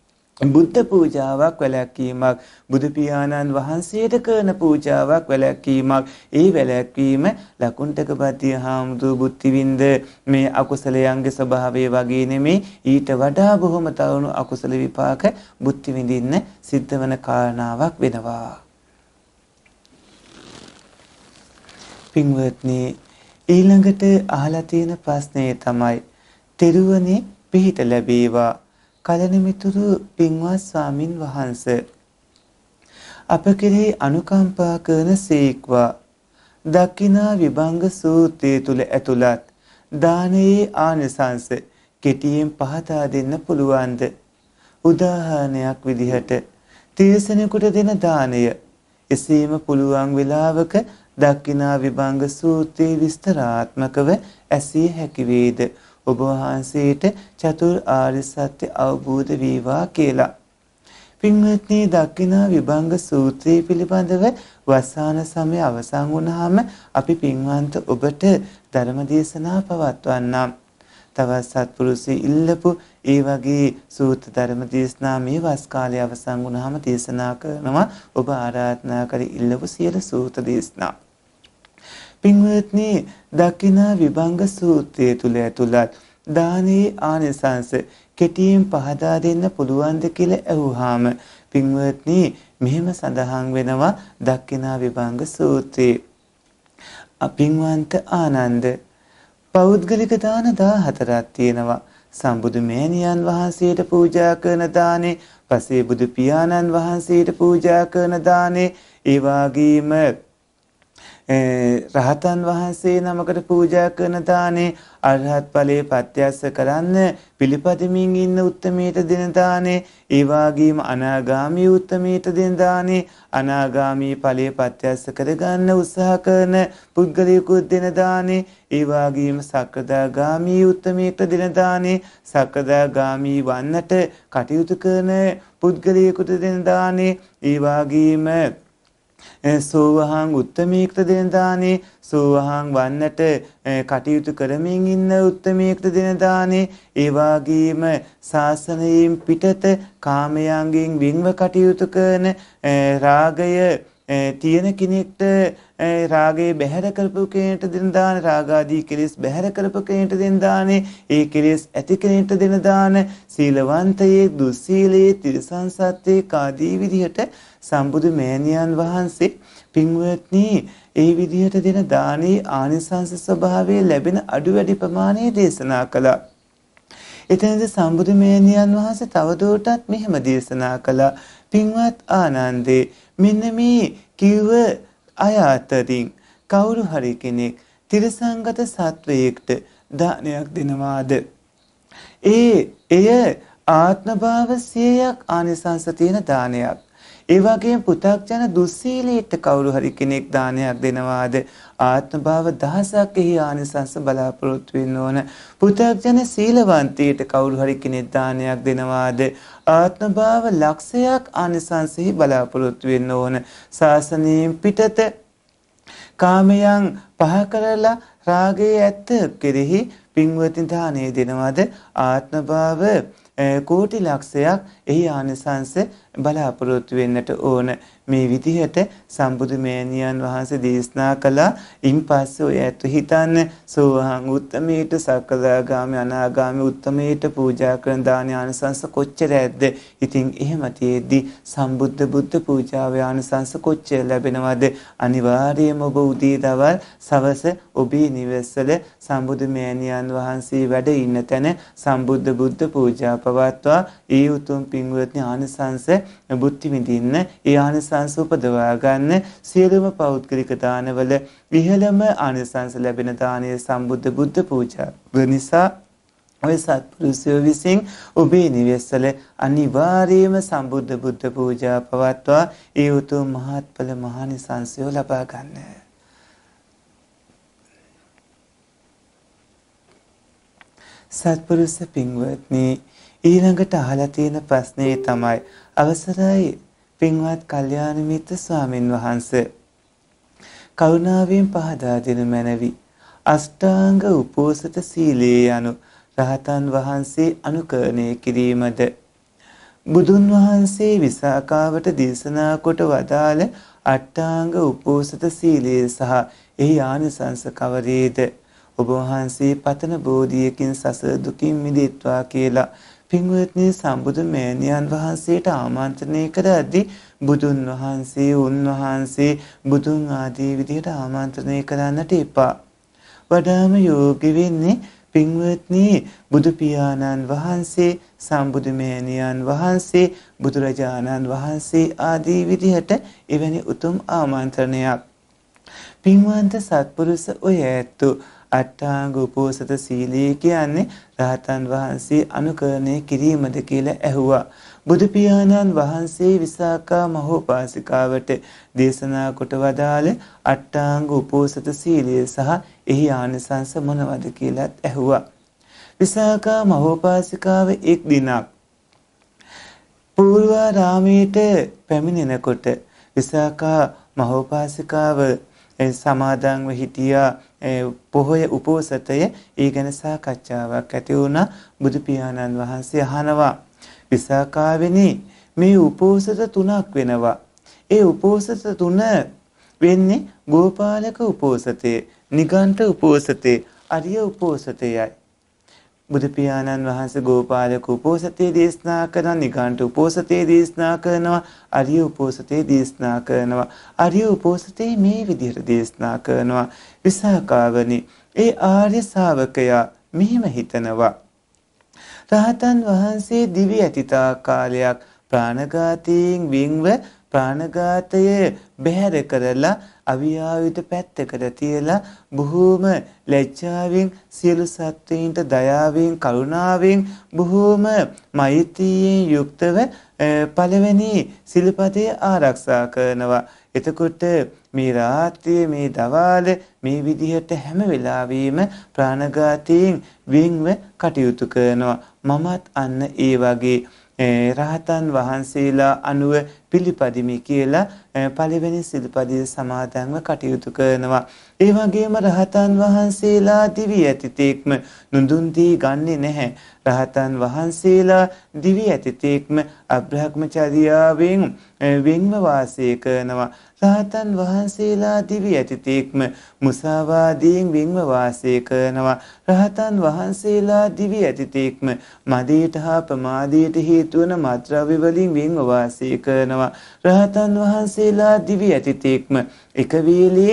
බුද්ධ පූජාවක් වැළැක්වීමක් බුදු පියාණන් වහන්සේට කරන පූජාවක් වැළැක්වීමක් ඒ වැළැක්වීම ලකුණ්ඩකපති හාමුදුරු බුද්ධිවින්ද මේ අකුසලයන්ගේ ස්වභාවය වගේ නෙමේ ඊට වඩා බොහොම තරුණු අකුසල විපාක බුද්ධි විඳින්න සිද්ධ වන කාරණාවක් වෙනවා පින්වත්නි ඊළඟට අහලා තියෙන ප්‍රශ්නේ තමයි තෙරුවනේ පිහිට ලැබේවා කලණමිතුරු පින්වත් ස්වාමින් වහන්ස අප කෙරෙහි අනුකම්පා කරන සීක්වා දක්ඛිනා විභංග සූත්‍රය තුල ඇතුළත් දානයේ ආනිසංස කෙටියෙන් පහදා දෙන්න පුළුවන්ද උදාහරණයක් විදිහට තිරසනෙකුට දෙන දාණය එසේම පුළුවන් වෙලාවක දක්ඛිනා විභංග සූත්‍රයේ විස්තරාත්මකව ඇසිය හැකි වේද ඔබ වහන්සේට චතුර් ආර්ය සත්‍ය අවබෝධ වේවා කියලා. පින්වත්නි දක්ිනා විභංග සූත්‍රය පිළිබඳව වසාන සමය අවසන් වුණාම අපි පින්වන්ත ඔබට ධර්ම දේශනා පවත්වන්නම්. තවත් සත්පුරුෂය ඉල්ලපු ඒ වගේ සූත්‍ර ධර්ම දේශනා මේ වස් කාලය අවසන් වුණාම දේශනා කරනවා ඔබ ආරාධනා කර ඉල්ලපු සියලු සූත්‍ර දේශනා පින්වත්නි දක්ෂිනා විභංග සූත්‍රය තුල ඇතුළත් දානයේ ආනිසංස කෙටියෙන් පහදා දෙන්න පුළුවන්ද කියලා ඇහුවාම පින්වත්නි මෙහෙම සඳහන් වෙනවා දක්ෂිනා විභංග සූත්‍රයේ අපින්වන්ත ආනන්ද පෞද්ගලික දාන 14ක් තියෙනවා සම්බුදු මෑණියන් වහන්සේට පූජා කරන දානේ පසේ බුදු පියාණන් වහන්සේට පූජා කරන දානේ ඒ වගේම රහතන් වහන්සේ නමකට පූජා කරන දානේ අරහත් ඵලයේ පත්‍යස්ස කරන්න පිළිපදමින් ඉන්න උත්තමයට දෙන දානේ ඒ වගේම අනාගාමී උත්තමයට දෙන දානේ අනාගාමී ඵලයේ පත්‍යස්ස කරගන්න උත්සාහ කරන පුද්ගලයෙකුට දෙන දානේ ඒ වගේම සක්‍රදාගාමී උත්තමයට දෙන දානේ සක්‍රදාගාමී වන්නට කටයුතු කරන පුද්ගලයෙකුට දෙන දානේ ඒ වගේම සෝවහං උත්තමීක්ත දෙනදානේ සෝවහං වන්නට කටයුතු කරමින් ඉන්න උත්තමීක්ත දෙනදානේ ඒ වගේම සාසනයෙන් පිටත කාමයන්ගෙන් වින්ව කටයුතු කරන රාගය තියෙන කෙනෙක්ට රාගයේ බැහැර කරපු කෙනෙක්ට දෙන දාන රාගාදී කෙලෙස් බැහැර කරපු කෙනෙක්ට දෙන දානේ ඒ කෙලෙස් ඇති කෙනෙක්ට දෙන දාන සීලවන්තයේ දුස්සීලයේ තිරසං සත්‍යේ කාදී විදිහට සම්බුදු මෑණියන් වහන්සේ පින්වත්නි ඒ විදිහට දෙන දානේ ආනිසංස ස්වභාවයේ ලැබෙන අඩු වැඩි ප්‍රමාණය දේශනා කළා. එතනදී සම්බුදු මෑණියන් වහන්සේ තවදුරටත් මෙහෙම දේශනා කළා. පින්වත් ආනන්දේ මෙන්න මේ කිව්ව අය අතරින් කවුරු හරි කෙනෙක් තිරසංගත සත්වයෙක්ට දානයක් දෙනවාද ඒ එය ආත්මභාව 100ක් ආනිසංස තියෙන දානයක් ඒ වගේම පු탁ජන දුස්සීලීට කවුරු හරි කෙනෙක් දානයක් දෙනවාද ආත්මභාව දහසක් එහි ආනිසංස බලාපොරොත්තු වෙන්න ඕන පු탁ජන සීලවන්තීට කවුරු හරි කෙනෙක් දානයක් දෙනවාද ආත්මභාව ලක්ෂයක් ආනිසංසෙහි බලාපොරොත්තු වෙන්න ඕන. ශාසනයෙන් පිටත කාමයන් පහ කරලා රාගයේ ඇත්ත කෙරෙහි පින්වතින් දානේ දෙනවද ආත්මභාව කෝටි ලක්ෂයක් එහි ආනිසංස බලාපොරොත්තු වෙන්නට ඕන. මේ විදිහට සම්බුදු මෑණියන් වහන්සේ දේශනා කළා. ඉන් පස්සේ ඔය ඇත්ත හිතන්න සෝහං උත්තමේට සක්කදාගාමි අනාගාමි උත්තමේට පූජා කරන දාන ආනිසංස කොච්චර ඇද්ද? ඉතින් එහෙම තියේදී සම්බුද්ධ බුද්ධ පූජාවේ ආනිසංස කොච්චර ලැබෙනවද? අනිවාර්යයෙන්ම ඔබ උදේ දවල් සවස ඔබේ නිවෙස්වල සම්බුදු මෑණියන් වහන්සේ වැඩ ඉන්න තැන සම්බුද්ධ බුද්ධ පූජා පවත්වා ඒ උතුම් පින්වත්නි ආනිසංස බුද්ධ විඳින්න. ඒ ආනිසංස ආනිසංස උපදවා ගන්න සියලුම පෞද්ගලික දානවල ඉහළම ආනිසංස ලැබෙන දානය සම්බුද්ධ බුද්ධ පූජාව නිසා ඔය සත්පුරුෂයෝ විසින් ඔබේ නිවෙස්වල අනිවාර්යයෙන්ම සම්බුද්ධ බුද්ධ පූජා පවත්වා ඒ උතුම් මහත්ඵල මහානිසංසය ලබා ගන්න. සත්පුරුෂ පින්වත්නි ඊළඟට අහලා තියෙන ප්‍රශ්නේ තමයි අවසරයි පින්වත් කල්යාණ මිත්‍ර ස්වාමින් වහන්සේ කරුණාවෙන් පහදා දෙනු මැනවි. අෂ්ටාංග උපෝසත සීලයේ යනු රහතන් වහන්සේ අනුකරණය කිරීමද බුදුන් වහන්සේ විසාකාවට දේශනා කොට වදාළ අට්ටාංග උපෝසත සීලය සහ එහි ආනිසංස කවරේද ඔබ වහන්සේ පතන බෝධියකින් සසර දුකින් මිදෙත්වා කියලා පින්වත්නි සම්බුදු මෑණියන් වහන්සේට ආමන්ත්‍රණය කර ඇදී බුදුන් වහන්සේ උන්වහන්සේ බුදුන් ආදී විදිහට ආමන්ත්‍රණය කරන්නට එපා. වඩාම යෝග්‍ය වෙන්නේ පින්වත්නි බුදු පියාණන් වහන්සේ සම්බුදු මෑණියන් වහන්සේ බුදුරජාණන් වහන්සේ ආදී විදිහට එවැනි උතුම් ආමන්ත්‍රණයක්. පින්වන්ත සත්පුරුෂ ඔය ඇත්තෝ අට්ඨාංග උපෝසත සීලය කියන්නේ රහතන් වහන්සේ අනුකරණය කිරීමද කියලා ඇහුවා. බුදු පියාණන් වහන්සේ විසාකා මහෝපාසිකාවට දේශනා කොට වදාළ අට්ඨාංග උපෝසත සීලය සහ එහි ආනිසංස මොනවද කියලාත් ඇහුවා. විසාකා මහෝපාසිකාව එක් දිනක් පූර්වාරාමයට පැමිණෙනකොට විසාකා මහෝපාසිකාව සමාදන්ව හිටියා පොහොය උපෝසතයේ ඒ ගැන සාකච්ඡාවක් ඇති වුණා බුදු පියාණන් වහන්සේ අහනවා විසාකාවෙනි මේ උපෝසත තුනක් වෙනවා ඒ උපෝසත තුන වෙන්නේ ගෝපාලක උපෝසතේ නිගණ්ඨ උපෝසතේ අරිය උපෝසතයයි බුදුපියාණන් වහන්ස ගෝපාලක උපෝසතයේ දේශනා කරන නිගාන්ට උපෝසතයේ දේශනා කරනවා අරිය උපෝසතයේ දේශනා කරනවා අරිය උපෝසතයේ මේ විදිහට දේශනා කරනවා විසාකාවනි ඒ ආර්ය ශාවකයා මෙහෙම හිතනවා රහතන් වහන්සේ දිවි ඇතිතා කාලයක් ප්‍රාණඝාතයෙන් වින්ව ප්‍රාණඝාතය බැහැර කරලා අවියාවිත පැත්තකට තියලා බොහෝම ලැජ්ජාවෙන් සියලු සත්වයින්ට දයාවෙන් කරුණාවෙන් බොහෝම මෛත්‍රියෙන් යුක්තව පළවෙනි සිල්පදේ ආරක්ෂා කරනවා. එතකොට මේ රාත්‍රියේ මේ දවාල මේ විදිහට හැම වෙලාවෙම ප්‍රාණඝාතයෙන් වෙන්ව කටයුතු කරනවා. මමත් අන්න ඒ වගේ රහතන් වහන්සේලා අනුව පිළිපදිමි කියලා පළවෙනි සිල්පදයේ සමාදන්ව කටයුතු කරනවා. ඒ වගේම රහතන් වහන්සේලා දිවි ඇතිතේක්ම නුඳුන් දී ගන්නෙ නැහැ. රහතන් වහන්සේලා දිවි ඇතිතේක්ම අබ්‍රහ්මචර්යාවෙන් වෙන්ව වාසය කරනවා. රහතන් වහන්සේලා දිවි ඇතිතේක්ම මුසාවාදීන් වෙන්ව වාසය කරනවා. රහතන් වහන්සේලා දිවි ඇතිතේක්ම මදීට හා ප්‍රමාදයට හේතු වන මත්ද්‍රව්‍ය වලින් වෙන්ව වාසය කරනවා. රහතන් වහන්සේලා දිවි ඇතිතේක්ම එක වේලේ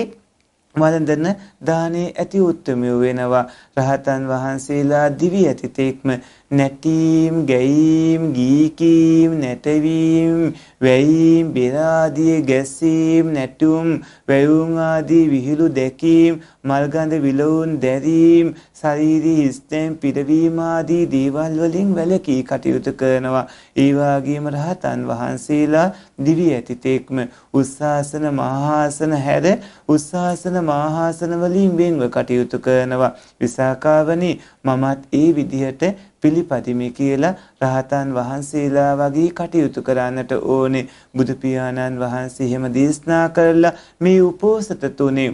වදඳන දානේ ඇති උත්මය වෙනවා රහතන් වහන්සේලා දිවි ඇතිතෙක්ම නැටීම් ගැයීම් ගීකීම් නැටවීම් වැයීම් බෙරාදිය ගැසීම් නැටුම් වැයුම් ආදී විහිළු දැකීම් මල්ගඳ විලවුන් දැරීම් ශාරීරී ස්තෙන් පිරවීම ආදී දේවල් වලින් වැළකී කටයුතු කරනවා ඒ වාගේම රහතන් වහන්සේලා දිවි ඇතිතෙක්ම උස්සාසන මහාසන හැර උස්සාසන මහාසන වලින් වෙන්ව කටයුතු කරනවා විසාකාවනි මමත් ඒ විදිහට පිළිපදිමි කියලා රහතන් වහන්සේලා වගේ කටයුතු කරන්නට ඕනේ බුදු පියාණන් වහන්සේ එහෙම දේශනා කරලා මේ උපෝසත තුනේ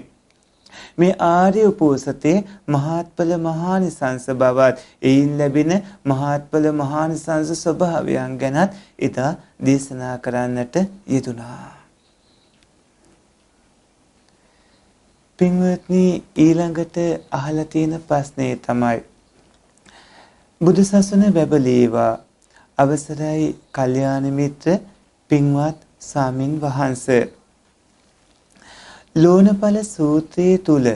මේ ආර්ය උපෝසතේ මහත්ඵල මහානිසංස බවත් එයින් ලැබෙන මහත්ඵල මහානිසංස ස්වභාවයන් ගැනත් එදා දේශනා කරන්නට යෙදුනා. පින්වත්නි ඊළඟට අහලා තියෙන ප්‍රශ්නේ තමයි බුදු සසුන වැබලේවා අවසරයි කල්යාණ මිත්‍ර පින්වත් සාමින් වහන්ස ලෝණපල සූත්‍රයේ තුල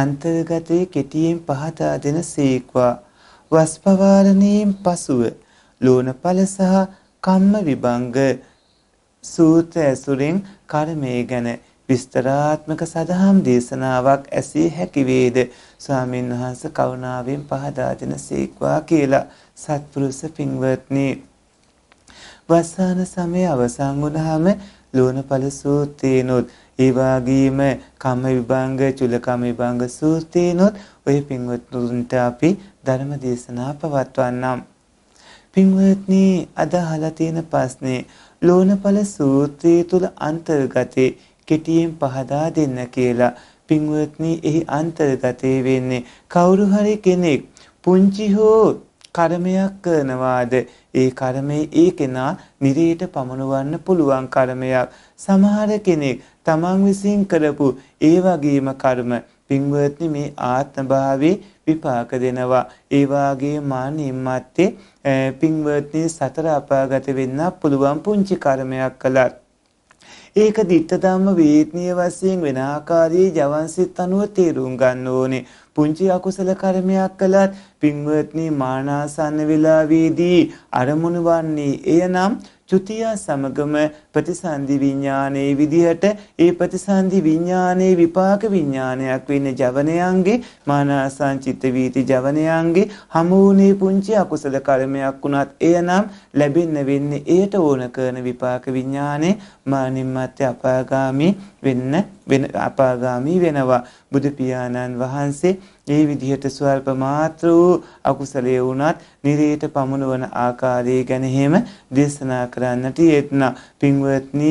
අන්තර්ගතයේ කෙටියෙන් පහදා දෙන සීක්වා වස්පවාරණයෙන් පසුව ලෝණපල සහ කම්ම විභංග සූත්‍ර ඇසුරෙන් කර්මය ගැන විස්තරාත්මක සදහම් දේශනාවක් ඇසේ හැකි වේද ස්වාමීන් වහන්ස කරුණාවෙන් පහදා දෙන සීක්වා කියලා සත්පුරුෂ පින්වත්නි වසාන සමය අවසන් වුණාම ලෝණපල සූත්‍රේනොත් ඒ වගේම කම්ම විභංග චුල කම්ම විභංග සූත්‍රේනොත් ඔය පින්වත්තුන්ට අපි ධර්ම දේශනා පවත්වන්නම් පින්වත්නි අද අහලා තියෙන ප්‍රශ්නේ ලෝණපල සූත්‍රයේ තුල අන්තර්ගතේ කෙටියෙන් පහදා දෙන්න කියලා. පින්වත්නි එහි අන්තර්ගතය වෙන්නේ කවුරු හරි කෙනෙක් පුංචි හෝ කර්මයක් කරනවාද ඒ කර්මය ඒ කෙනා නිරේට පමණවන්න පුළුවන් කර්මයක් සමහර කෙනෙක් තමන් විසින් කරපු ඒ වගේම කර්ම පින්වත්නි මේ ආත්මභාවේ විපාක දෙනවා ඒ වාගේ මානින් මැත්තේ පින්වත්නි සතර අපාගත වෙන්න පුළුවන් පුංචි කර්මයක් කළත් ඒක ditta ධම්ම වේත්නීය වශයෙන් වෙන ආකාරයේ ජවන්සිත අනුව තේරුම් ගන්න ඕනේ. පුංචි අකුසල කර්මයක් කළත් පින්වත්නි මානාසන්න වෙලාවේදී අරමුණු වන්නේ එයනම් චුතිය සමගම ප්‍රතිසන්දි විඥානයේ විදිහට ඒ ප්‍රතිසන්දි විඥානයේ විපාක විඥානයක් වෙන ජවනයන්ගේ මානසංචිත වීති ජවනයන්ගේ හමුුණේ පුංචි අකුසල කර්මයක් වුණත් එයනම් ලැබෙන්න වෙන්නේ එයට ඕන කරන විපාක විඥානේ මානිම්මත්‍ය අපාගාමි වෙන්න අපාගාමි වෙනවා බුදු පියාණන් වහන්සේ ඒ විදිහට ස්වල්ප මාත්‍ර වූ අකුසලයේ වුණත් නිරේත පමුණවන ආකාරය ගැන හේම දේශනා කරන්නට යෙත්නා. පින්වත්නි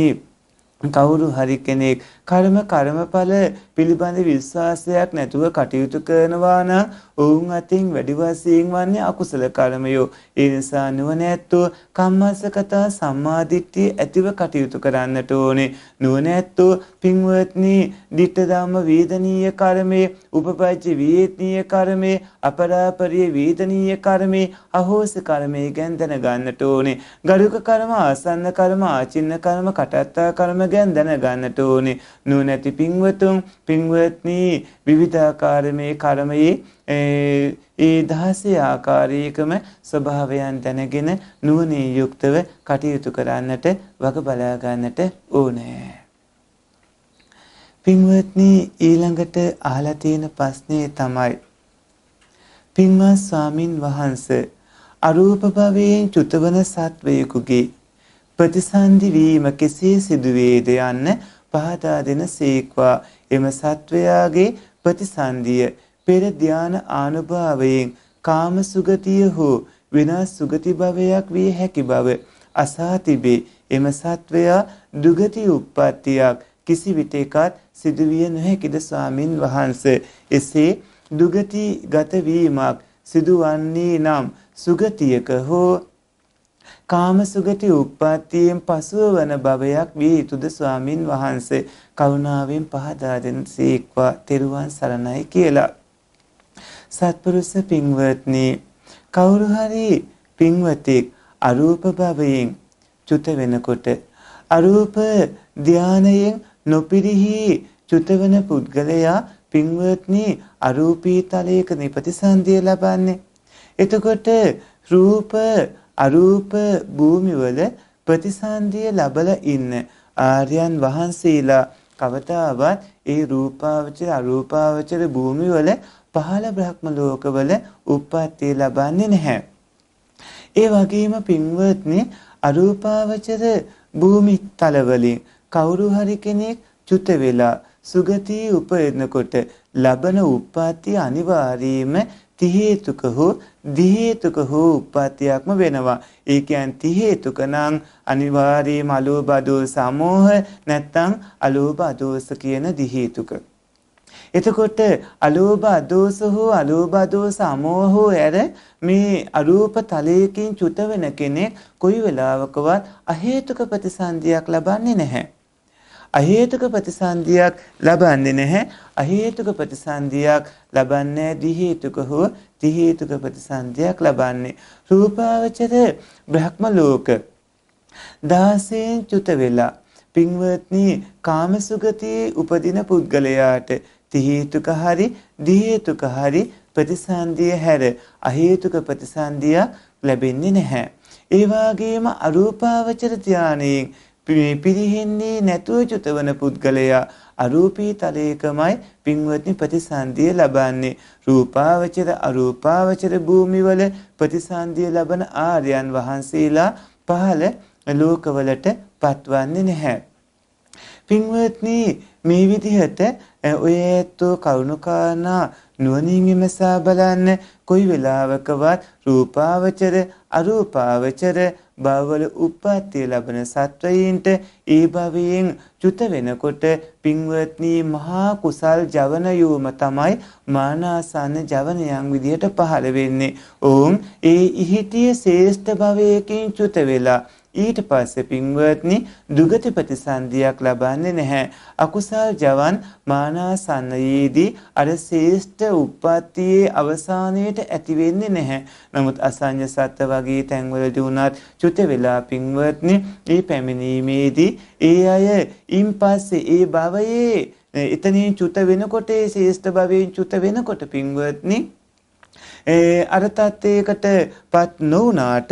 කවුරු හරි කෙනෙක් කර්ම කර්මඵල පිළිබඳ විශ්වාසයක් නැතුව කටයුතු කරනවා නම් ඔවුන් අතින් වැඩි වශයෙන් වන්නේ අකුසල කර්මයෝ. ඒ නිසා නුවණැත්තෝ කම්මස්සකතා සම්මාදිට්ඨිය ඇතිව කටයුතු කරන්නට ඕනේ. නුවණැත්තෝ පින්වත්නි, ditta ධම්ම වේදනීය කර්මේ, උපපච්ච වේදනීය කර්මේ, අපරාපරිය වේදනීය කර්මේ, අහෝස කර්මේ ගැන දැනගන්නට ඕනේ. ගරුක කර්ම, ආසන්න කර්ම, ආචින්න කර්ම, කටත්තා කර්ම ගැන දැනගන්නට ඕනේ. නුවණැති පින්වතුන් පින්වත්නි විවිධාකාර මේ කර්මයේ ඒ දහසේ ආකාරයකම ස්වභාවයන් දැනගෙන නුවණේ යුක්තව කටයුතු කරන්නට වග බලා ගන්නට ඕනේ. පින්වත්නි ඊළඟට අහලා තියෙන ප්‍රශ්නේ තමයි පින්වත් ස්වාමින් වහන්සේ අරූප භවයෙන් චුතවන සත්වයෙකුගේ ප්‍රතිසන්දි වීම කෙසේ සිදුවේද යන්න පහදා දෙන සීක්වා එම සත්වයාගේ ප්‍රතිසන්දිය පෙර ධාන ආනුභාවයෙන් කාම සුගතිය හෝ විනාශ සුගති භවයක් විය හැකි බව අසා තිබේ එම සත්වයා දුගති උප්පත්තියක් කිසි විටෙකත් සිදුවිය නොහැකිද ස්වාමින් වහන්සේ එසේ දුගති ගත වීමක් සිදුවන්නේ නම් සුගතියක හෝ කාමසුගති උප්පත්තියෙන් පසුව වන භවයක් විය යුතුද ස්වාමින් වහන්සේ කරුණාවෙන් පහදා දෙන සීක්වා තෙරුවන් සරණයි කියලා. සත්පුරුෂ පින්වත්නි කවුරු හරි පින්වතෙක් අරූප භවයෙන් චුත වෙනකොට අරූප ධානයෙන් නොපිරිහි චුතවන පුද්ගලයා පින්වත්නි අරූපී තලයක නිපතිසන්දිය ලබන්නේ. එතකොට රූප අරූප භූමිවල ප්‍රතිසන්දිය ලබලා ඉන්න ආර්යයන් වහන්සේලා කවදාවත් ඒ රූපාවචර අරූපාවචර භූමිවල පහළ බ්‍රහ්ම ලෝකවල උප්පත්ති ලබන්නේ නැහැ. ඒ වගේම පින්වත්නි අරූපාවචර භූමි තලවලින් කවුරු හරි කෙනෙක් චුත වෙලා සුගතිය උපයනකොට ලබන උප්පත්ති අනිවාර්යයෙන්ම තිහේතුක හෝ දිහේතුක හෝ උප්පත්තියක්ම වෙනවා. ඒ කියන්නේ තිහේතුක නම් අනිවාර්යයෙන්ම අලෝභ අදෝස සමෝහ නැත්නම් අලෝභ අදෝස කියන දිහේතුක. එතකොට අලෝභ අදෝස හෝ අලෝභ අදෝස අමෝහෝ ඇර මේ අරූප තලයකින් චුත වෙන කෙනෙක් කොයි වෙලාවකවත් අහේතුක ප්‍රතිසන්දියක් ලබන්නේ නැහැ. අහේතුක ප්‍රතිසන්දියක් ලබන්නේ නැහැ. අහේතුක ප්‍රතිසන්දියක් ලබන්නේ දිහේතුක හෝ තිහේතුක ප්‍රතිසන්දියක් ලබන්නේ. රූපාවචර බ්‍රහ්ම ලෝක 16න් චුත වෙලා පින්වත්නි කාමසුගතියේ උපදින පුද්ගලයාට තිහේතුක හරි දිහේතුක හරි ප්‍රතිසන්දිය හැර අහේතුක ප්‍රතිසන්දියක් ලැබෙන්නේ නැහැ. ඒ වගේම අරූපාවචර ධානයෙන් පිරිහෙන්නේ නැතුව චුතවන පුද්ගලයා අරූපී තලයකමයි පින්වත්නි ප්‍රතිසන්දිය ලබන්නේ රූපාවචර අරූපාවචර භූමිවල ප්‍රතිසන්දිය ලබන ආර්යයන් වහන්සේලා පහළ ලෝකවලට පත්වන්නේ නැහැ පින්වත්නි මේ විදිහට ඔය ඇත්තෝ කරුණාකාරණා නුවණින් විමසා බලන්න කොයි වෙලාවකවත් රූපාවචර අරූපාවචර භවවල උප්පත්තිය ලබන සත්වයින්ට ඒ භවයෙන් චුත වෙනකොට පින්වත්නි මහා කුසල් ජවන යෝම තමයි මානාසන්න ජවනයන් විදියට පහළ වෙන්නේ. ඔවුන් ඒ ඉහිතිය ශේෂ්ඨ භවයකින් චුත වෙලා ඊට පස්සේ පින්වත්නි දුගති ප්‍රතිසන්දියක් ලබන්නේ නැහැ. අකුසල් ජවන් මානාසන්නයේදී අර ශේෂ්ඨ උප්පත්තියේ අවසානයේට ඇති වෙන්නේ නැහැ. නමුත් අසඤ්ඤ සත්ත්ව වගේ තැන්වලදී උනත් චුත වෙලා පින්වත්නි මේ පැමිණීමේදී ඒ අය ඉන්පස්සේ ඒ භවයේ එතනින් චුත වෙනකොට ඒ ශේෂ්ඨ භවයෙන් චුත වෙනකොට පින්වත්නි අර තත්ත්වයකටපත් නොවුනාට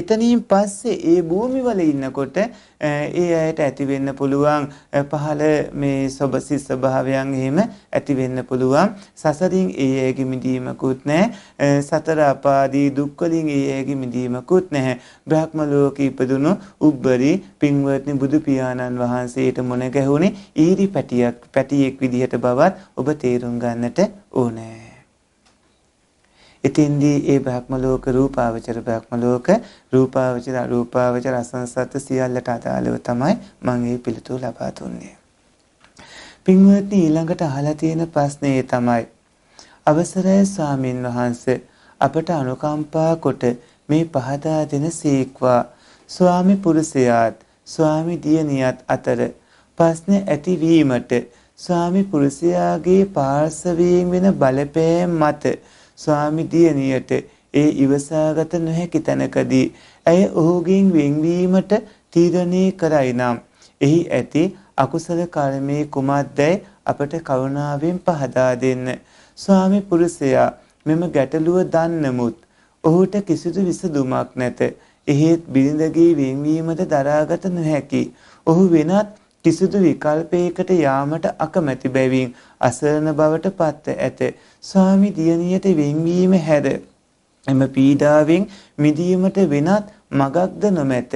එතනින් පස්සේ ඒ භූමිවල ඉන්නකොට ඒ අයට ඇති වෙන්න පුළුවන් පහළ මේ සොබසිස් ස්වභාවයන් එහෙම ඇති වෙන්න පුළුවන් සසරින් ඒ අයගේ මිදීමකුත් නැහැ සතර අපාදී දුක් වලින් ඒ අයගේ මිදීමකුත් නැහැ බ්‍රහ්ම ලෝකේ ඉපදුණු උබ්බරි පින්වත්නි බුදු පියාණන් වහන්සේට මොන ගැහුණේ ඊරි පැටියක් පැටියෙක් විදිහට බවත් ඔබ තේරුම් ගන්නට ඕනේ එතෙන්දී ඒ බ්‍රහ්ම ලෝක රූපාවචර බ්‍රහ්ම ලෝක රූපාවචර අරූපාවචර අසංසත් සියල්ලට අදාළව තමයි මම මේ පිළිතුරු ලබා දුන්නේ. පින්වත්නි ඊළඟට අහලා තියෙන ප්‍රශ්නේ තමයි අවසරයි ස්වාමින් වහන්සේ අපට අනුකම්පා කොට මේ පහදා දෙන සීක්වා ස්වාමි පුරුෂයාත් ස්වාමි දියණියත් අතර ප්‍රශ්න ඇතිවීමට ස්වාමි පුරුෂයාගේ පාර්ශවයෙන් වෙන බලපෑම් මත ස්වාමිතියනියට ඒ ඉවසාගත නොහැකි තැනකදී ඇය ඔහුගෙන් වෙන්වීමට තීරණය කරයි නම් එහි ඇති අකුසල කර්මයේ කුමක්දැයි අපට කරුණාවෙන් පහදා දෙන්න. ස්වාමි පුරුෂයා මෙම ගැටලුව දන්නමුත් ඔහුට කිසිදු විසඳුමක් නැත. එහෙත් බිරිඳගේ වෙන්වීමද දරාගත නොහැකි. ඔහු වෙනත් කිසිදු විකල්පයකට යාමට අකමැති බැවින් අසරණ බවට පත්ව ඇත. ස්වාමි දියණියට වෙන්වීම හැර එම පීඩාවෙන් මිදීමට වෙනත් මගක්ද නොමැත.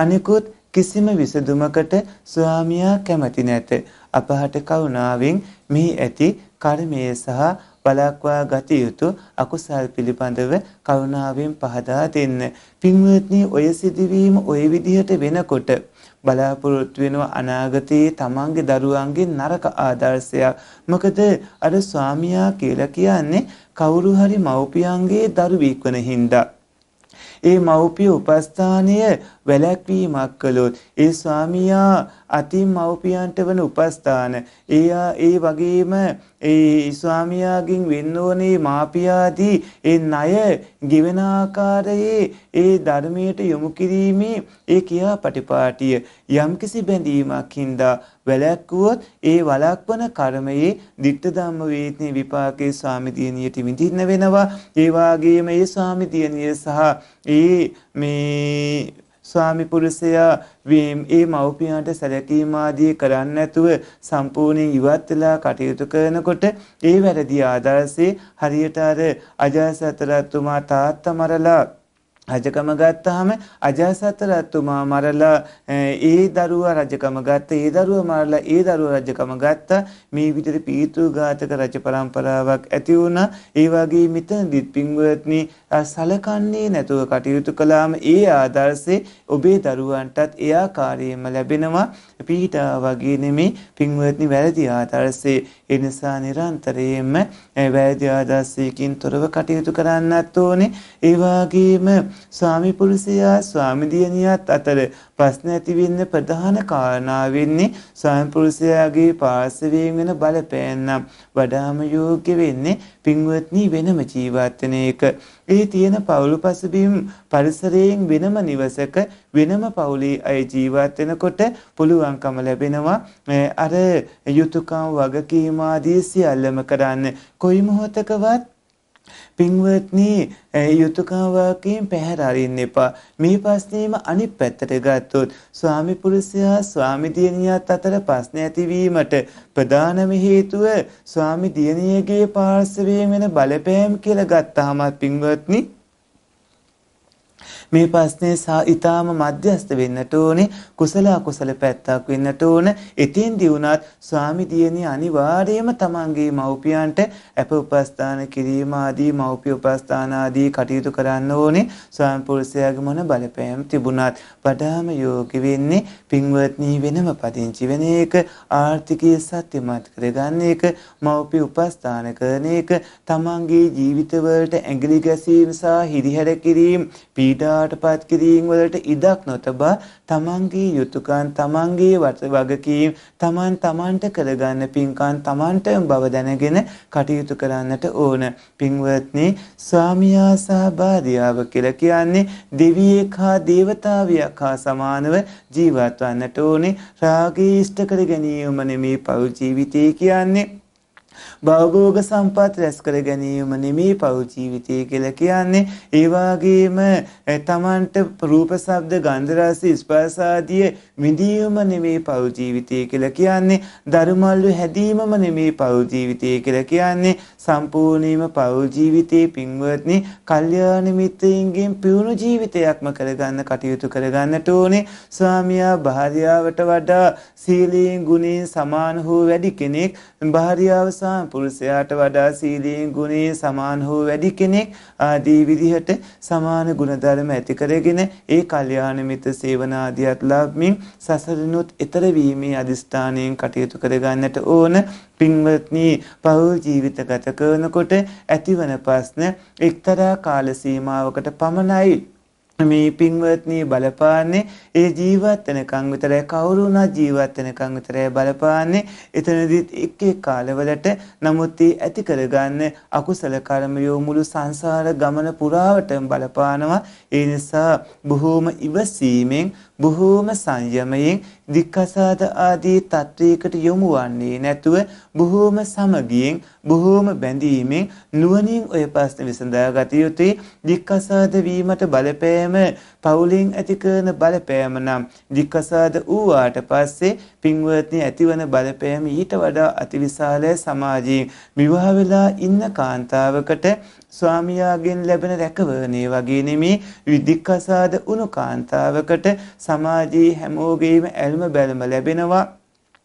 අනිකුත් කිසිම විසඳුමකට ස්වාමියා කැමති නැත. අපහට කරුණාවෙන් මෙහි ඇති කර්මය සහ බලක්වා ගත යුතු අකුසල් පිළිබඳව කරුණාවෙන් පහදා දෙන්න. පින්වත්නි ඔය සිදුවීම ඔය විදිහට වෙනකොට බලාපොරොත්තු වෙනවා අනාගතයේ තමන්ගේ දරුවන්ගේ නරක ආදර්ශයක්. මොකද අර ස්වාමියා කියලා කියන්නේ කවුරු හරි මව්පියන්ගේ දරුවෙක් වෙන හින්දා ඒ මව්පිය උපස්ථානය වැළැක්වීමක් කළොත් ඒ ස්වාමියා අතින් මව්පියන්ට වන උපස්ථාන එයා ඒ වගේම ඒ ස්වාමියාගෙන් වෙන්න ඕනේ මාපියාදී ඒ ණය ගෙවෙන ආකාරයේ ඒ ධර්මයට යොමු කිරීමේ ඒ කියා පටිපාටිය යම්කිසි බැඳීමක් හින්දා වැළැක්වුවොත් ඒ වළක්වන කර්මයේ ditta ධම්ම වේතනේ විපාකේ ස්වාමිදීනියට විඳින්න වෙනවා ඒ වාගේම ඒ ස්වාමිදීනිය සහ ඒ මේ ස්වාමිපුරුසයා ඒ මව්පියන්ට සැලකීම ආදී කරන්නේ නැතුව සම්පූර්ණයෙන් ඉවත් වෙලා කටයුතු කරනකොට ඒ වැරදි ආදර්ශේ හරියට අර අජාසතරතුමා තාත්තා මරලා රජකම ගත්තාම අජාසත් රජතුමා මරලා ඒ දරුවා රජකම ගත්ත ඒ දරුවා මරලා ඒ දරුවා රජකම ගත්ත මේ විදිහට පීතෘඝාතක රජ પરම්පරාවක් ඇති වුණා ඒ වගේ මෙතනදිත් පින්වත්නි සලකන්නේ නැතුව කටයුතු කළාම ඒ ආදර්ශේ ඔබේ දරුවන්ටත් ඒ ආකාරයෙන්ම ලැබෙනවා පිහිටා වගේ නෙමේ පින්වත්නි වැරදි ආදර්ශයේ ඒ නිසා නිරන්තරයෙන්ම වැරදි ආදර්ශයකින් තොරව කටයුතු කරන්නත් ඕනේ ඒ වගේම ස්වාමි පුරුෂයා ස්වාමි දියණියත් අතර ප්‍රශ්න ඇතිවෙන්න ප්‍රධාන කාරණා වෙන්නේ ස්වයංපුරුෂයාගේ පාර්ශවයෙන් වෙන බලපෑන්නම් වඩාම යෝග්‍ය වෙන්නේ පින්වත්නි වෙනම ජීවත් වෙන එක. ඒ තියෙන පවුල පසුබිම් පරිසරයෙන් වෙනම නිවසක වෙනම පවුලේ අය ජීවත් වෙනකොට පුළුවන්කම ලැබෙනවා අර යුතුයකම් වගකීම් ආදී සියල්ලම කරන්න. කොයි මොහොතකවත් පින්වත්නි යුතුයකමකින් පැහැර අරින්න එපා. මේ ප්‍රශ්නේම අනිත් පැත්තට ගත්තොත් ස්වාමි පුරුෂයා ස්වාමි දියණියත් අතර ප්‍රශ්න ඇතිවීමට ප්‍රධානම හේතුව ස්වාමි දියණියගේ පාර්ශවයෙන් වෙන බලපෑම් කියලා ගත්තාම පින්වත්නි මේ ප්‍රශ්නේ ඉතාම මධ්‍යස්ත වෙන්නට ඕනේ කුසල අකුසල පැත්තක් වෙන්නට ඕන එතෙන්දී වුණත් ස්වාමි දියණිය අනිවාර්යයෙන්ම තමන්ගේ මව්පියන්ට අප උපස්ථාන කිරීම ආදී මව්පිය උපස්ථාන ආදී කටයුතු කරන්න ඕනේ ස්වාමි පුරුෂයාගේ මොන බලපෑම් තිබුණත් වඩාම යෝගී වෙන්නේ පින්වත්නි වෙනම පදිංචි වෙන එක ආර්ථිකය සත්‍යමත් කරගන්න එක මව්පිය උපස්ථාන කරන එක තමන්ගේ ජීවිතවලට ඇඟිලි ගැසීම සහ හිරිහැර කිරීම පීඩා බාධාවට පත් කිරීම වලට ඉඩක් නොතබා තමන්ගේ යුතුයකම් තමන්ගේ වගකීම් තමන් තමන්ට කරගන්න පින්කම් තමන්ට බව දැනගෙන කටයුතු කරන්නට ඕන පින්වත්නි ස්වාමියා සහ භාර්යාව කියලා කියන්නේ දෙවියෙක් හා දේවතාවියක් හා සමානව ජීවත් වන්නට ඕනේ රාගී ඉෂ්ට කර ගැනීම නෙමේ පෞ ජීවිතය කියන්නේ භවභෝග සම්පත් රැස් කර ගැනීම නෙමේ පෞ ජීවිතය කියලා කියන්නේ. ඒ වගේම තමන්ට රූප ශබ්ද ගන්ධ රස ස්පර්ශ ආදී විඳීම නෙමේ පෞ ජීවිතය කියලා කියන්නේ. ධර්මල්ලු හැදීමම නෙමේ පෞ ජීවිතය කියලා කියන්නේ. සම්පූර්ණයෙන්ම පෞල් ජීවිතයේ පින්වත්නි කල්යාණ මිත්‍රයින්ගෙන් පියුණු ජීවිතයක්ම කරගන්න කටයුතු කරගන්නට ඕනේ ස්වාමියා භාර්යාවට වඩා සීලයෙන් ගුණයෙන් සමාන හෝ වැඩි කෙනෙක් භාර්යාව සහ පුරුෂයාට වඩා සීලයෙන් ගුණයෙන් සමාන හෝ වැඩි කෙනෙක් ආදී විදිහට සමාන ගුණධර්ම ඇති කරගෙන ඒ කල්යාණ මිත්‍ර සේවන ආදියත් ලබමින් සසරිනුත් ඈතර වීමේ අදිස්ථානයෙන් කටයුතු කරගන්නට ඕන පින්වත්නී පවුල් ජීවිත ගත කරනකොට ඇතිවන ප්‍රශ්න එක්තරා කාල සීමාවකට පමණයි මේ පින්වත්නී බලපාන්නේ ඒ ජීවත් වෙනකන් විතරයි කවුරු වුණත් ජීවත් වෙනකන් විතරයි බලපාන්නේ එතනදිත් එක් එක් කාලවලට නමුත් ඒ ඇති කරගන්න අකුසල කර්මයෝ මුළු සංසාර ගමන පුරාවටම බලපානවා ඒ නිසා බොහෝම ඉවසීමෙන් බොහෝම සංයමයෙන් වික්කසාද ආදී තත්ත්වයකට යොමු වන්නේ නැතුව බොහෝම සමගියෙන් බොහෝම බැඳීමෙන් නුවණින් ඔය ප්‍රශ්න විසඳා ගත යුතුයි වික්කසාද වීමට බලපෑම පවුලෙන් ඇති කරන බලපෑම නම් වික්කසාද වූාට පස්සේ පින්වත්නි ඇතිවන බලපෑම ඊට වඩා අතිවිශාල සමාජයෙන් විවාහ වෙලා ඉන්න කාන්තාවකට ස්වාමියාගෙන් ලැබෙන රැකවරණේ වගේ නෙමේ විදික්කසාද උණු කාන්තාවකට සමාජයේ හැමෝගෙම ඇල්ම බැල්ම ලැබෙනවා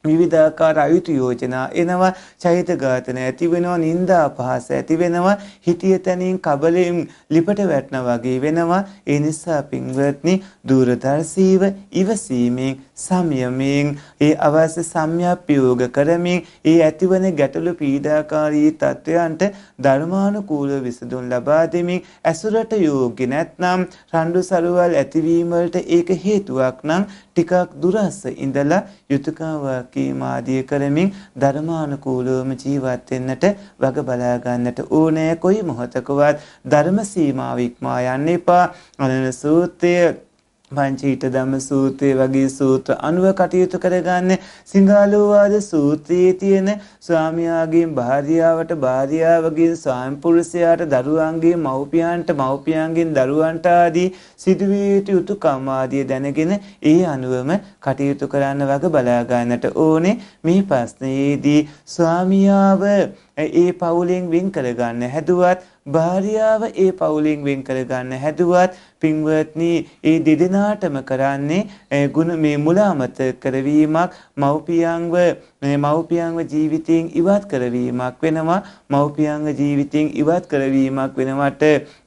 විවිධාකාර අයුතු යෝජනා එනවා චෛත ඝාතන ඇති වෙනවා නිന്ദා අපහාස ඇති වෙනවා හිතිය තැනින් කබලෙන් ලිපට වැටෙනා වගේ වෙනවා ඒ නිසා පින්වත්නි දූරදර්ශීව ඉවසීමෙන් සමයමින් ඒ අවශ්‍ය සම්‍යප්පයෝග කරමින් ඒ ඇතිවන ගැටලු පීඩාකාරී තත්ත්වයන්ට ධර්මානුකූලව විසඳුම් ලබා දෙමින් ඇසුරට යෝග්‍ය නැත්නම් රණ්ඩු සරුවල් ඇතිවීම වලට ඒක හේතුවක් නම් ටිකක් දුරස්ස ඉඳලා යුතුයකම් වාකීමාදී කරමින් ධර්මානුකූලවම ජීවත් වෙන්නට වග බලා ගන්නට ඕනෑ කොයි මොහොතකවත් ධර්ම සීමාව ඉක්මා යන්න එපා අනන සූත්‍රය පංචීට ධම්ම සූත්‍රය වගේ සූත්‍ර අනුව කටයුතු කරගන්න සිංහලෝවාද සූත්‍රයේ තියෙන ස්වාමියාගෙන් භාර්යාවට භාර්යාවගෙන් ස්වාම්පුරුෂයාට දරුවන්ගේ මව්පියන්ට මව්පියන්ගෙන් දරුවන්ට ආදී සිදුවියට යුතු කමාදිය දැනගෙන ඒ අනුවම කටයුතු කරන්න වගේ බලාගන්නට ඕනේ මේ ප්‍රශ්නයේදී ස්වාමියාව ඒ පවුලෙන් වෙන් කරගන්න හැදුවත් භාර්යාව ඒ පවුලෙන් වෙන් කරගන්න හැදුවත් පින්වත්නි ඒ දෙදෙනාටම කරන්නේ ගුණ මේ මුලාමත කරවීමක් මව්පියන්ව මව්පියන්ව ජීවිතයෙන් ඉවත් කරවීමක් වෙනවා මව්පියන්ව ජීවිතයෙන් ඉවත් කරවීමක් වෙනවට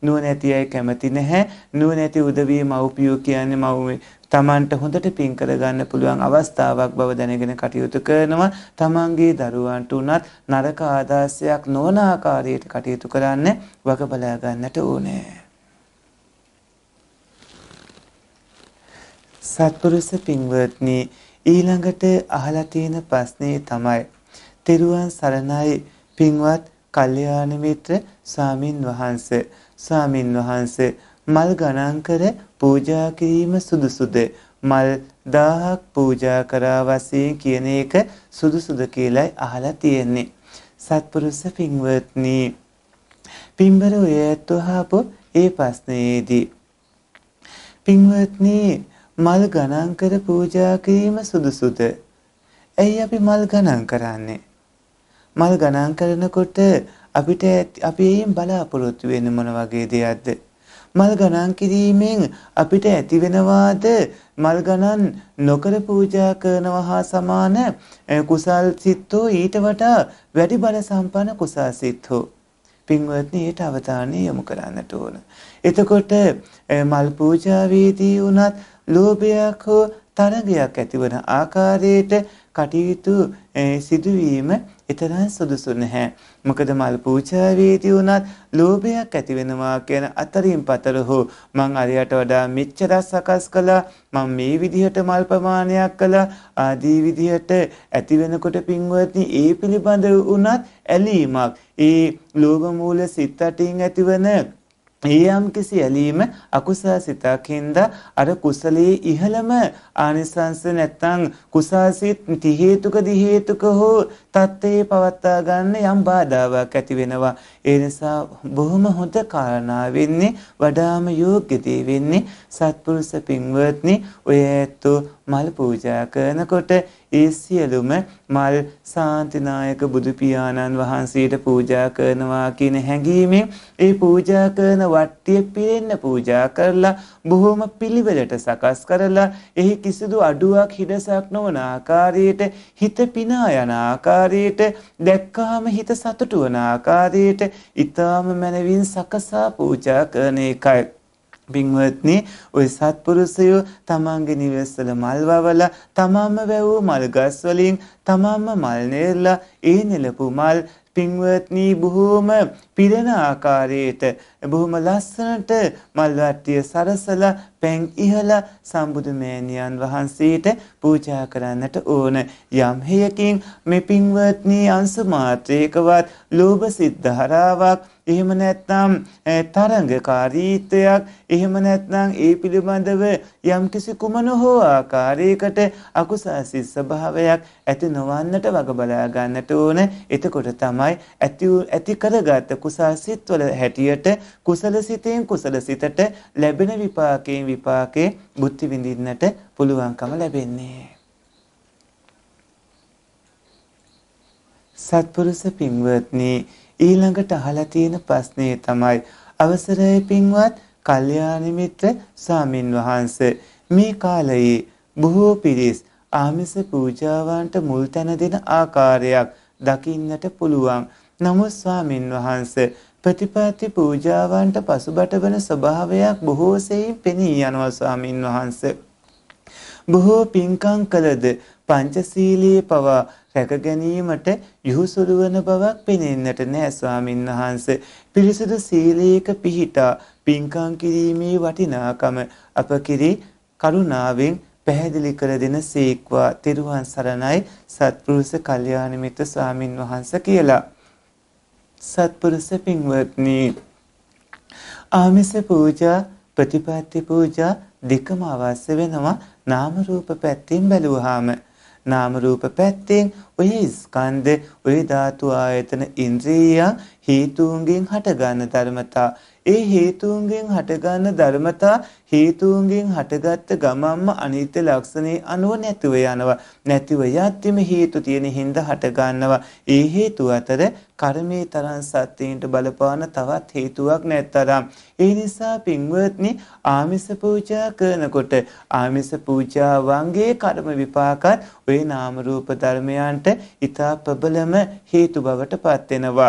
නුවණැති අය කැමති නැහැ නුවණැති උදවිය මව්පියෝ කියන්නේ මව් තමන්ට හොඳට පින් කරගන්න පුළුවන් අවස්ථාවක් බව දැනගෙන කටයුතු කරනවා තමන්ගේ දරුවන්ට උනත් නරක ආදාසයක් නොවන ආකාරයට කටයුතු කරන්න වග බලා ගන්නට ඕනේ සත්පුරුෂ පින්වත්නි ඊළඟට අහලා තියෙන ප්‍රශ්නේ තමයි තෙරුවන් සරණයි පින්වත් කල්යාණ මිත්‍ර ස්වාමින් වහන්සේ ස්වාමින් වහන්සේ මල් ගණන් කර පූජා කිරීම සුදුසුද? මල් 1000ක් පූජා කරා වශයෙන් කියන එක සුදුසුද කියලායි අහලා තියෙන්නේ. සත්පුරුෂ පින්වත්නි පින්බර උයත්වහපු ඒ ප්‍රශ්නයේදී පින්වත්නි මල් ගණන් කර පූජා කිරීම සුදුසුද? ඇයි අපි මල් ගණන් කරන්නේ? මල් ගණන් කරනකොට අපිට අපි එයින් බලාපොරොත්තු වෙන්නේ මොන වගේ දෙයක්ද? මල් ගණන් කිරීමෙන් අපිට ඇතිවෙනවාද මල් ගණන් නොකර පූජා කරනවා හා සමාන කුසල් සිත්තෝ ඊට වඩා වැඩි බල සම්පන්න කුසල් සිත්තෝ පින්වත්නි ඊට අවධානය යොමු කරන්නට ඕන. එතකොට මල් පූජාවේදී වුණත් ලෝභයක් හෝ තරගයක් ඇතිවන ආකාරයට කටයුතු සිදුවීම එතරම් සුදුසු නැහැ. මොකද මල් පූජාවේදී වුණත් ලෝභයක් ඇති වෙනවා කියන අතරින් පතර හෝ මං අරයට වඩා මෙච්චරක් සකස් කළා මං මේ විදිහට මල් ප්‍රමාණයක් කළා ආදී විදිහට ඇති වෙනකොට පින්වත්නි ඒ පිළිබඳ වුණත් ඇලීමක් ඒ ලෝභ මූල සිත් ඇතිවන ඒ යම්කිසි ඇලීම අකුසල සිතකින්ද අර කුසලයේ ඉහළම ආනිසංස නැත්තං කුසාසිත ති හේතුක දි හේතුක හෝ තත්ත්වයේ පවත්වා ගන්න යම් බාධාවක් ඇති වෙනවා. ඒ නිසා බොහොම හොඳ කාරණා වෙන්නේ වඩාම යෝග්‍යදී වෙන්නේ සත්පුරුෂ පින්වත්නි ඔය ඇත්තු මල් පූජා කරනකොට ඒ සියලුම මල් සාන්තිනායක බුදු පියාණන් වහන්සේට පූජා කරනවා කියන හැඟීමෙන් ඒ පූජා කරන වට්ටිය පිරෙන්න පූජා කරලා බොහොම පිළිවෙලට සකස් කරලා එහි කිසිදු අඩුවක් හිඩසක් නොවන ආකාරයට හිත පිනා යන ආකාරයට දැක්කාම හිත සතුටු වන ආකාරයට ඊ타ම මනවින් සකසා පූජා කරන එකයි පින්වත්නි ওই සත්පුරුෂයෝ තමන්ගේ නිවෙස්වල මල් වවලා තමාම වැවූ මල් ගස් වලින් තමාම මල් නෙරලා ඒ නෙලපු මල් පින්වත්නී බොහෝම පිරෙන ආකාරයට බොහොම ලස්සනට මල් වට්ටිය සරසලා පැන් ඉහළ සම්බුදුමෑණියන් වහන්සේට පූජා කරන්නට ඕන යම් හේයකින් මේ පින්වත්නි අංශ මාත්‍රයකවත් ලෝභ සිද්ධාරාවක් එහෙම නැත්නම් තරංගකාරීත්වයක් එහෙම නැත්නම් ඒ පිළිබඳව යම්කිසි කුමන හෝ ආකාරයකට අකුසල් ස්වභාවයක් ඇති නොවන්නට වග බලා ගන්නට ඕන. එතකොට තමයි ඇති ඇති කරගත් කුසල් සිත්වල හැටියට කුසල සිතෙන් කුසල සිතට ලැබෙන විපාකයෙන් විපාකේ බුද්ධි විඳින්නට පුළුවන්කම ලැබෙන්නේ. සත්පුරුෂ පින්වත්නි ඊළඟට අහලා තියෙන ප්‍රශ්නේ තමයි අවසරයි පින්වත් කල්යාණ මිත්‍ර ස්වාමින් වහන්සේ මේ කාලයේ බොහෝ පිරිස් ආමිස පූජාවන්ට මුල් තැන දෙන ආකාරයක් දකින්නට පුළුවන්. නමුත් ස්වාමින් වහන්සේ ප්‍රතිපත්ති පූජාවන්ට පසුබට වන ස්වභාවයක් බොහෝ සෙයින් පෙනී යනවා ස්වාමින් වහන්ස. බොහෝ පින්කම් කළද පංචශීලයේ පවා රැක ගැනීමට යහුසුළු වන බවක් පෙනෙන්නට නෑ ස්වාමින් වහන්ස. පිරිසුදු සීලයක පිහිටා පින්කම් කිරීමේ වටිනාකම අප කිරි කරුණාවෙන් පැහැදිලි කර දෙන සීක්වා තෙරුවන් සරණයි සත්පුරුෂ කල්යාණ මිත්‍ර ස්වාමින් වහන්ස කියලා. සත්පුරුෂ පින්වත්නි ආමිස පූජා ප්‍රතිපත්ති පූජා දෙකම අවශ්‍ය වෙනවා නාම රූප පැත්තෙන් බැලුවාම නාම රූප පැත්තෙන් ඔය ස්කන්ධ ඔය ධාතු ආයතන ඉන්ද්‍රියයන් හේතුන්ගෙන් හටගන්න ධර්මතා ඒ හේතුන්ගෙන් හටගන්න ධර්මතා හේතුන්ගෙන් හටගත්ත ගමම්ම අනිත්‍ය ලක්ෂණේ අනුව නැතිව යනවා නැතිව යත්තිම හේතු තියෙන හින්දා හටගන්නවා ඒ හේතු අතර කර්මයේ තරම් සත්‍යයට බලපාන තවත් හේතුවක් නැත්තරම් ඒ නිසා පින්වත්නි ආමිස පූජා කරනකොට ආමිස පූජා වංගේ කර්ම විපාකත් ওই නාම රූප ධර්මයන්ට ඊතා ප්‍රබලම හේතු බවට පත් වෙනවා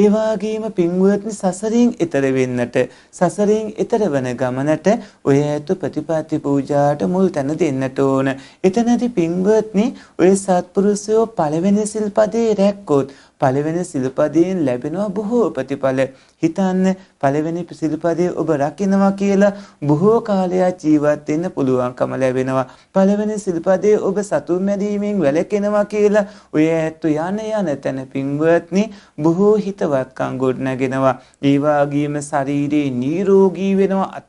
ඒ වගේම පින්වත්නි සසරින් එතර වෙන්නට සසරින් එතර වන ගමනට ඔය ඇතු ප්‍රතිපatti පූජාට මුල් තැන දෙන්නට ඕන. එතනදී පින්වත්නි ඔය සත්පුරුෂයෝ පළවෙනි සිල්පදේ රැක්කොත් පළවෙනි සිල්පදයෙන් ලැබෙනවා බොහෝ ප්‍රතිඵල. හිතන්න පළවෙනි සිල්පදේ ඔබ රකින්නවා කියලා බොහෝ කාලයක් ජීවත් වෙන්න පුළුවන්කම ලැබෙනවා. පළවෙනි සිල්පදේ ඔබ සතුම් මැදීමෙන් වැළකෙනවා කියලා ඔය ඇත්තු යන යන තැන පින්වත්නි බොහෝ හිත හිතවත්කං ගොඩනැගෙනවා ඒවාගේම ශරීරයේ නීරෝගී වෙනවා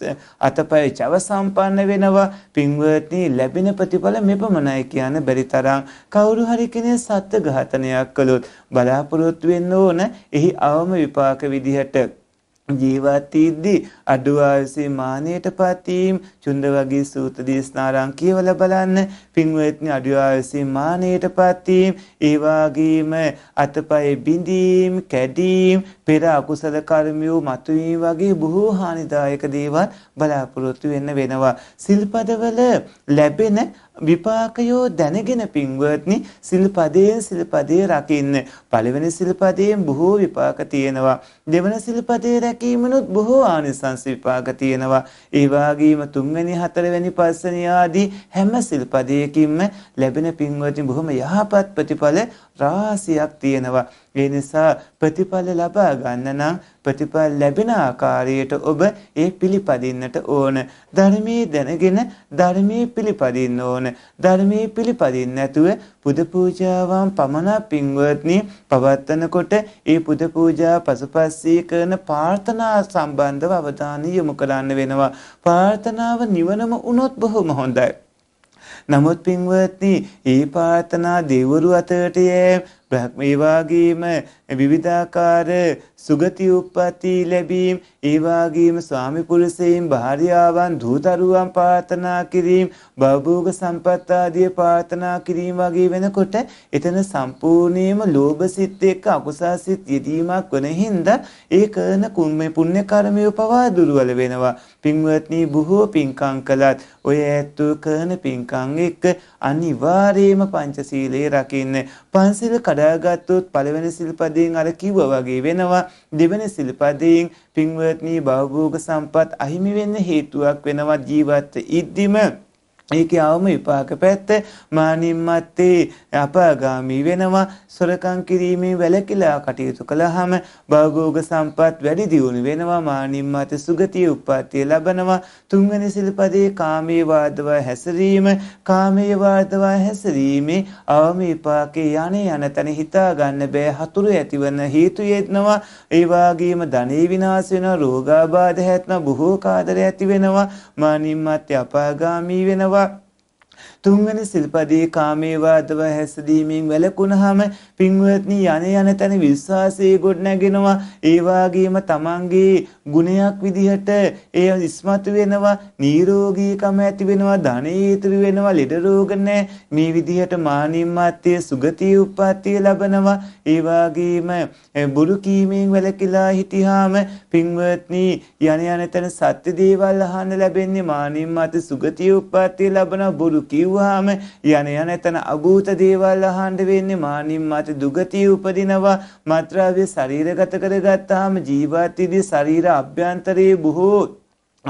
අතපය චව සම්පන්න වෙනවා පින්වත්නී ලැබෙන ප්‍රතිඵල මෙපමණයි කියන්න බැරි තරම් කවුරු හරි කෙනෙක් සත්ත්ව ඝාතනයක් කළොත් බලාපොරොත්තු වෙන්න ඕන එහි අවම විපාක විදිහට ජීවත්තිද්දී අඩුවාසේ මානයට පතීම් චුන්ද වගේ සූත දේශනාරං කියවල බලන්න පින්වත්නි අඩුවාසේ මානයට පතීම් ඒවාගේම අතපය බිඳීම් කැඩීම් පෙර අකුසල කර්මියෝ මතුවී වගේ බොහෝ හානිදායක දේවල් බලාපොරොත්තු වෙන්න වෙනවා. සිල්පදවල ලැබෙන විපාකයෝ දැනගෙන පින්වත්නි සිල්පදයෙන් සිල්පදේ රකින්න. පළවෙනි සිල්පදයෙන් බොහෝ විපාක තියෙනවා. දෙවන සිල්පදේ රැකීමනොත් බොහෝ ආනිසංස විපාක තියෙනවා. ඒ වගේම තුන්වෙනි හතරවෙනි පස්වෙනි ආදී හැම සිල්පදයකින්ම ලැබෙන පින්වත්නි බොහොම යහපත් ප්‍රතිඵල රාශියක් තියෙනවා. ඒ නිසා ප්‍රතිඵල ලබා ගන්න නම් ප්‍රතිඵල ලැබෙන ආකාරයට ඔබ ඒ පිළිපදින්නට ඕන. ධර්මයේ දැනගෙන ධර්මයේ පිළිපදින්න ඕන. ධර්මයේ පිළිපදින්න නැතුව පුද පූජාවන් පමණක් පින්වත්නි පවත්වනකොට ඒ පුද පූජා පසුපස්සී කරන ප්‍රාර්ථනා සම්බන්ධව අවධානය යොමු කරන්න වෙනවා. ප්‍රාර්ථනාව නිවනම වුණොත් බොහොම හොඳයි. නමුත් පින්වත්නි ඒ පාතනා දෙවරු අතට යෑම ඒ වගේම විවිධාකාර සුගති උප්පති ලැබීම් ඒ වගේම ස්වාමි පුරුෂයන් භාර්යාවන් දූතරුවන් ප්‍රාර්ථනා කිරීම භවභෝග සම්පත් ආදී ප්‍රාර්ථනා කිරීම වගේ වෙනකොට එතන සම්පූර්ණයෙන්ම ලෝභ සිත් එක්ක අකුසල් සිත් යෙදීමක් වෙන හින්දා ඒ කරන කුම්මේ පුණ්‍ය කර්මය පවා දුර්වල වෙනවා පින්වත්නි බොහෝ පින්කම් කළත් ඔය ඇත්තෝ කරන පින්කම් එක්ක අනිවාර්යයෙන්ම පංචශීලයේ රකින්න පංචශීල කඩාගත්තොත් පළවෙනි සිල්පද සිල්පදයෙන් අර කිව්වා වගේ වෙනවා දෙවන සිල්පදයෙන් පින්වත්නි භවභෝග සම්පත් අහිමි වෙන්න හේතුවක් වෙනවා ජීවත් ඉද්දිම ඒකේ අවම විපාක පැත්ත මානිම්මත්තේ අපාගාමී වෙනවා සොරකම් කිරීමේ වැළකීලා කටයුතු කළාම භෞගෝග සම්පත් වැඩි දියුණු වෙනවා මානිම්මත සුගතිය උප්පත්තිය ලබනවා තුන්වෙනි සිල්පදේ කාමයේ වාදව හැසිරීම කාමයේ වාදව හැසිරීමේ අවම විපාකේ යانے යන තැන හිතා ගන්න බෑ හතුරු ඇතිවන හේතු යෙදෙනවා ඒ වගේම ධනෙ විනාශ වෙනවා රෝගාබාධ හැත්න බොහෝ කාදර ඇති වෙනවා මානිම්මත් අපාගාමී වෙනවා Allah'a තුන්වන සිල්පදයේ කාමේ වාදව හැසදීමෙන් වැළකුණාම පින්වත්නි යන යන තැන විශ්වාසයේ ගොඩනැගෙනවා ඒ වාගේම තමන්ගේ ගුණයක් විදිහට එය ඉස්මතු වෙනවා නිරෝගීකම ඇති වෙනවා ධනෙ ඉතුරු වෙනවා ලෙඩ රෝග නැහැ මේ විදිහට මානිම්මාත්‍ය සුගතිය උප්පත්තිය ලබනවා ඒ වාගේම බුරු කීමෙන් වැළකීලා හිටියාම පින්වත්නි යන යන තැන සත්‍ය දේවල් අහන්න ලැබෙන්නේ මානිම්මාත්‍ය සුගතිය උප්පත්තිය ලබන බුරු කිව්ව කිව්වහම යන යන එතන අභූත දේවල් අහන්න වෙන්නේ මානින් මත දුගතිය උපදිනවා මත්‍රාව්‍ය ශරීරගත කරගත්තාම ජීවත් ඉදී ශරීර අභ්‍යන්තරයේ බොහෝ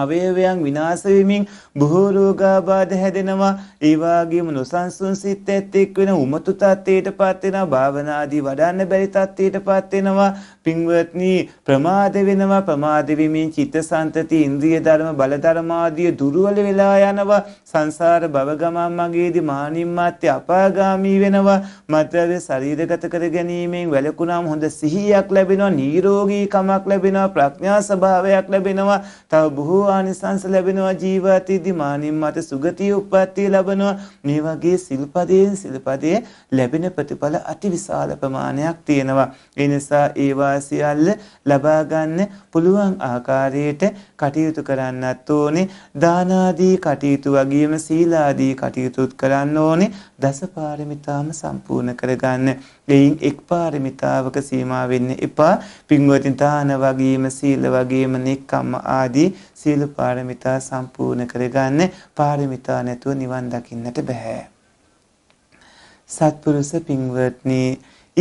අවයවයන් විනාශ වෙමින් බොහෝ රෝගාබාධ හැදෙනවා ඒ වගේම නොසන්සුන් සිත් ඇත්තෙක් වෙන උමතු තත්ත්වයටපත් වෙනවා භාවනාදී වඩන්න බැරි තත්ත්වයටපත් වෙනවා පින්වත්නි ප්‍රමාද වෙනවා ප්‍රමාද වෙමින් චිත්තසංතති ඉන්ද්‍රිය ධර්ම බල ධර්ම ආදී දුර්වල වෙලා යනවා සංසාර භව ගමන් මගේදී මානින් මාත්‍ය අපාගාමී වෙනවා මත්ද්‍රව්‍ය ශරීරගත කර ගැනීමෙන් වැළකුණාම හොඳ සිහියක් ලැබෙනවා නිරෝගී කමක් ලැබෙනවා ප්‍රඥා ස්වභාවයක් ලැබෙනවා තව බොහෝ ආනිසංස ලැබෙනවා ජීවිතයේදී මානින් මට සුගතිය උප්පත්තිය ලැබෙනවා මේ වගේ සිල්පදයෙන් සිල්පදයේ ලැබෙන ප්‍රතිඵල අතිවිශාල ප්‍රමාණයක් තියෙනවා ඒ නිසා ඒවා සියල්ල ලබා ගන්න පුළුවන් ආකාරයට කටයුතු කරන්නත් ඕනේ දානාදී කටයුතු වගේම සීලාදී කටයුතුත් කරන්න ඕනේ දස පාරමිතාම සම්පූර්ණ කරගන්න එයින් එක් පාරමිතාවක සීමා වෙන්න එපා පින්වතින් දාන වගේම සීල වගේම නෙක්කම්ම ආදී සියලු පාරමිතා සම්පූර්ණ කරගන්න පාරමිතා නැතුව නිවන් දකින්නට බෑ. සත්පුරුෂ පින්වත්නි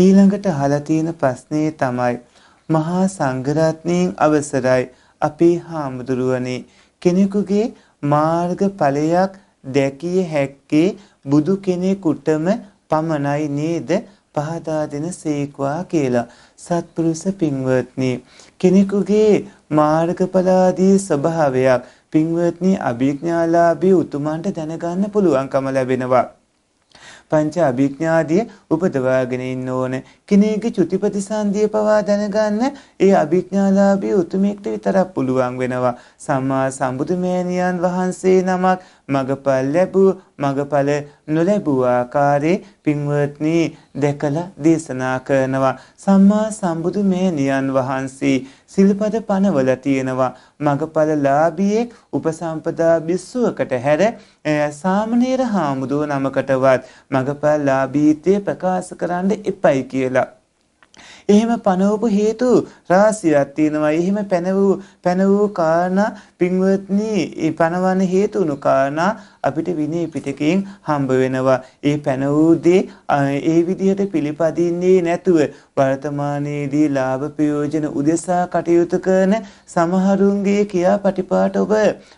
ඊළඟට අහලා තියෙන ප්‍රශ්නේ තමයි මහා සංඝරත්නයෙන් අවසරයි අපේ හාමුදුරුවනේ කෙනෙකුගේ මාර්ගඵලයක් දැකිය හැක්කේ බුදු කෙනෙකුටම පමණයි නේද පහදා දෙන සේක්වා කියලා සත්පුරුෂ පින්වත්නි කෙනෙකුගේ මාර්ගඵලාදී ස්වභාවයක් පින්වත්නි අභිඥාලාභී උතුමන්ට දැනගන්න පුළුවන්කම ලැබෙනවා. පංච අභිඥාදිය උපදවාගෙන ඉන්න ඕන කෙනෙකුගේ චුතිපතිසන්දිය පවා දැනගන්න ඒ අභිඥාලාභී උතුමෙක්ට විතරක් පුළුවන් වෙනවා සම්මා සම්බුදු මෑණියන් වහන්සේ නමක් මගපල් ලැබූ මගපල නොලැබූ ආකාරයේ පින්වත්නි දැකලා දේශනා කරනවා සම්මා සම්බුදු මෑණියන් වහන්සේ සිල්පද පනවල තියෙනවා මගපලලාභියෙක් උපසම්පදා බිස්සුවකට හැර සාමණේර හාමුදුර නමකටවත් මගපලලාභීත්වය ප්‍රකාශ කරන්න එපයි කියලා එහෙම පනවපු හේතු රාශියක් තියෙනවා. එහෙම පැන වූ පැන වූ කාරණා පින්වත්නි පනවන හේතුණු කාරණා අපිට විනය පිටකයෙන් හම්බ වෙනවා. ඒ පැනවූ දේ ඒ විදිහට පිළිපදින්නේ නැතුව වර්තමානයේදී ලාභ ප්‍රයෝජන උදෙසා කටයුතු කරන සමහරුන්ගේ කියාපටිපාට ඔබ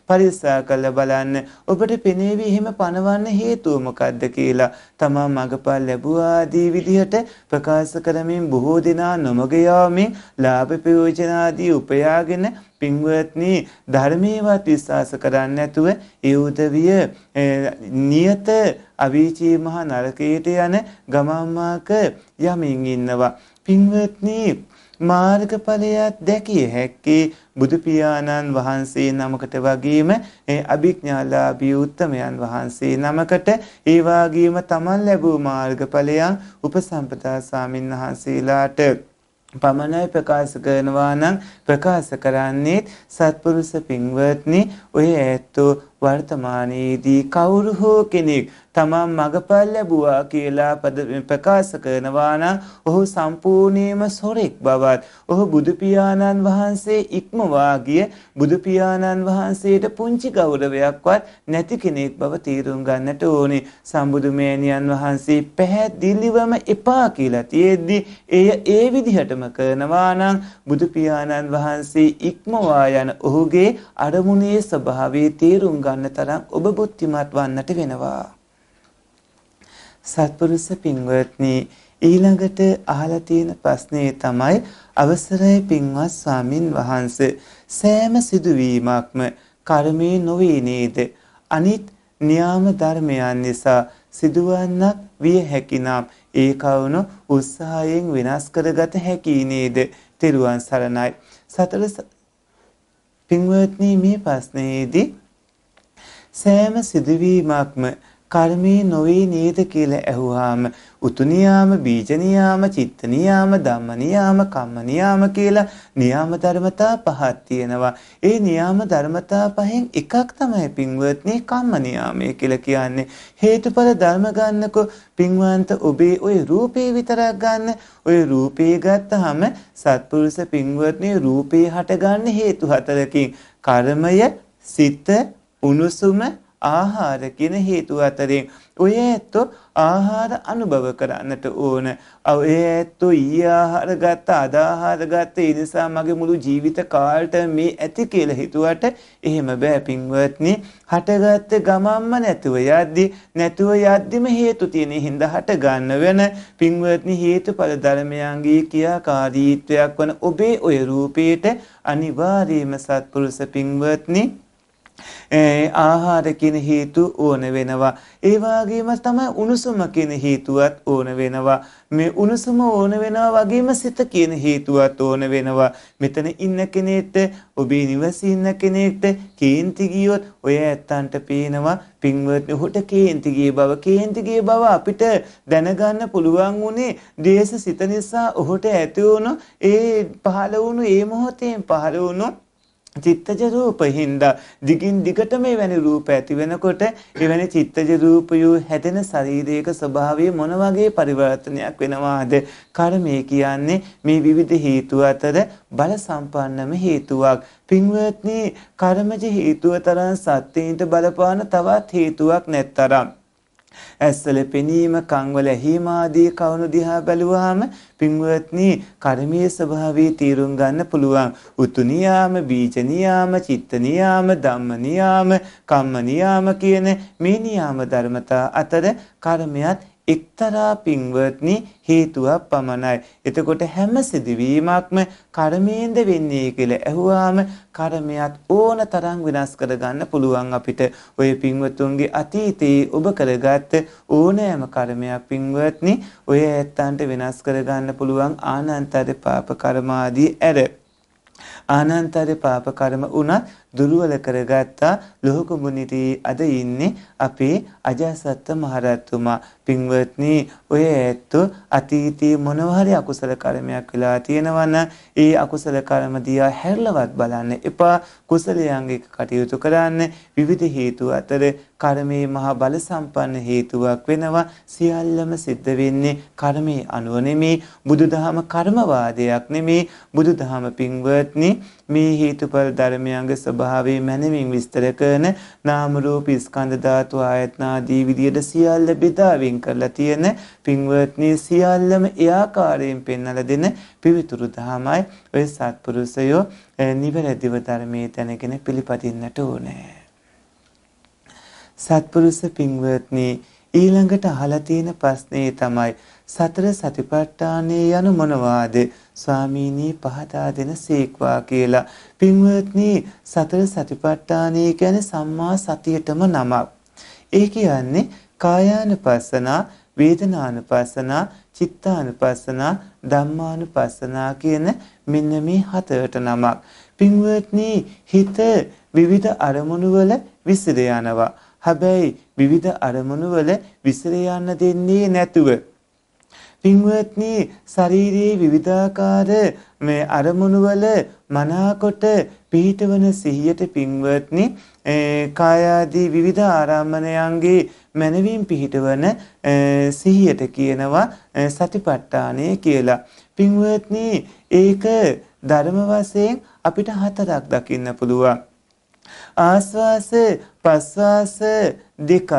පරිස්සා කළ බලන්න. ඔබට පෙනේවි එහෙම පනවන්න හේතුව මොකද්ද කියලා තමා මගපල් ලැබුවා ආදී විදිහට ප්‍රකාශ කරමින් බොහෝ දෙනා නොමග යාමෙන් ලාභ ප්‍රයෝජන ආදී උපයාගෙන පින්වත්නි ධර්මේවත් විශ්වාස කරන්නේ නැතුව ඒ උදවිය නියත අවීචී මහා නරකයට යන ගමම්මාක යමින් ඉන්නවා පින්වත්නි මාර්ගඵලයක් දැකිය හැක්කේ බුදු පියාණන් වහන්සේ නමකට වගේම ඒ අභිඥාලාභී උත්තමයන් වහන්සේ නමකට ඒ වගේම තමන් ලැබූ මාර්ගඵලයන් උපසම්පදා ස්වාමින් වහන්සේලාට පමණයි ප්‍රකාශ කරනවා නම් ප්‍රකාශ කරන්නේ සත්පුරුෂ පින්වත්නි ඔය ඇත්තෝ වර්තමානයේදී කවුරු හෝ කෙනෙක් තමන් මගපල් ලැබුවා කියලා ප්‍රකාශ කරනවා නම් ඔහු සම්පූර්ණයෙන්ම සොරෙක් බවත් ඔහු බුදු පියාණන් වහන්සේ ඉක්මවා ගිය බුදු පියාණන් වහන්සේට පුංචි ගෞරවයක්වත් නැති කෙනෙක් බව තීරුම් ගන්නට ඕනේ සම්බුදු මෑණියන් වහන්සේ පැහැදිලිවම එපා කියලා තියෙද්දි එය ඒ විදිහටම කරනවා නම් බුදු පියාණන් වහන්සේ ඉක්මවා යන ඔහුගේ අරමුණේ ස්වභාවය තීරුම් ගන්න තරම් ඔබ බුද්ධිමත් වන්නට වෙනවා සත්පුරුෂ පින්වත්නි ඊළඟට අහලා තියෙන ප්‍රශ්නේ තමයි අවසරයි පින්වත් ස්වාමින් වහන්සේ සෑම සිදුවීමක්ම කර්මයේ නොවේ නේද අනිත් න්‍යාම ධර්මයන් නිසා සිදුවන්නක් විය හැකිනම් ඒ කවුණු උත්සාහයෙන් වෙනස් කරගත හැකි නේද තෙරුවන් සරණයි සතර පින්වත්නි මේ ප්‍රශ්නයේදී සෑම සිදුවීමක්ම කර්මී නොවේ නේද කියලා ඇහුවාම උතුනියාම බීජනියාම චිත්තනියාම ධම්මනියාම කම්මනියාම කියලා නියාම ධර්මතා පහක් තියෙනවා. ඒ නියාම ධර්මතා පහෙන් එකක් තමයි පින්වත්නි කම්මනියාමය කියලා කියන්නේ. හේතුඵල ධර්ම ගන්නකො පින්වන්ත ඔබේ ওই රූපේ විතරක් ගන්න. ওই රූපේ ගත්තාම සත්පුරුෂ පින්වත්නි රූපේ හටගන්න හේතු හතරකින් කර්මය, සිත, උනුසුම ආහාර කියන හේතුව අතරින් ඔය ඇත්තෝ ආහාර අනුභව කරන්නට ඕන. ඔය ඇත්තෝ ඊ ආහාර ගත්ත අද ආහාර ගත්ත ඒ නිසා මගේ මුළු ජීවිත කාලට මේ ඇති කියලා හිතුවට එහෙම බෑ පින්වත්නි. හටගත්ත ගමම්ම නැතුව යද්දි නැතුව යද්දිම හේතු තියෙන හින්දා හට ගන්න වෙන පින්වත්නි හේතුඵල ධර්මයන්ගේ ක්‍රියාකාරීත්වයක් වන ඔබේ ඔය රූපේට අනිවාර්යයෙන්ම සත්පුරුෂ පින්වත්නි ආහාර කියන හේතු ඕන වෙනවා. ඒ වගේම තමයි උණුසුම කියන හේතුවත් ඕන වෙනවා. මේ උණුසුම ඕන වෙනවා වගේම සිත කියන හේතුවත් ඕන වෙනවා. මෙතන ඉන්න කෙනෙක්ට ඔබේ නිවසේ ඉන්න කෙනෙක්ට කේන්ති ගියොත් ඔය ඇත්තන්ට පේනවා පින්වත් ඔහුට කේන්ති ගිය බව කේන්ති ගිය බව අපිට දැනගන්න පුළුවන් උනේ දේශ සිත නිසා ඔහුට ඇති වුණු ඒ පහළ වුණු ඒ මොහොතේ පහළ වුණු චිත්තජ රූප හින්දා දිගින් දිගට මේ වැනි රූප ඇති වෙනකොට එවැනි චිත්තජ රූපයෝ හැදෙන ශරීරයක ස්වභාවය මොන වගේ පරිවර්තනයක් වෙනවාද කර්මය කියන්නේ මේ විවිධ හේතු අතර බල සම්පන්නම හේතුවක් පින්වත්නි කර්මජ හේතුව තරම් සත්‍යයට බලපාන තවත් හේතුවක් නැත්තරම් ඇස්වල පෙනීම, කන්වල ඇහිම ආදී කවුණු දිහා බැලුවාම පින්වත්නි කර්මීය ස්වභාවය තීරුම් ගන්න පුළුවන්. උතු නියාම, බීජ නියාම, චිත්ත නියාම, ධම්ම නියාම, කම්ම නියාම කියන මේ නියාම ධර්මතා අතර කර්මයක් එක්තරා පින්වත්නි හේතුවක් පමණයි. එතකොට හැම සිදුවීමක්ම කර්මයෙන්ද වෙන්නේ කියලා ඇහුවාම කර්මයක් ඕන තරම් වෙනස් කරගන්න පුළුවන් අපිට. ඔය පින්වතුන්ගේ අතීතයේ ඔබ කරගත් ඕනෑම කර්මයක් පින්වත්නි ඔය ඇත්තන්ට වෙනස් කරගන්න පුළුවන් ආනන්තර පාප කර්මාදී ඇර. ආනන්තර පාප කර්ම වුණත් දුර්වල කරගත්තා ලොහු කොමුනිටි අද ඉන්නේ අපේ අජාසත් මහරත්තුමා පින්වත්නි ඔය ඇත්තෝ අතීතයේ මොනවා හරි අකුසල කර්මයක් වෙලා තියෙනවනම් ඒ අකුසල කර්ම දිහා හැරලවත් බලන්න එපා කුසලයන්ගේ කටයුතු කරන්න විවිධ හේතු අතර කර්මයේ මහා බල සම්පන්න හේතුවක් වෙනවා සියල්ලම සිද්ධ වෙන්නේ කර්මයේ අනුව නෙමේ බුදුදහම කර්මවාදයක් නෙමේ බුදුදහම පින්වත්නි මේ හේතුඵල ධර්මයන්ගේ ස්වභාවය මැනමින් විස්තර කරන නාම රූප ස්කන්ධ ධාතු ආයතන ආදී විදියට සියල්ල බෙදාවින් කරලා තියෙන පින්වත්නි සියල්ලම ඒ ආකාරයෙන් පෙන්වලා දෙන පිවිතුරු දහමයි ඔය සත්පුරුෂයෝ නිවැරදිව ධර්මයේ තැනගෙන පිළිපදින්නට ඕනේ සත්පුරුෂ පින්වත්නි ඊළඟට අහලා තියෙන ප්‍රශ්නේ තමයි සතර සතිපට්ඨානය යනු මොනවාද? ස්වාමීනී පහදා දෙන සීක්වා කියලා. පින්වත්නි සතර සතිපට්ඨානය කියන්නේ සම්මා සතියටම නමක්. ඒ කියන්නේ කායානුපස්සනා, වේදනානුපස්සනා, චිත්තානුපස්සනා, ධම්මානුපස්සනා කියන මෙන්න මේ හතරට නමක්. පින්වත්නි හිත විවිධ අරමුණු වල විසිර යනවා. හැබැයි විවිධ අරමුණු වල විසිර යන්න දෙන්නේ නැතුව පින්වත්නි ශාරීරියේ විවිධාකාර මේ අරමුණු වල මනාකොට පිහිටවන සිහියට පින්වත්නි කාය ආදී විවිධ ආරම්මණයන්ගේ මනවින් පිහිටවන සිහියට කියනවා සතිපට්ඨානය කියලා. පින්වත්නි ඒක ධර්ම වශයෙන් අපිට හතරක් දකින්න පුළුවන්. ආස්වාස ප්‍රස්වාස දෙකත්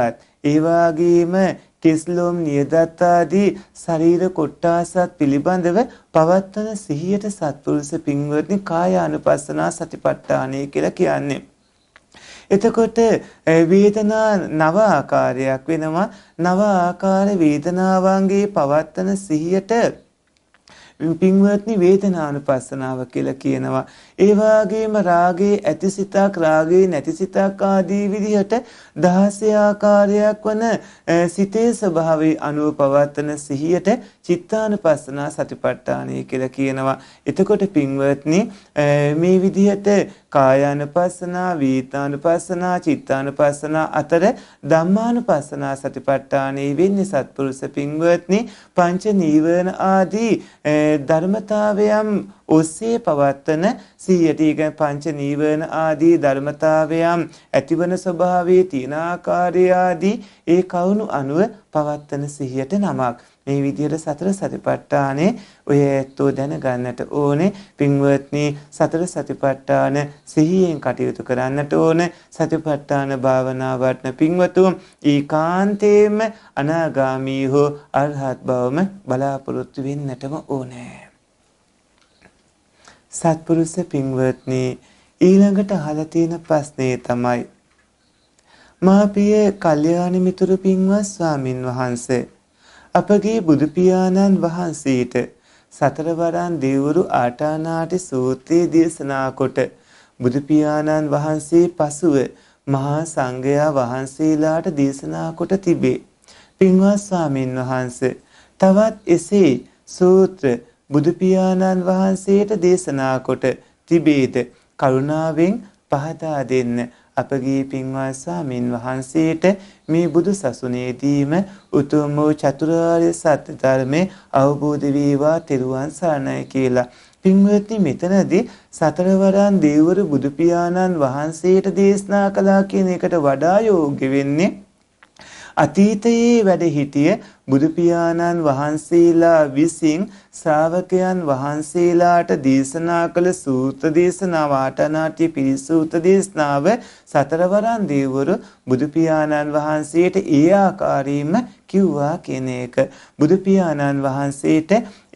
ඒ වගේම කිස්ලෝම් නියදත්තාදී ශරීර කොට්ටාසත් පිළිබඳව පවත්වන සිහියට සත්පුරුෂ පින්වත්නි කායානුපස්සනා සතිපට්ඨානය කියලා කියන්නේ. එතකොට වේදනා නව ආකාරයක් වෙනවා නව ආකාර වේදනාවන්ගේ පවත්වන සිහියට පින්වත්නි වේදනානුපස්සනාව කියලා කියනවා. ඒ වාගේම රාගයේ ඇතිසිතක් රාගයේ නැතිසිතක් ආදී විදිහට 16 ආකාරයක් වන සිතේ ස්වභාවයේ අනුව පවත්තන සිහියට චිත්තානුපස්සනා සතිපට්ඨානය කියලා කියනවා. එතකොට පින්වත්නි මේ විදිහට කායානුපස්සනා, වීතානුපස්සනා, චිත්තානුපස්සනා අතර ධම්මානුපස්සනා සතිපට්ඨානයේ වෙන්නේ සත්පුරුෂ පින්වත්නි පංච නීවරණ ආදී ධර්මතාවයන් ඔස්සේ පවත්වන සීයටීක පංච නීවරණ ආදී ධර්මතාවයන් ඇතිවන ස්වභාවයේ තියෙන ආකාරය ආදී ඒ කවුණු අනුව පවත්වන සිහියට නමක් මේ විදිහට සතර සතිපට්ඨානේ ඔය ඇත්තෝ දැනගන්නට ඕනේ පින්වත්නි සතර සතිපට්ඨාන සිහියෙන් කටයුතු කරන්නට ඕනේ සතිපට්ඨාන භාවනාවට පින්වතුන් ඊකාන්තේම අනාගාමී හෝ අරහත් බවම බලාපොරොත්තු වෙන්නටම ඕනේ සත්පුරුෂ පින්වත්නි ඊළඟට අහලා තියෙන ප්‍රශ්නේ තමයි මා පිය කල්යාණ මිතුරු පින්වත් ස්වාමින් වහන්සේ අපගේ බුදු පියාණන් වහන්සේට සතරවරන් දේවරු ආටානාටි සූත්‍රයේ දේශනා කොට බුදු පියාණන් වහන්සේ පසුව මහා සංඝයා වහන්සේලාට දේශනා කොට තිබේ. පින්වත් ස්වාමින් වහන්සේ තවත් එසේ සූත්‍ර බුදු පියාණන් වහන්සේට දේශනා කොට තිබේද කරුණාවෙන් පහදා දෙන්න අපගේ පින්වත් සාමින් වහන්සේට මේ බුදු සසුනේදීම උතුම් වූ චතුරාර්ය සත්‍ය ධර්මයේ අවබෝධ වේවා තෙරුවන් සරණයි කියලා පින්වත්නි මෙතනදී සතරවරන් දේවර බුදු පියාණන් වහන්සේට දේශනා කළා කියන එකට වඩා යෝග්‍ය වෙන්නේ අතීතයේ වැඩ හිටිය බුදු පියාණන් වහන්සේලා විසින් ශ්‍රාවකයන් වහන්සේලාට දේශනා කළ සූත්‍ර දේශනාව ආටනාටි පිරිසූත දේශනාව සතරවරන් දේවරු බුදු පියාණන් වහන්සේට ඒ ආකාරයෙන්ම කිව්වා කියන එක බුදු පියාණන් වහන්සේට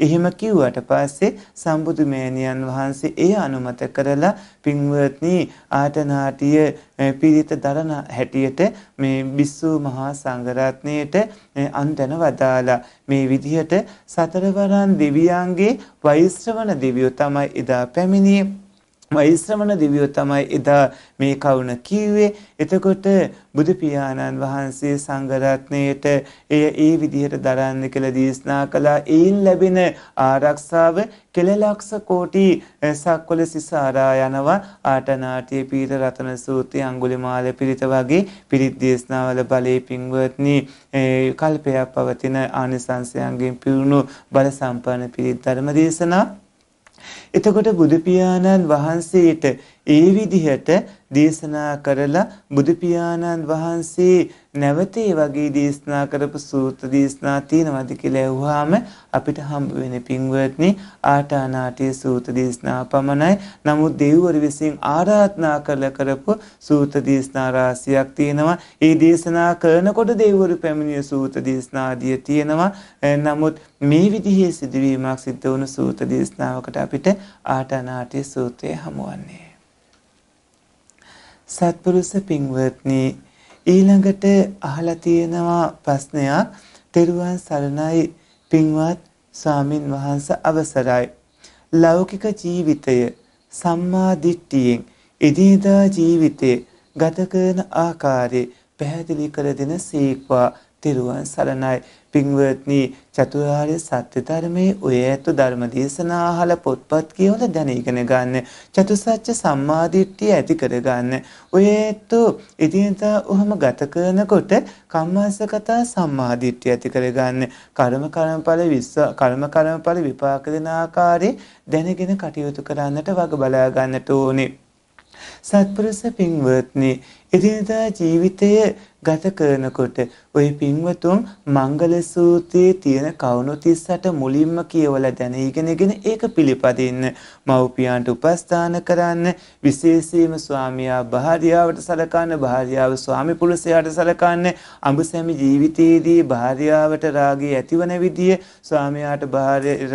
එහෙම කිව්වට පස්සේ සම්බුදු මෑණියන් වහන්සේ ඒ අනුමත කරලා පින්වත්නි ආටනාටිය පිරිත දරන හැටියට මේ බිස්සු මහා සංඝරත්නයට අන්තන වදාලා මේ විදිහට සතරවරන් දෙවියන්ගේ වෛශ්‍රවණ දෙවියෝ තමයි එදා පැමිණියේ මෛශ්‍රමණ දිවියෝ තමයි එදා මේ කවුන කිව්වේ. එතකොට බුදු පියාණන් වහන්සේ සංඝරත්නයට එය ඒ විදිහට දරන්න කියලා දේශනා කළා. ඒන් ලැබෙන ආරක්ෂාව කෙලලක්ෂ කෝටි සක්වල සිසාරා යනවා ආටනාටිය පීත රතන සූත්‍රය අඟුලිමාල පිරිත වගේ පිරිත් දේශනාවල බලේ පින්වත්නි කල්පයක් පවතින ආනිසංසයන්ගෙන් පිරුණු බල සම්පන්න පිරිත් ධර්ම දේශනා එතකොට බුදු පියාණන් වහන්සේට ඒ විදිහට දේශනා කරලා බුදු පියාණන් වහන්සේ නැවතේ වගේ දේශනා කරපු සූත්‍ර දේශනා තියෙනවද කියලා ඇහුවාම අපිට හම්බ වෙන පින්වත්නි ආටානාටි සූත්‍ර දේශනා පමණයි. නමුත් දෙවිවරු විසින් ආරාධනා කරලා කරපු සූත්‍ර දේශනා රාශියක් තියෙනවා. ඒ දේශනා කරනකොට දෙවිවරු පැමිණිය සූත්‍ර දේශනාදිය තියෙනවා. නමුත් මේ විදිහේ සිදුවීමක් සිද්ධ වුණු සූත්‍ර දේශනාවකට අපිට ආටානාටි සූත්‍රය හමුවන්නේ. සත්පුරුෂ පින්වත්නි ඊළඟට අහලා තියෙනවා ප්‍රශ්නයක් තෙරුවන් සරණයි පින්වත් ස්වාමින් වහන්සේ අවසරයි ලෞකික ජීවිතය සම්මා දිට්ඨියෙන් එදිනදා ජීවිතේ ගත කරන ආකාරය පැහැදිලි කර දෙන සීක්වා තිරුවන් සරණයි පින්වත්නි චතුරාර්ය සත්‍ය ධර්මයේ ඔය ඇත ධර්ම දේශනා අහලා පොත්පත් කියවල දැන ඉගෙන ගන්න චතුසත්‍ය සම්මාදිට්ඨිය ඇති කර ගන්න ඔය ඇත එදිනදා ඔහම ගත කරනකොට කම්මස්සගත සම්මාදිට්ඨිය ඇති කර ගන්න කර්ම කර්මඵල විස්ස කර්ම කර්මඵල විපාක දෙන ආකාරයේ දැනගෙන කටයුතු කරන්නට වග බලා ගන්නට ඕනේ සත්පුරුෂ පින්වත්නි එදිනදා ජීවිතය ගත කරනකොට ඔය පින්වතුන් මංගල සූත්‍රයේ තියෙන කවුණු 38 මුලින්ම කියවලා දැන ඉගෙනගෙන ඒක පිළිපදින්න මව්පියන්ට උපස්ථාන කරන්න විශේෂයෙන්ම ස්වාමියා භාර්යාවට සලකන්න භාර්යාව ස්වාමි පුරුෂයාට සලකන්න අඹසැමි ජීවිතයේදී භාර්යාවට රාගය ඇතිවන විදිය ස්වාමියාට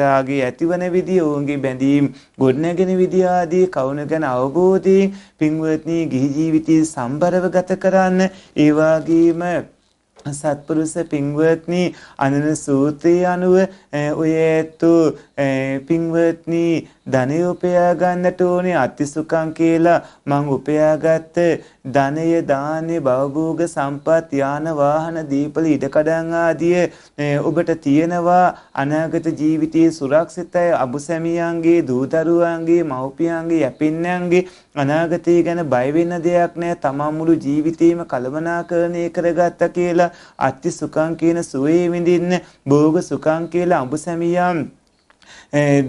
රාගය ඇතිවන විදිය ඔවුන්ගේ බැඳීම් ගොඩනැගෙන විදිය ආදී කවුණ ගැන අවබෝධයෙන් පින්වත්නි ගිහි ජීවිතයේ සම්බරව ගත කරන්න ඒ වගේම සත්පුරුෂ පින්වත්නි අනන සූත්‍රය අනුව ඔය ඇත්තු පින්වත්නි ධනය උපයා ගන්නට ඕනේ අතිසුඛං කියලා මං උපයාගත්ත ධනය දානේ භවභෝග සම්පත් යාන වාහන දීපල ඉඩකඩම් ආදිය ඔබට තියෙනවා අනාගත ජීවිතයේ සුරක්ෂිතයි අබුසැමියන්ගේ දූතරුවන්ගේ මව්පියන්ගේ යැපින්නන්ගේ අනාගතය ගැන බය වෙන්න දෙයක් නැහැ තමන් මුළු ජීවිතේම කලමනාකරණය කරගත්තා කියලා අතිසුඛං කියන සුවේ විඳින්න භෝග සුඛං කියලා අබුසැමියන්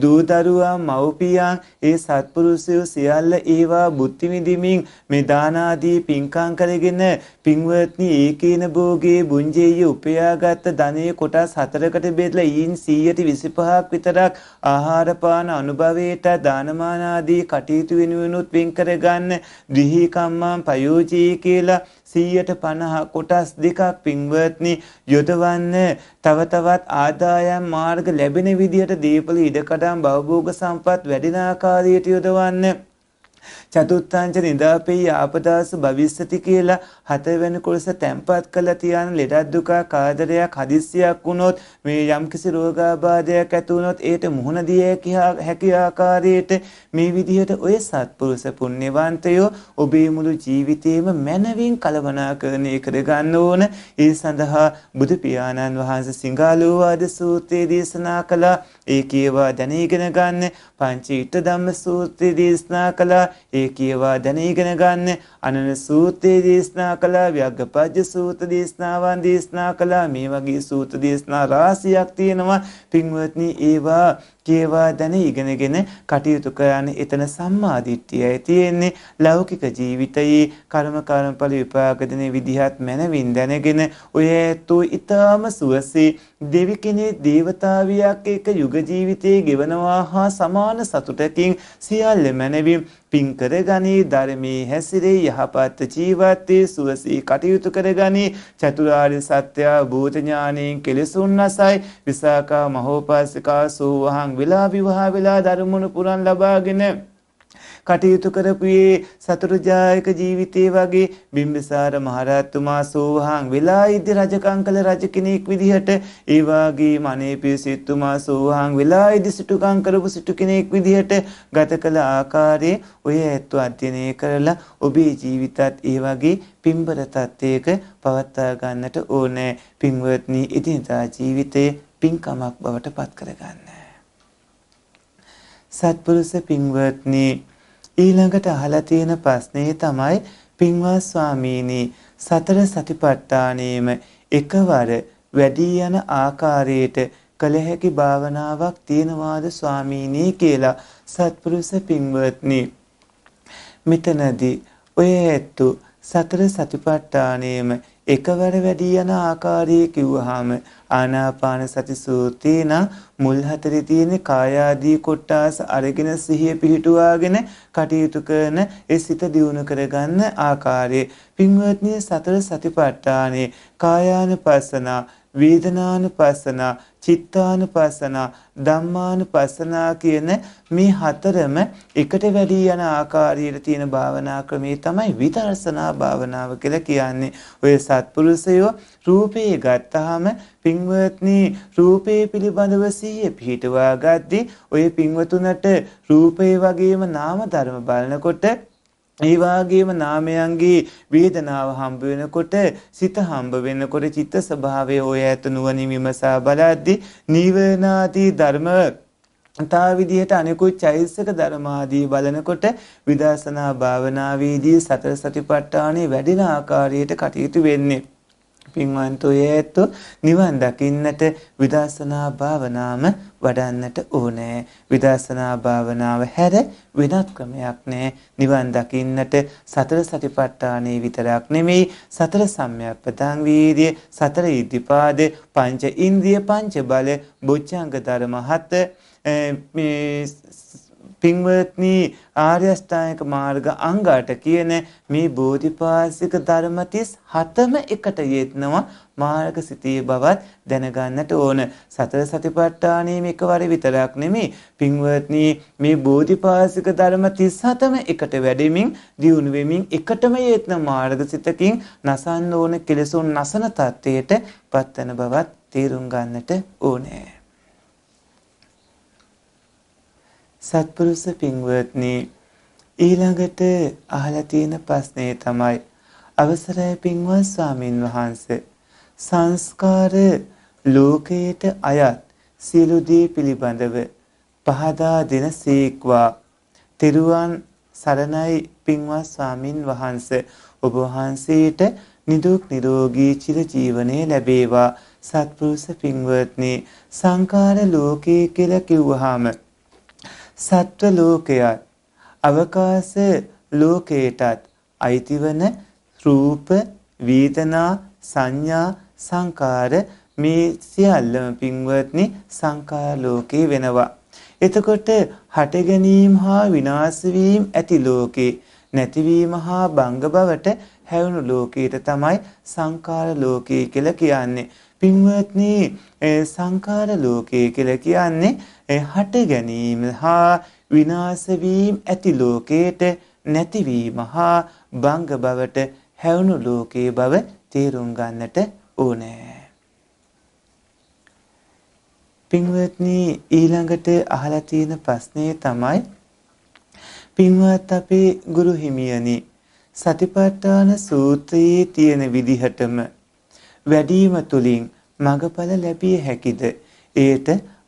දූදරුවා මව්පියන් ඒ සත්පුරුෂයෝ සියල්ල ඒවා බුද්ධි විඳිමින් මේ දානාදී පින්කම් කරගෙන පින්වත්නි ඒකේන භෝගේ බුඤ්ජේය උපයාගත් ධනෙ කොටස් හතරකට බෙදලා ඊන් 125ක් විතරක් ආහාර පාන අනුභවයට දානමාන ආදී කටයුතු වෙනුවෙනුත් වෙන් කරගන්න දිහි කම්මං පයෝජී කියලා 100ට 50 කොටස් දෙකක් පින්වත්නි යොදවන්න තව තවත් ආදායම් මාර්ග ලැබෙන විදිහට දීපල ඉඩකඩම් භවභෝග සම්පත් වැඩින ආකාරයට යොදවන්න චතුත්ථංච නිදාපෙයි ආපදාස භවිස්සති කියලා හතරවෙනි කොටස තැම්පත් කළා තියාන ලෙඩක් දුක කාදරයක් හදිස්සියක් වුණොත් මේ යම්කිසි රෝගාබාධයක් ඇති වුණොත් ඒට මුහුණ දිය හැකි ආකාරයට මේ විදිහට ඔය සත්පුරුෂ පුණ්‍යවන්තයෝ ඔබේ මුළු ජීවිතේම මනවින් කලවණාකරණය කරගන්න ඕන ඒ සඳහා බුදු පියාණන් වහන්සේ සිඟාලෝවාද සූත්‍රයේ දේශනා කළා ඒ කියවා දැනීගෙන ගන්න පංච ඊට ධම්ම සූත්‍රය දේශනා කළා ඒ කියවා දැනීගෙන ගන්න අනන සූත්‍රයේ දේශනා කළා ව්‍යග්ගපජ්ජ සූත්‍ර දේශනාවන් දේශනා කළා මේ වගේ සූත්‍ර දේශනා රාශියක් තියෙනවා පින්වත්නි ඒවා ඒවා දැන ඉගෙනගෙන කටයුතු කරන්නේ එතන සම්මාදිට්ඨියයි තියෙන්නේ ලෞකික ජීවිතයේ කර්ම කර්මඵල විපාක දෙන විදිහත් මනවින් දැනගෙන ඔය ඇතෝ ඊටාම සුවසේ දෙවි කෙනේ දේවතාවියක් එක්ක යුග ජීවිතයේ ගෙවනවා හා සමාන සතුටකින් සියල්ල මනවින් පින් කරගනී ධර්මයේ හැසිරේ යහපත් ජීවිතයේ සුවසේ කටයුතු කරගනී චතුරාර්ය සත්‍ය භූත ඥානයෙන් කෙලෙසුන් නැසයි විසාකා මහෝපාසිකා සෝවහං වෙලා විවාහ වෙලා ධර්මණු පුරන් ලබාගෙන කටයුතු කරපුයේ සතුරුජායක ජීවිතේ වගේ බිම්බිසාර මහරජතුමා සෝහාන් වෙලා ඉදි රජකම් කළ රජ කෙනෙක් විදිහට ඒ වගේ මනේපිය සිටුමා සෝහාන් වෙලා ඉදි සිටුකම් කරපු සිටු කෙනෙක් විදිහට ගත කළ ආකාරයේ ඔය ඇත්ත අධ්‍යයනය කරලා ඔබේ ජීවිතත් ඒ වගේ පිම්බර තත්ත්වයක පවත්වා ගන්නට ඕනේ පින්වත්නි ඉදිනදා ජීවිතයේ පින්කමක් බවට පත් කරගන්න සත්පුරුෂ පින්වත්නි ඊළඟට අහලා තියෙන ප්‍රශ්නේ තමයි පින්වත් ස්වාමීනි සතර සතිපට්ඨානෙම එකවර වැඩි යන ආකාරයට කළ හැකි භාවනාවක් තියෙනවාද ස්වාමීනි කියලා සත්පුරුෂ පින්වත්නි මෙතනදී ඔය ඇත්තු සතර සතිපට්ඨානෙම එකවර වැඩි යන ආකාරය කිව්වහම ආනාපාන සති සූත්‍රේ නම් මුල් හතරේ තියෙන කාය ආදී කොටස් අරගෙන සිහිය පිහිටුවාගෙන කටයුතු කරන ඒ සිත දියුණු කරගන්න ආකාරය පින්වත්නි සතර සතිපට්ඨානේ කායානුපස්සනා වේදනානුපස්සනා, චිත්තානුපස්සනා, ධම්මානුපස්සනා කියන මේ හතරම එකට වැඩි යන ආකාරයට තියෙන භාවනා ක්‍රමයේ තමයි විදර්ශනා භාවනාව කියලා කියන්නේ. ඔය සත්පුරුෂයෝ රූපේ ගත්තාම පින්වත්නි රූපේ පිළිබඳව සිහිය පිහිටවා ගද්දී ඔය පින්වතුන්ට රූපේ වගේම නාම ධර්ම බලනකොට ඒ වාගේම නාමයන්ගේ වේදනාව හම්බ වෙනකොට සිත හම්බ වෙනකොට චිත්ත ස්වභාවය ඔය ඇත නුවණින් විමසා බලද්දී නීවරණාදී ධර්ම තා විදිහට අනිකුත් චෛතසික ධර්මාදී බලනකොට විදර්ශනා භාවනාවේදී සතර සතිපට්ඨානෙ වැඩින ආකාරයට කටයුතු වෙන්නේ පින්වන්තයේතු නිවන් දකින්නට විදර්ශනා භාවනාම වඩන්නට ඕනේ. විදර්ශනා භාවනාව හැර වෙනත් ක්‍රමයක් නෑ. නිවන් දකින්නට සතර සතිපට්ඨානේ විතරක් නෙමෙයි සතර සම්‍යක්පදං වීර්ය, සතර ඉද්ධිපාද, පංච ඉන්ද්‍රිය, පංච බල, බොච්චංග ධර්ම හත මේ පින්වත්නි ආර්යෂ්ටායක මාර්ග අංගාට කියන මේ බෝධිපාසික ධර්ම 37ම එකට යෙත්නවා මාර්ග සිතේ බවත් දැනගන්නට ඕන. සතර සතිපට්ඨානයේ මේකවර විතරක් නෙමෙයි. පින්වත්නි මේ බෝධිපාසික ධර්ම 37ම එකට වැඩෙමින් දියුණු වෙමින් එකටම යෙත්න මාර්ග සිතකින් නසන්න ඕන කෙලෙසුන් නසන තත්ත්වයට පත්වන බවත් තේරුම් ගන්නට ඕනේ. සත්පුරුෂ පින්වත්නි ඊළඟට අහලා තියෙන ප්‍රශ්නේ තමයි අවසරයි පින්වත් ස්වාමින් වහන්සේ සංස්කාර ලෝකයට අයත් සියලු දේ පිළිබඳව පහදා දෙන සීක්වා තිරුවන් සරණයි පින්වත් ස්වාමින් වහන්සේ ඔබ වහන්සේට නිදුක් නිරෝගී චිර ජීවනයේ ලැබේවා සත්පුරුෂ පින්වත්නි සංකාර ලෝකයේ කියලා කිව්වහම සත්ව ලෝකයත් අවකාශ ලෝකයටත් අයිතිවන රූප වේදනා සංඥා සංකාර මේ සියල්ලම පින්වත්නි සංකාර ලෝකේ වෙනවා. එතකොට හට ගැනීම හා විනාශ වීම ඇති ලෝකේ නැතිවීම හා භංග බවට හැවුණු ලෝකයට තමයි සංකාර ලෝකේ කියලා කියන්නේ. පින්වත්නි සංඛාර ලෝකය කියලා කියන්නේ හට ගැනීම හා විනාශ වීම ඇති ලෝකයට නැතිවීම හා බංග බවට හැවුණු ලෝකයේ බව තේරුම් ගන්නට ඕනේ. පින්වත්නි ඊළඟට අහලා තියෙන ප්‍රශ්නේ තමයි පින්වත් අපේ ගුරු හිමියනි සතිපට්ඨාන සූත්‍රයේ තියෙන විදිහටම වැඩීම තුලින් මඟඵල ලැබිය හැකිද? ඒට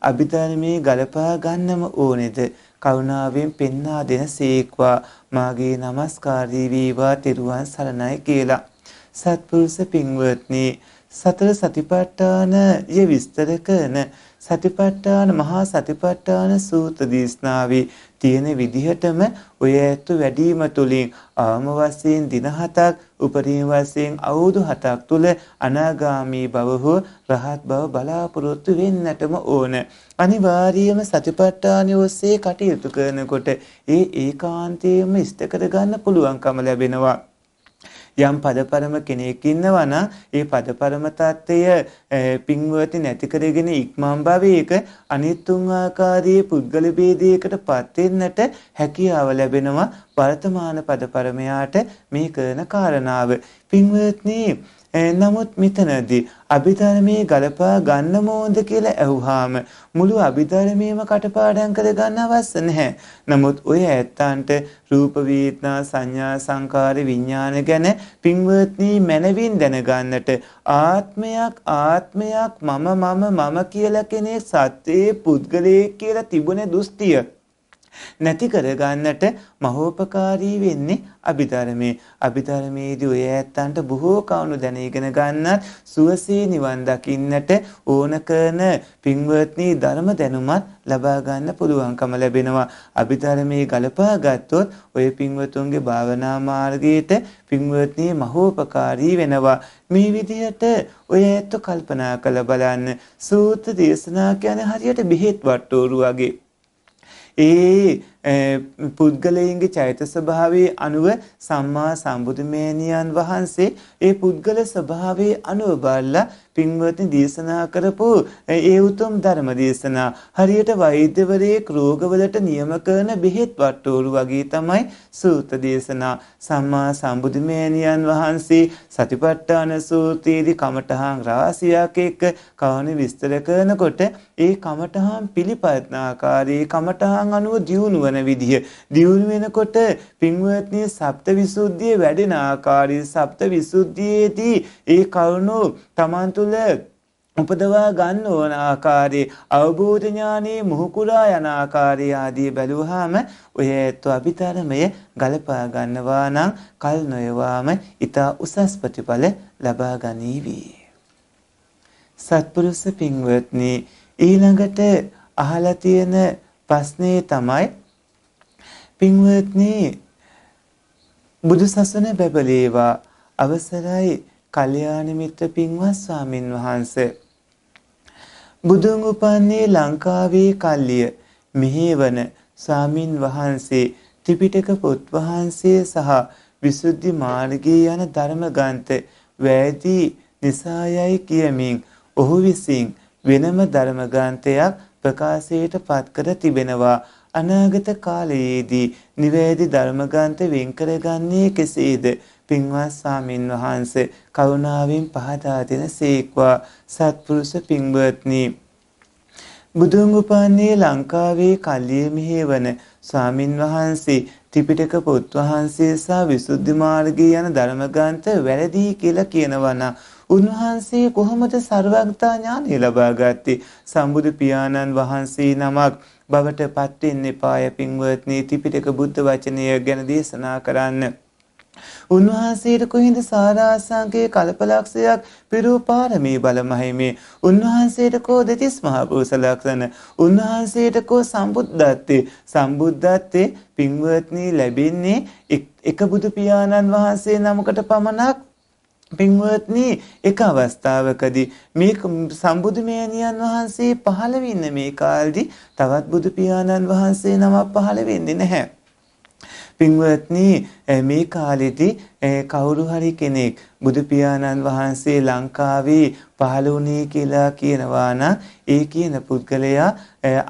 අභිධර්මයේ ගලපා ගන්නම ඕනේද? කරුණාවෙන් පෙන්වා දෙන සීක්වා මාගේ নমස්කාරී වේවා තෙරුවන් සරණයි කියලා. සත්පුරුෂ පින්වත්නි සතර සතිපට්ඨාන ය විස්තර කරන සතිපට්ඨාන මහා සතිපට්ඨාන සූත්‍ර දේශනාවේ තියෙන විදිහටම ඔය ඇත්ත වැඩිම තුලින් ආම වශයෙන් දින හතක් උපරිම වශයෙන් අවුරුදු හතක් තුල අනාගාමී බව හෝ රහත් බව බලාපොරොත්තු වෙන්නටම ඕන. අනිවාර්යයෙන්ම සතිපට්ඨානිය ඔස්සේ කටයුතු කරනකොට ඒ ඒකාන්තයෙන්ම ඉෂ්ට කරගන්න පුළුවන්කම ලැබෙනවා. යම් පදපරම කෙනෙක් ඉන්නවා නම් ඒ පදපරම தත්ත්වය පින්වති නැති කරගෙන ඉක්මන් භවයක අනිත්තුන් ආකාරයේ පුද්ගල ભેදයකට පත් වෙන්නට හැකියාව ලැබෙනවා වර්තමාන පදපරමයාට මේ කරන කාරණාව පින්වත්නි නමුත් මෙතනදී අභිධර්මයේ ගලපා ගන්න ඕනද කියලා ඇහුවාම මුළු අභිධර්මයේම කටපාඩම් කරගන්න අවශ්‍ය නැහැ. නමුත් ඔය ඇත්තන්ට රූප වේදනා සංඥා සංකාර විඥාන ගැන පින්වත්නි මනවින් දැනගන්නට ආත්මයක් ආත්මයක් මම මම මම කියලා කෙනෙක් සත්‍යයේ පුද්ගලයේ කියලා තිබුණේ දෘෂ්ටිය නැති කරගන්නට මහෝපකාරී වෙන්නේ අභිධර්මයේ. අභිධර්මයේදී ඔය ඇත්තන්ට බොහෝ කවුණු දැන ඉගෙන ගන්නත් සුවසේ නිවන් දකින්නට ඕන කරන පින්වත්නි ධර්ම දැනුමත් ලබා ගන්න පුළුවන්කම ලැබෙනවා. අභිධර්මයේ ගලපා ගත්තොත් ඔය පින්වතුන්ගේ භාවනා මාර්ගයට පින්වත්නි මහෝපකාරී වෙනවා. මේ විදිහට ඔය ඇත්ත කල්පනා කළ බලන්න සූත්‍ර දේශනා කියන්නේ හරියට බෙහෙත් වට්ටෝරු වගේ. ඒ පුද්ගලයන්ගේ චෛත ස්වභාවයේ අනුව සම්මා සම්බුදු මෑණියන් වහන්සේ ඒ පුද්ගල ස්වභාවයේ අනුව බලලා පින්වත්නි දේශනා කරපු ඒ උතුම් ධර්ම දේශනා හරියට වෛද්‍යවරයෙක් රෝගවලට නියම කරන බෙහෙත් වට්ටෝරු වගේ තමයි සූත්‍ර දේශනා සම්මා සම්බුදුමෑණියන් වහන්සේ සතිපට්ඨාන සූත්‍රයේදී කමඨහං රාසියක් එක්ක කවණ විස්තර කරනකොට ඒ කමඨහං පිළිපදින ආකාරයේ කමඨහං අනුව දියුණු වන විදිහ දියුණු වෙනකොට පින්වත්නි සප්ත විසුද්ධිය වැඩෙන ආකාරයේ සප්ත විසුද්ධියේදී ඒ කරුණු තමන් තුළ තුල උපදවා ගන්න ඕන ආකාරයේ අවබෝධ ඥානයේ මුහුකුරා යන ආකාරය ආදී බැලුවාම ඔය ඇත්තු අභිතරමය ගලපා ගන්නවා නම් කල් නොයවාම ඊට උසස් ප්‍රතිඵල ලබා ගනීවි. සත්පුරුෂ පින්වත්නි ඊළඟට අහලා තියෙන ප්‍රශ්නේ තමයි පින්වත්නි බුදුසසුන බැබලේවා අවසරයි කල්‍යාණ මිත්‍ර පින්වත් ස්වාමින් වහන්සේ බුදුන් උපන්නේ ලංකාවේ කල්ලිය මෙහෙවන ස්වාමින් වහන්සේ ත්‍රිපිටක පොත් වහන්සේ සහ විසුද්ධි මාර්ගයේ යන ධර්ම ග්‍රන්ථ වැදී නිසායයි කියමින් ඔහු විසින් වෙනම ධර්ම ග්‍රන්ථයක් ප්‍රකාශයට පත් කර තිබෙනවා අනාගත කාලයේදී නිවැරදි ධර්ම ග්‍රන්ථ වෙන් කරගන්නේ කෙසේද පින්වත් සාමින් වහන්සේ කරුණාවෙන් පහදා දෙන සීක්වා සත්පුරුෂ පින්වත්නි බුදුන් උපන්නේ ලංකාවේ කල්ලිය මෙහෙවන ස්වාමින් වහන්සේ ත්‍රිපිටක පොත් වහන්සේ සහ විසුද්ධි මාර්ගය යන ධර්ම ග්‍රන්ථ වැරදි කියලා කියනවා උන්වහන්සේ කොහොමද ਸਰවඥතා ඥානය ලබා ගත්තේ සම්බුදු පියාණන් වහන්සේ නමක් බවට පත් වෙන්න එපාය පින්වත්නි ත්‍රිපිටක බුද්ධ වචනය ගැන දේශනා කරන්න උන්වහන්සේට කොහින්ද සාරාසංකේ කල්පලක්ෂයක් පිරූ පාරමී බල මහිමේ උන්වහන්සේට කෝ දෙතිස් මහ පුරුෂ ලක්ෂණ උන්වහන්සේට කෝ සම්බුද්ධත්වේ සම්බුද්ධත්වේ පින්වත්නි ලැබෙන්නේ එක බුදු පියාණන් වහන්සේ නමකට පමණක් පින්වත්නි එක අවස්ථාවකදී මේ සම්බුදු මෑණියන් වහන්සේ පහළ වෙන්න මේ කාලෙදි තවත් බුදු පියාණන් වහන්සේ නමක් පහළ වෙන්නේ නැහැ පින්වත්නි මේ කාලෙදී කවුරු හරි කෙනෙක් බුදු පියාණන් වහන්සේ ලංකාවේ පහළ වුණේ කියලා කියනවා නම් ඒ කියන පුද්ගලයා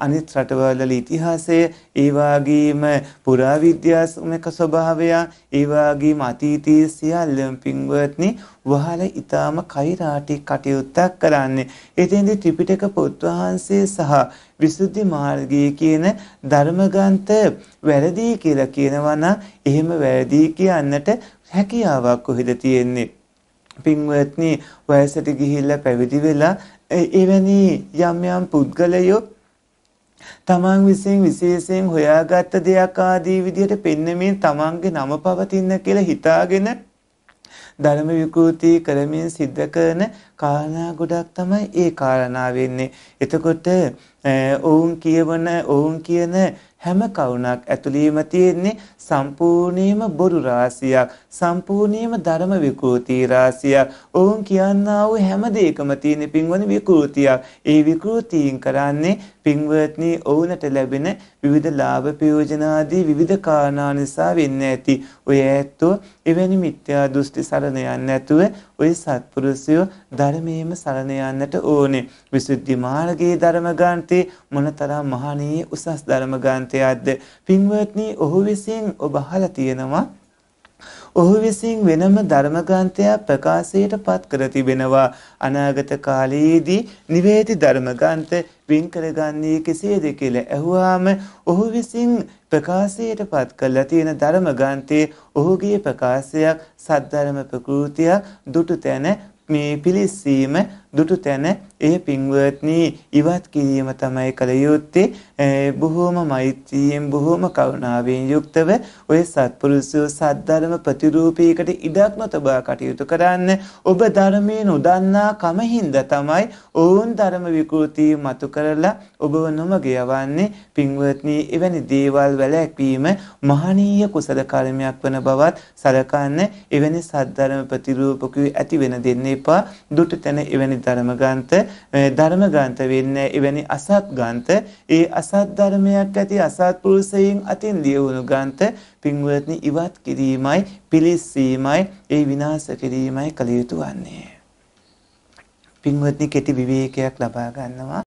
අනිත් රටවල ඉතිහාසය ඒ වගේම පුරාවිද්‍යාත්මක ස්වභාවය ඒ වගේම අතීතයේ සියල්ලම පින්වත්නි වහල ඊටාම කෛරාටි කටයුත්තක් කරන්නේ. එතෙන්දී ත්‍රිපිටක පොත් වහන්සේ සහ විසුද්ධි මාර්ගය කියන ධර්මගන්ත වැරදි කියලා කියනවා නම් එහෙම වැරදි කියන්නට හැකියාවක් කොහෙද තියෙන්නේ? පින්වත්නි වයසට ගිහිල්ලා පැවිදි වෙලා එවැනි යම් යම් පුද්ගලයෝ තමන් විසින් විශේෂයෙන් හොයාගත්ත දෙයක් ආදී විදිහට පෙන්නමින් තමන්ගේ නම පවතින කියලා හිතාගෙන ධර්ම විකෘති කරමින් සිද්ධ කරන කාරණා ගොඩක් තමයි ඒ කාරණා වෙන්නේ. එතකොට ඔවුන් කියවන ඔවුන් කියන හැම කවුණක් ඇතුළේම තියෙන්නේ සම්පූර්ණේම බොරු රාශියක් සම්පූර්ණේම ධර්ම විකෘති රාශියක් ඔවුන් කියනා වූ හැම දෙයකම තියෙන පින්වන විකෘතියක් ඒ විකෘතීන් කරන්නේ පින්වත්නි ඔවුන්ට ලැබෙන විවිධ ලාභ ප්‍රයෝජන ආදී විවිධ කාරණා නිසා වෙන්න ඇති ඔය ඇත්තෝ එවැනි මිත්‍යා දෘෂ්ටි සරණ යන්නේ නැතුව ඔය සත්පුරුෂයෝ ධර්මයේම සරණ යන්නට ඕනේ විසුද්ධි මාර්ගයේ ධර්ම ගාන්තේ මොනතරම් මහණී උසස් ධර්ම ගාන්තේ මතයක්ද පින්වත්නි ඔහු විසින් ඔබ අහලා තියෙනවා ඔහු විසින් වෙනම ධර්මග්‍රන්ථයක් ප්‍රකාශයට පත් කර තිබෙනවා අනාගත කාලයේදී නිවේති ධර්මග්‍රන්ථ වින් කරගන්නේ කෙසේද කියලා ඇහුවාම ඔහු විසින් ප්‍රකාශයට පත් කළා තියෙන ධර්මග්‍රන්ථයේ ඔහුගේ ප්‍රකාශයක් සද්ධර්ම ප්‍රකෘතියක් දුටුතැන මේ පිලිස්සීම දුටු තැන එය පින්වත්නි ඉවත් කිරීම තමයි කළ යුත්තේ බොහෝම මෛත්‍රියෙන් බොහෝම කරුණාවෙන් යුක්තව ඔය සත්පුරුෂයෝ සද්ධර්ම ප්‍රතිරූපීකට ඉඩක් නොතබා කටයුතු කරන්න ඔබ ධර්මයේ නොදන්නා කම හින්දා තමයි ඔවුන් ධර්ම විකෘති මතු කරලා ඔබව නොමග යවන්නේ පින්වත්නි එවැනි දේවල් වැළැක්වීම මහනීය කුසල කර්මයක් වන බවත් සලකන්න එවැනි සද්ධර්ම ප්‍රතිරූපකු ඇති වෙන දෙන්න එපා දුටු තැන එවැනි ධර්ම ග්‍රන්ථ මේ ධර්ම ග්‍රන්ථ වෙන්නේ එවැනි අසත් ග්‍රන්ථ ඒ අසත් ධර්මයක් ඇති අසත් පුරුෂයන් අතින් ලියවුණු ග්‍රන්ථ පින්වත්නි ඉවත් කිරීමයි පිලිස්සීමයි ඒ විනාශ කිරීමයි කළ යුතු වන්නේ පින්වත්නි කෙටි විවේකයක් ලබා ගන්නවා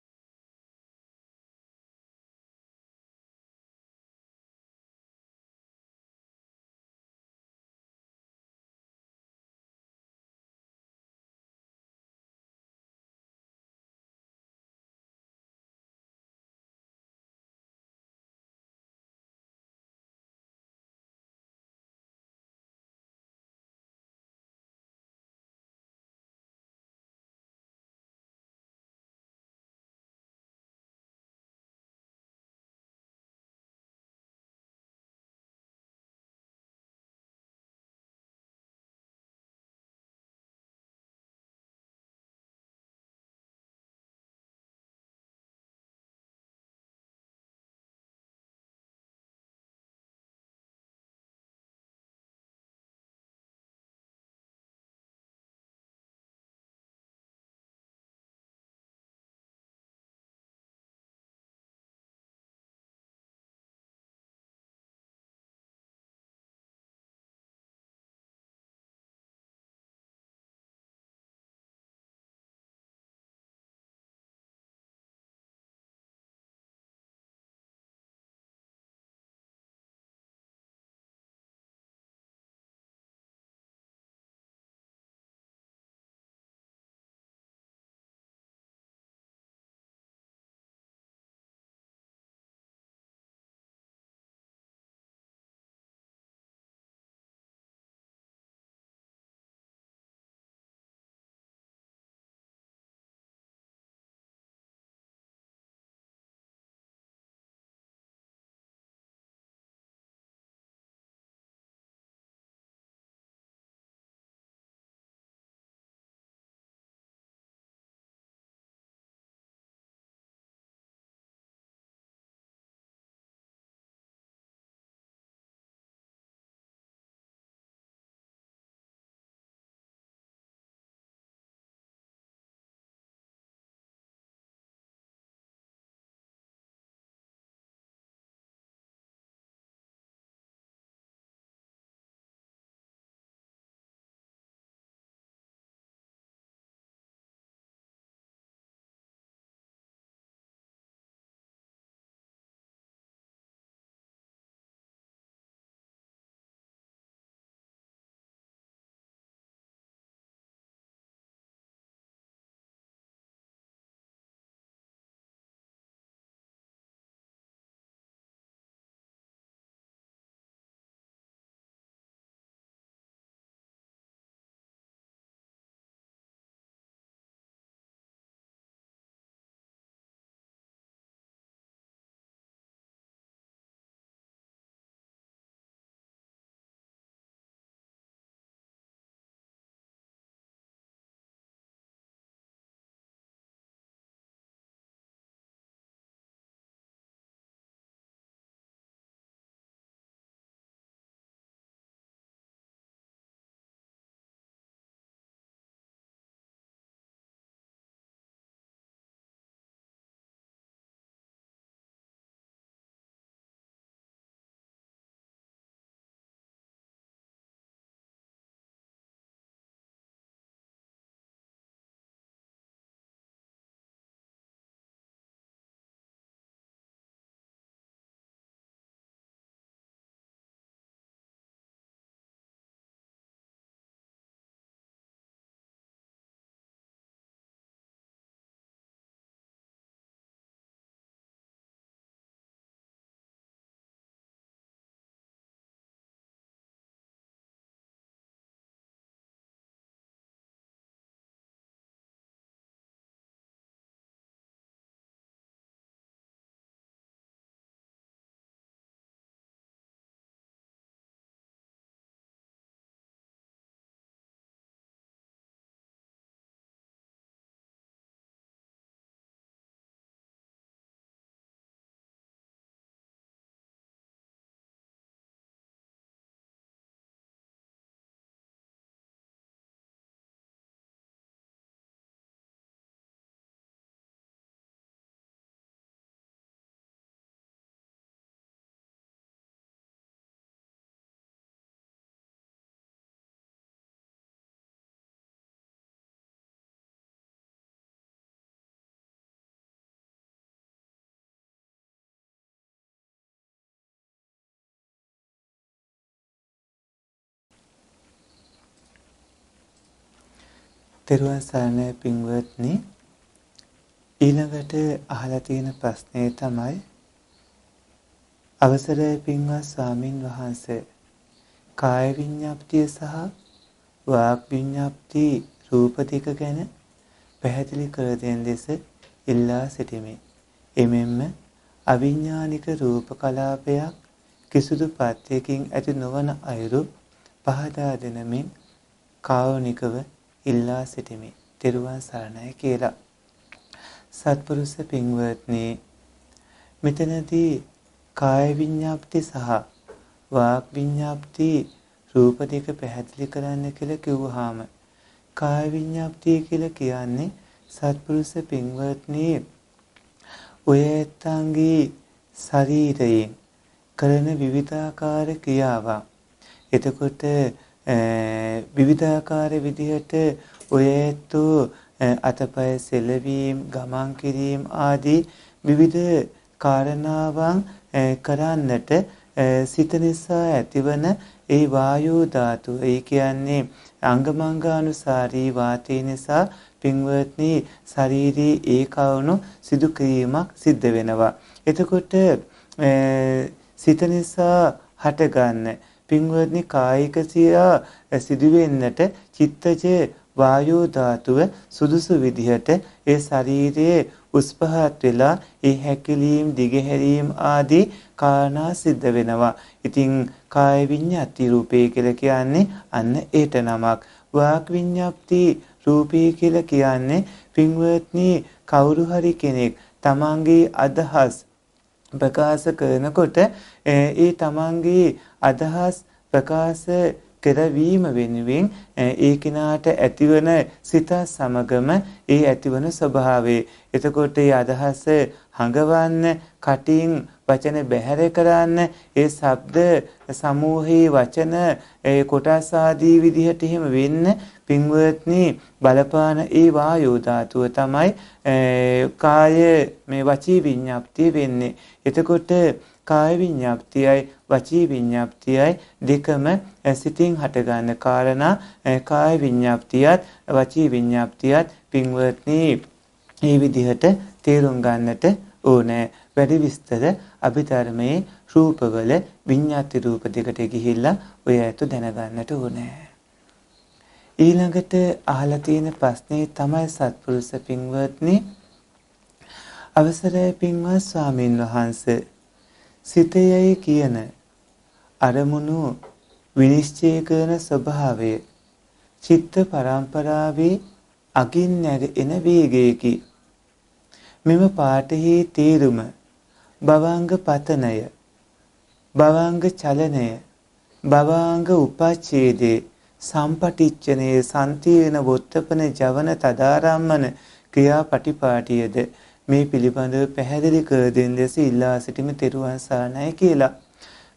තෙරුවන් සරණයි පින්වත්නි ඊළඟට අහලා තියෙන ප්‍රශ්නේ තමයි අවසරයි පින්වත් ස්වාමින් වහන්සේ කාය විඤ්ඤාප්තිය සහ වාක් විඤ්ඤාප්ති රූප ටික ගැන පැහැදිලි කර දෙන ලෙස ඉල්ලා සිටිමි එමෙන්ම අවිඥානික රූප කලාපයක් කිසිදු පත්‍යකින් ඇති නොවන අයුරු පහදා දෙනමින් කාරුණිකව ඉල්ලා සිටිමි. තෙරුවන් සරණයි කියලා. සත්පුරුෂ පින්වත්නි මෙතනදී කාය විඤ්ඤාප්ති සහ වාක් විඤ්ඤාප්ති රූප දෙක පැහැදිලි කරන්න කියලා කිව්වහම කාය විඤ්ඤාප්තිය කියලා කියන්නේ සත්පුරුෂ පින්වත්නි ඔය ඇත්තන්ගේ ශරීරයෙන් කරන විවිධාකාර ක්‍රියාවන් එතකොට විවිධාකාර විදිහට ඔය ඇතු අතපය සෙලවීම් ගමන් කිරීම ආදී විවිධ කාරණාවන් කරන්නට සිත නිසා ඇතිවන ඒ වායෝ ධාතු ඒ කියන්නේ අංගමංගානුසාරී වාතය නිසා පින්වත්නි ශාරීරී ඒකවණු සිදු කිරීමක් සිද්ධ වෙනවා. එතකොට සිත නිසා හටගන්නේ පින්වත්නි කායික සියා සිදුවෙන්නට චිත්තජේ වායෝ ධාතුව සුදුසු විදිහට ඒ ශරීරයේ උස් පහත් වෙලා ඒ හැකිලීම් දිගහැරීම් ආදී කාරණා සිද්ධ වෙනවා. ඉතින් කාය විඤ්ඤාති රූපේ කියලා කියන්නේ අන්න ඒට නමක්. වාක් විඤ්ඤාප්ති රූපේ කියලා කියන්නේ පින්වත්නි කවුරු හරි කෙනෙක් තමන්ගේ අදහස් ප්‍රකාශ කරනකොට ඒ තමන්ගේ අදහස් ප්‍රකාශ කරවීම වෙනුවෙන් ඒ කිනාට ඇතිවන සිත සමගම ඒ ඇතිවන ස්වභාවයේ එතකොට ඒ අදහස හඟවන්න කටින් වචන බැහැර කරන්න ඒ ශබ්ද සමූහයේ වචන ඒ කොටස් ආදී විදිහට එහෙම වෙන්න පින්වත්නි බලපාන ඒ වායෝ ධාතුව තමයි කාය මේ වචී විඤ්ඤාප්තිය වෙන්නේ එතකොට කාය විඤ්ඤාප්තියයි වචී විඤ්ඤාප්තියයි දෙකම සිතින් හටගන්න කාරණා කාය විඤ්ඤාප්තියත් වචී විඤ්ඤාප්තියත් පින්වත්නි මේ විදිහට තේරුම් ගන්නට ඕනේ වැඩි විස්තර අභිධර්මයේ රූපවල විඤ්ඤාති රූප දෙකට ගිහිල්ලා ඔය ඇතු දැනගන්නට ඕනේ ඊළඟට අහලා තියෙන ප්‍රශ්නේ තමයි සත්පුරුෂ පින්වත්නි අවසරයි පින්වත් ස්වාමින් වහන්සේ සිතයයි කියන අරමුණු විනිශ්චය කරන ස්වභාවය චිත්ත පරම්පරාවේ අගින් නැග එන වේගයකි. මෙම පාඨෙහි තේරුම භවංග පතනය භවංග චලනය භවංග උපච්ඡේදේ සම්පටිච්ඡනේ සම්තිරණ වොත්තපන ජවන තදාරම්මන ක්‍රියාපටිපාටියද මේ පිළිබඳව පැහැදිලි කර දෙන ලෙස ඉල්ලා සිටිම තෙරුවන් සරණයි කියලා.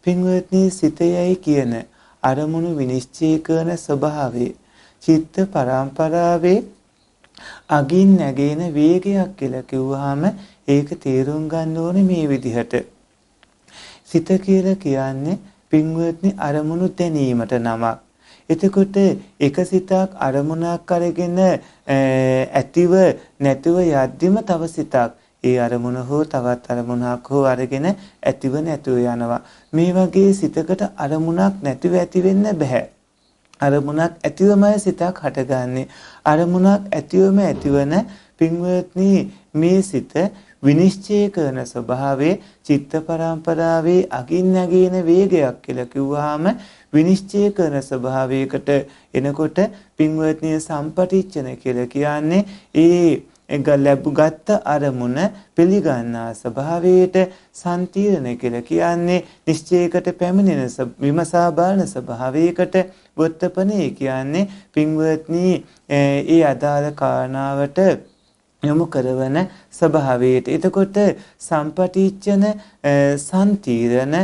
පින්වත්නි සිතයයි කියන අරමුණු විනිශ්චය කරන ස්වභාවය චිත්ත පරම්පරාවේ අගින් නැගෙන වේගයක් කියලා කිව්වහම ඒක තේරුම් ගන්න ඕනේ මේ විදිහට. සිත කියලා කියන්නේ පින්වත්නි අරමුණු දැනීමට නමක්. එතකොට එක සිතක් අරමුණක් අරගෙන ඇතිව නැතිව යද්දිම තව සිතක් ඒ අරමුණ හෝ තවත් අරමුණක් හෝ අරගෙන ඇතිව නැතිව යනවා. මේ වගේ සිතකට අරමුණක් නැතිව ඇති වෙන්න බෑ. අරමුණක් ඇතිවමයි සිතක් හටගන්නේ. අරමුණක් ඇතිවම ඇතිවන පින්වත්නි මේ සිත විනිශ්චය කරන ස්වභාවයේ චිත්ත පරම්පරාවේ අගින් නැගින වේගයක් කියලා කිව්වහම විනිශ්චය කරන ස්වභාවයකට එනකොට පින්වත්නි සම්පටිච්ඡන කියලා කියන්නේ ඒ එක ලැබුගත් අරමුණ පිළිගන්නා ස්වභාවයට සම්තිරණ කියලා කියන්නේ නිශ්චයකට පැමිණෙන විමසා බලන ස්වභාවයකට වොත්තපනේ කියන්නේ පින්වත්නි ඒ අදාළ කාරණාවට යොමු කරවන ස්වභාවයට. එතකොට සම්පටිච්ඡන සම්තිරණ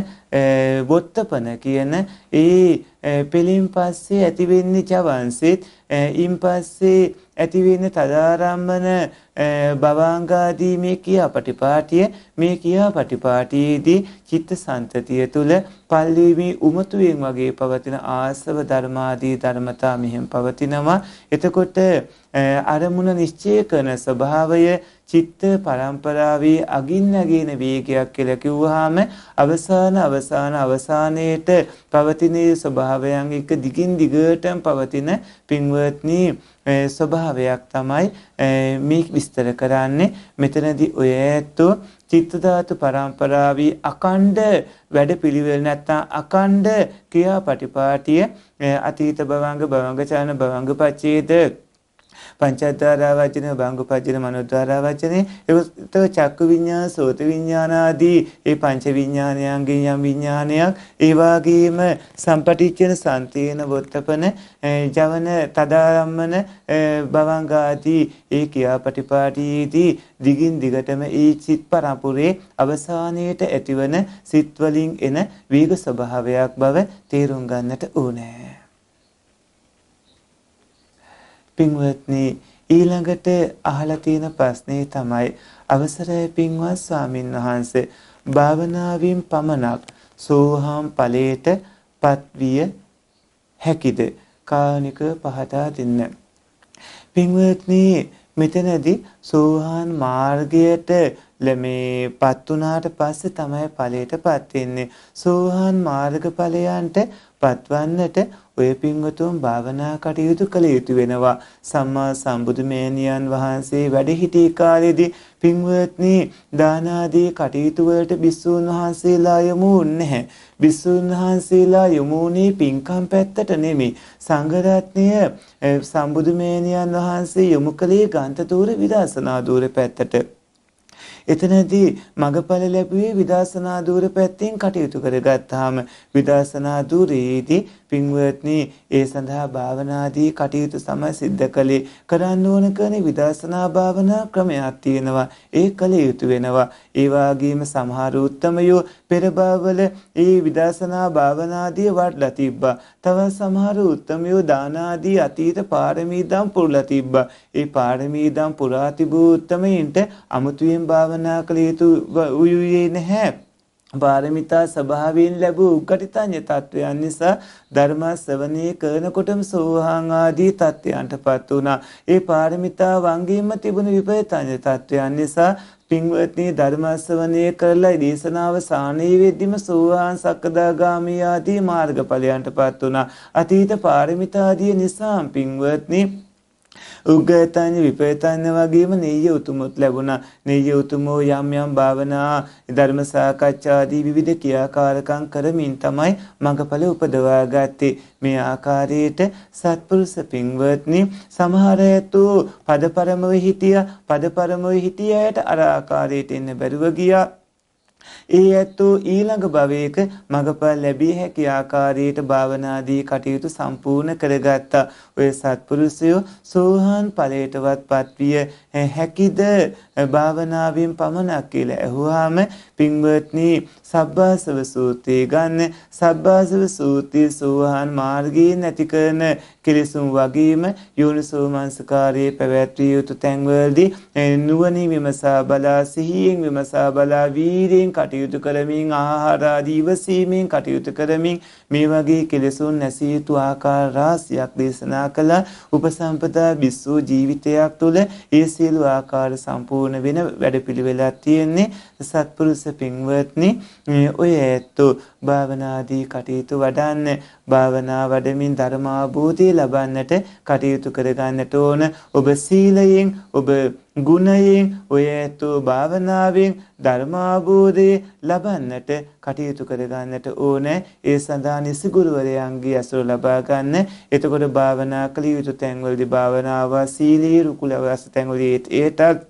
වොත්තපන කියන ඒ පෙලින් පස්සේ ඇතිවෙන්නේ චවංසෙත් ඉන් පස්සේ ඇතිවෙන්න තදාරම්මන භවංගාදී මේ කියා පටිපාටිය මේ කියා පටිපාටියේදී චිත්ත සන්තතිය තුළ පල්ලීමී උමතුවෙන් වගේ පවතින ආසව ධර්මාදී ධර්මතා මෙහෙම පවතිනවා එතකොට අරමුණ නිශ්චය කරන ස්වභාවය චිත්ත පරම්පරාවේ අගින් නැගෙන වේගයක් කියලා කිව්වහම අවසාන අවසාන අවසානයේට පවතින ස්වභාවයන් එක දිගින් දිගටම පවතින පින්වත්නි ස්වභාවයක් තමයි මේ විස්තර කරන්නේ මෙතනදී ඔය ඇත්තෝ චිත්ත ධාතු පරම්පරාවේ අකණ්ඩ වැඩපිළිවෙල නැත්තම් අකණ්ඩ ක්‍රියාපටිපාටිය අතීත භවංග භවංගචාන භවංගපච්ඡේද පංචද්වාරා වචන, භංගපජන, මනෝද්වාරා වචන, ඒකත් චක්කු විඤ්ඤාණ, සෝත විඤ්ඤාණ ආදී ඒ පංච විඤ්ඤාණයන්ගෙන් යම් විඤ්ඤාණයක්, ඒ වගේම සම්පටිච්ඡන, සන්තේන, වොත්තපන, ජවන, තදාරම්මන, භවංගාදී ඒ කියාපටිපාටීදී දිගින් දිගටම ඒ සිත් පරපුරේ අවසානයේට ඇතිවන සිත් එන වේග ස්වභාවයක් බව තේරුම් ගන්නට ඕනේ. පින්වත්නි ඊළඟට අහලා තියෙන ප්‍රශ්නේ තමයි අවසරයි පින්වත් ස්වාමින් වහන්සේ භාවනාවෙන් පමණක් සෝහාම් ඵලයට පත්විය හැකිද කානික පහදා දෙන්න පින්වත්නි මෙතනදී සෝහාන් මාර්ගයට මේපත් වුණාට පස්සේ තමයි ඵලයටපත් වෙන්නේ සෝහාන් මාර්ගඵලයන්ට පත්වන්නට ඔය පින්වතුන් භාවනා කටයුතු කළ යුතු වෙනවා සම්මා සම්බුදු මෑණියන් වහන්සේ වැඩ සිටි කාලෙදී පින්වත්නි දාන ආදී කටයුතු වලට බිස්සුන් වහන්සේලා යොමු නැහැ බිස්සුන් වහන්සේලා යොමු වුණේ පින්කම් පැත්තට නෙමෙයි සංඝ රත්නය සම්බුදු මෑණියන් වහන්සේ යොමු කළේ ගාන්තදූර විදර්ශනා දූර පැත්තට එතනදී මගඵල ලැබුවේ විදර්ශනා ධූර පැත්තෙන් කටයුතු කරගත්තාම විදර්ශනා ධූරයේදී පින්වත්නි ඒ සඳහා භාවනාදී කටයුතු සමය සිද්ධ කළේ කරන්න ඕන කරන විදර්ශනා භාවනා ක්‍රමයක් තියෙනවා ඒ කළ යුතු වෙනවා ඒ වගේම සමහර උත්තමයෝ පෙර භවවල ඒ විදර්ශනා භාවනාදී වඩලා තිබ්බා තවත් සමහර උත්තමයෝ දාන ආදී අතීත පාරමී දම් පුරලා තිබ්බා ඒ පාරමී දම් පුරා තිබූ උත්තමයින්ට අමුතුවෙන් භාවනා කළ යුතු වුයේ නැහැ පාරමිතා ස්වභාවයෙන් ලැබූ උක්කටිතාඤ්ඤ තත්වයන් නිසා ධර්ම ශ්‍රවණය කරනකොටම සෝහාන් ආදී තත්වයන්ටපත් වුණා. ඒ පාරමිතා වංගීම තිබුණු විපේතාඤ්ඤ තත්වයන් නිසා පින්වත්නි ධර්ම ශ්‍රවණය කරලා දේශනාව සානී වෙද්දිම සෝහාන් සක්කදාගාමී ආදී මාර්ගඵලයන්ටපත් වුණා. අතීත පාරමිතාදී නිසා පින්වත්නි උග්ගයතඤ්ඤ විපේතඤ්ඤ වගේම නෙය්‍ය උතුමුත් ලැබුණා. නෙය්‍ය උතුමෝ යම් යම් භාවනා ධර්ම සාකච්ඡාදී විවිධ ක්‍රියාකාරකම් කරමින් තමයි මඟඵල උපදවා ගත්තේ. මේ ආකාරයට සත්පුරුෂ පින්වත්නි සමහර ඇතු පදපරමව හිටියා පදපරමව හිටියට අර ආකාරයට එන්න බැරුව ගියා ඒ ඇත්තෝ ඊළඟ භවයක මඟපල් ලැබිය හැකි ආකාරයට භාවනාදී කටයුතු සම්පූර්ණ කරගත්තා. ඔය සත්පුරුෂයෝ සෝහන් ඵලයටවත් පත්විය හැකිද භාවනාවෙන් පමණක් කියලා ඇහුවාම පින්වත්නි සබ්බාසව සූත්‍රයේ ගන්න සබ්බාසව සූත්‍රයේ සෝහන් මාර්ගයෙන් ඇති කරන කෙලෙසුම් වගේම යෝනිසෝ මනසකාරයේ පැවැත්විය යුතු තැන්වලදී නුවණින් විමසා බලා සිහියෙන් විමසා බලා වීරියෙන් කටයුතු කටයුතු කරමින් ආහාරාදී ඉවසීමෙන් කටයුතු කරමින් මේ වගේ කෙලෙසුන් නැසී යුතු ආකාර රාශියක් දේශනා කළ උපසම්පදා බිස්සෝ ජීවිතයක් තුළ ඒ සියලු ආකාර සම්පූර්ණ වෙන වැඩපිළිවෙලක් තියෙන්නේ සත්පුරුෂ පින්වත්නි ඔය ඇත්තෝ භාවනාදී කටයුතු වඩන්න භාවනා වඩමින් ධර්ම අවබෝධය ලබන්නට කටයුතු කරගන්නට ඕන ඔබ සීලයෙන් ඔබ ගුණයෙන් ඔය ඇතු භාවනාවෙන් ධර්මාබෝධයේ ලබන්නට කටයුතු කරගන්නට ඕනෑ ඒ සඳහා නිසිගුරුවරයන්ගේ ඇසුර ලබා ගන්න. එතකොට භාවනා කළ යුතු තැන්වලදී භාවනාව සීලී රුකුල අවස්ථ තැන්වලදී ඒටත්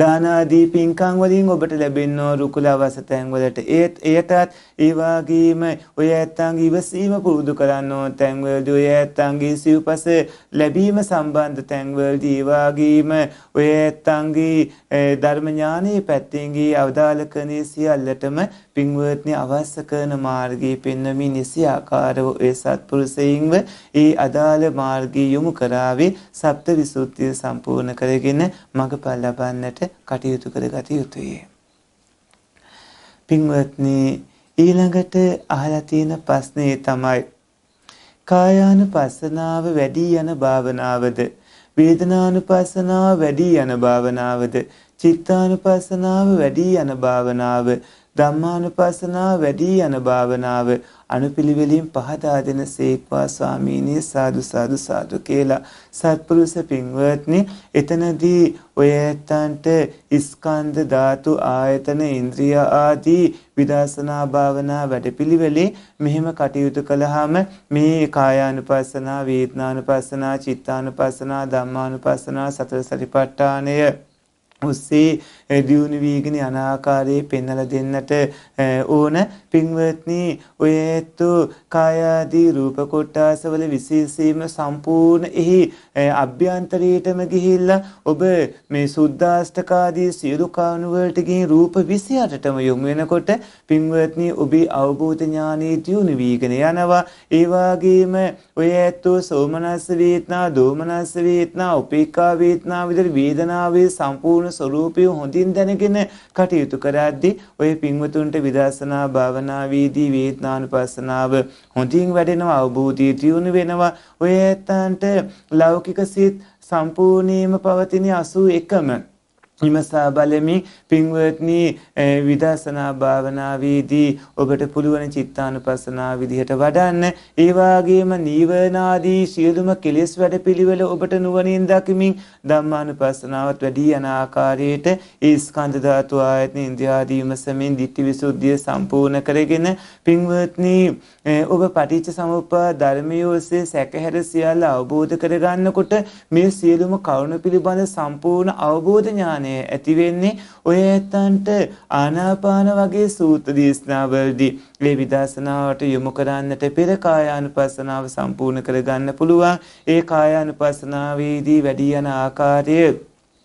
දානාදී පින්කම් වලින් ඔබට ලැබෙන රුකුල අවස්ථ තැන්වලට ඒත් ඒටත් ඒවාගේම ඔය ඇත්තන්ගේ ඉවසීම පුරුදු කරන්න ඕන තැන්වලදී ඔය ඇත්තන්ගේ සිව්පස ලැබීම සම්බන්ධ තැන්වලදී ඒවාගේම ඔය ඇත්තන්ගේ ධර්ම ඥානයේ පැත්තෙන්ගේ අවදාලකනේ සියල්ලටම පින්වත්නි අවශ්‍ය කරන මාර්ගයේ පෙන්වමින් නිසි ආකාරව ඔය සත්පුරුෂයින්ව ඒ අදාළ මාර්ගය යොමු කරාවේ සප්ත විසුද්ධිය සම්පූර්ණ කරගෙන මඟපල් ලබන්නට කටයුතු කරගත යුතුය. පින්වත්නි ඊළඟට අහලා තියෙන ප්‍රශ්නේ තමයි කායානුපස්සනාව වැඩි යන භාවනාවද වේදනානුපස්සනාව වැඩි යන භාවනාවද චිත්තානුපස්සනාව වැඩි යන භාවනාව ධම්මානුපස්සනාව වැඩි යන භාවනාව අනුපිළිවෙලින් පහදා දෙන සේක්වා ස්වාමීනි සාදු සාදු සාදු කියලා සත්පුරුෂ පින්වත්නි එතනදී ඔය ඇත්තන්ට ස්කන්ධ ධාතු ආයතන ඉන්ද්‍රිය ආදී විදර්ශනා භාවනා වැඩපිළිවෙලේ මෙහෙම කටයුතු කළාම මේ කායානුපස්සනා වේදනානුපස්සනා චිත්තානුපස්සනා ධම්මානුපස්සනා සතර සතිපට්ඨානය ඔස්සේ දියුණු වීගෙන යන ආකාරයේ පෙන්වලා දෙන්නට ඕන පින්වත්නි ඔයetto කාය ආදී රූප කොටාසවල විශේෂීම සම්පූර්ණ එහි අභ්‍යන්තරයටම ගිහිල්ලා ඔබ මේ සුද්දාෂ්ටක ආදී සියලු කාණු වලට ගිහින් රූප 28ටම යොමු වෙනකොට පින්වත්නි ඔබේ අවබෝධ ඥානෙ දියුණු වීගෙන යනවා ඒ වගේම ඔයetto සෝමනස්ස වේදනා දෝමනස්ස වේදනා උපේක්ඛා වේදනා විතර වේදනාවේ සම්පූර්ණ ස්වરૂපය හොඳ හොඳින් දැනගෙන කටයුතු කරද්දී ඔය පින්වතුන්ට විදර්ශනා භාවනාවේදී වේදනානුපස්සනාව හොඳින් වැඩෙනවා අවබෝධය දියුණු වෙනවා ඔය ඇත්තන්ට ලෞකික සිත් සම්පූර්ණයෙන්ම පවතින 81ම විමසා බලමින් පින්වත්නි විදර්ශනා භාවනාවේදී ඔබට පුළුවන් චිත්තානුපස්සනා විදිහට වඩන්න ඒ වගේම නීවරණාදී සියලුම කෙලෙස් වැඩපිළිවෙල ඔබට නුවණින් දකිමින් ධම්මානුපස්සනාවත් වැඩි යන ආකාරයට ඒ ස්කන්ධ ධාතු ආයතන ඉන්ද්‍රියාදී විමසමින් ditthi visuddhiය සම්පූර්ණ කරගෙන පින්වත්නි ඔබ පටිච්ච සමුප්පාද ධර්මයේ ඔස්සේ සැකහැර සියල්ල අවබෝධ කරගන්නකොට මේ සියලුම කරුණ පිළිබඳ සම්පූර්ණ අවබෝධ ඥානය ඥානය ඇති වෙන්නේ ඔය ඇත්තන්ට ආනාපාන වගේ සූත්‍ර දේශනාවලදී මේ විදර්ශනාවට යොමු කරන්නට පෙර කායානුපස්සනාව සම්පූර්ණ කරගන්න පුළුවන් ඒ කායානුපස්සනාවේදී වැඩි යන ආකාරය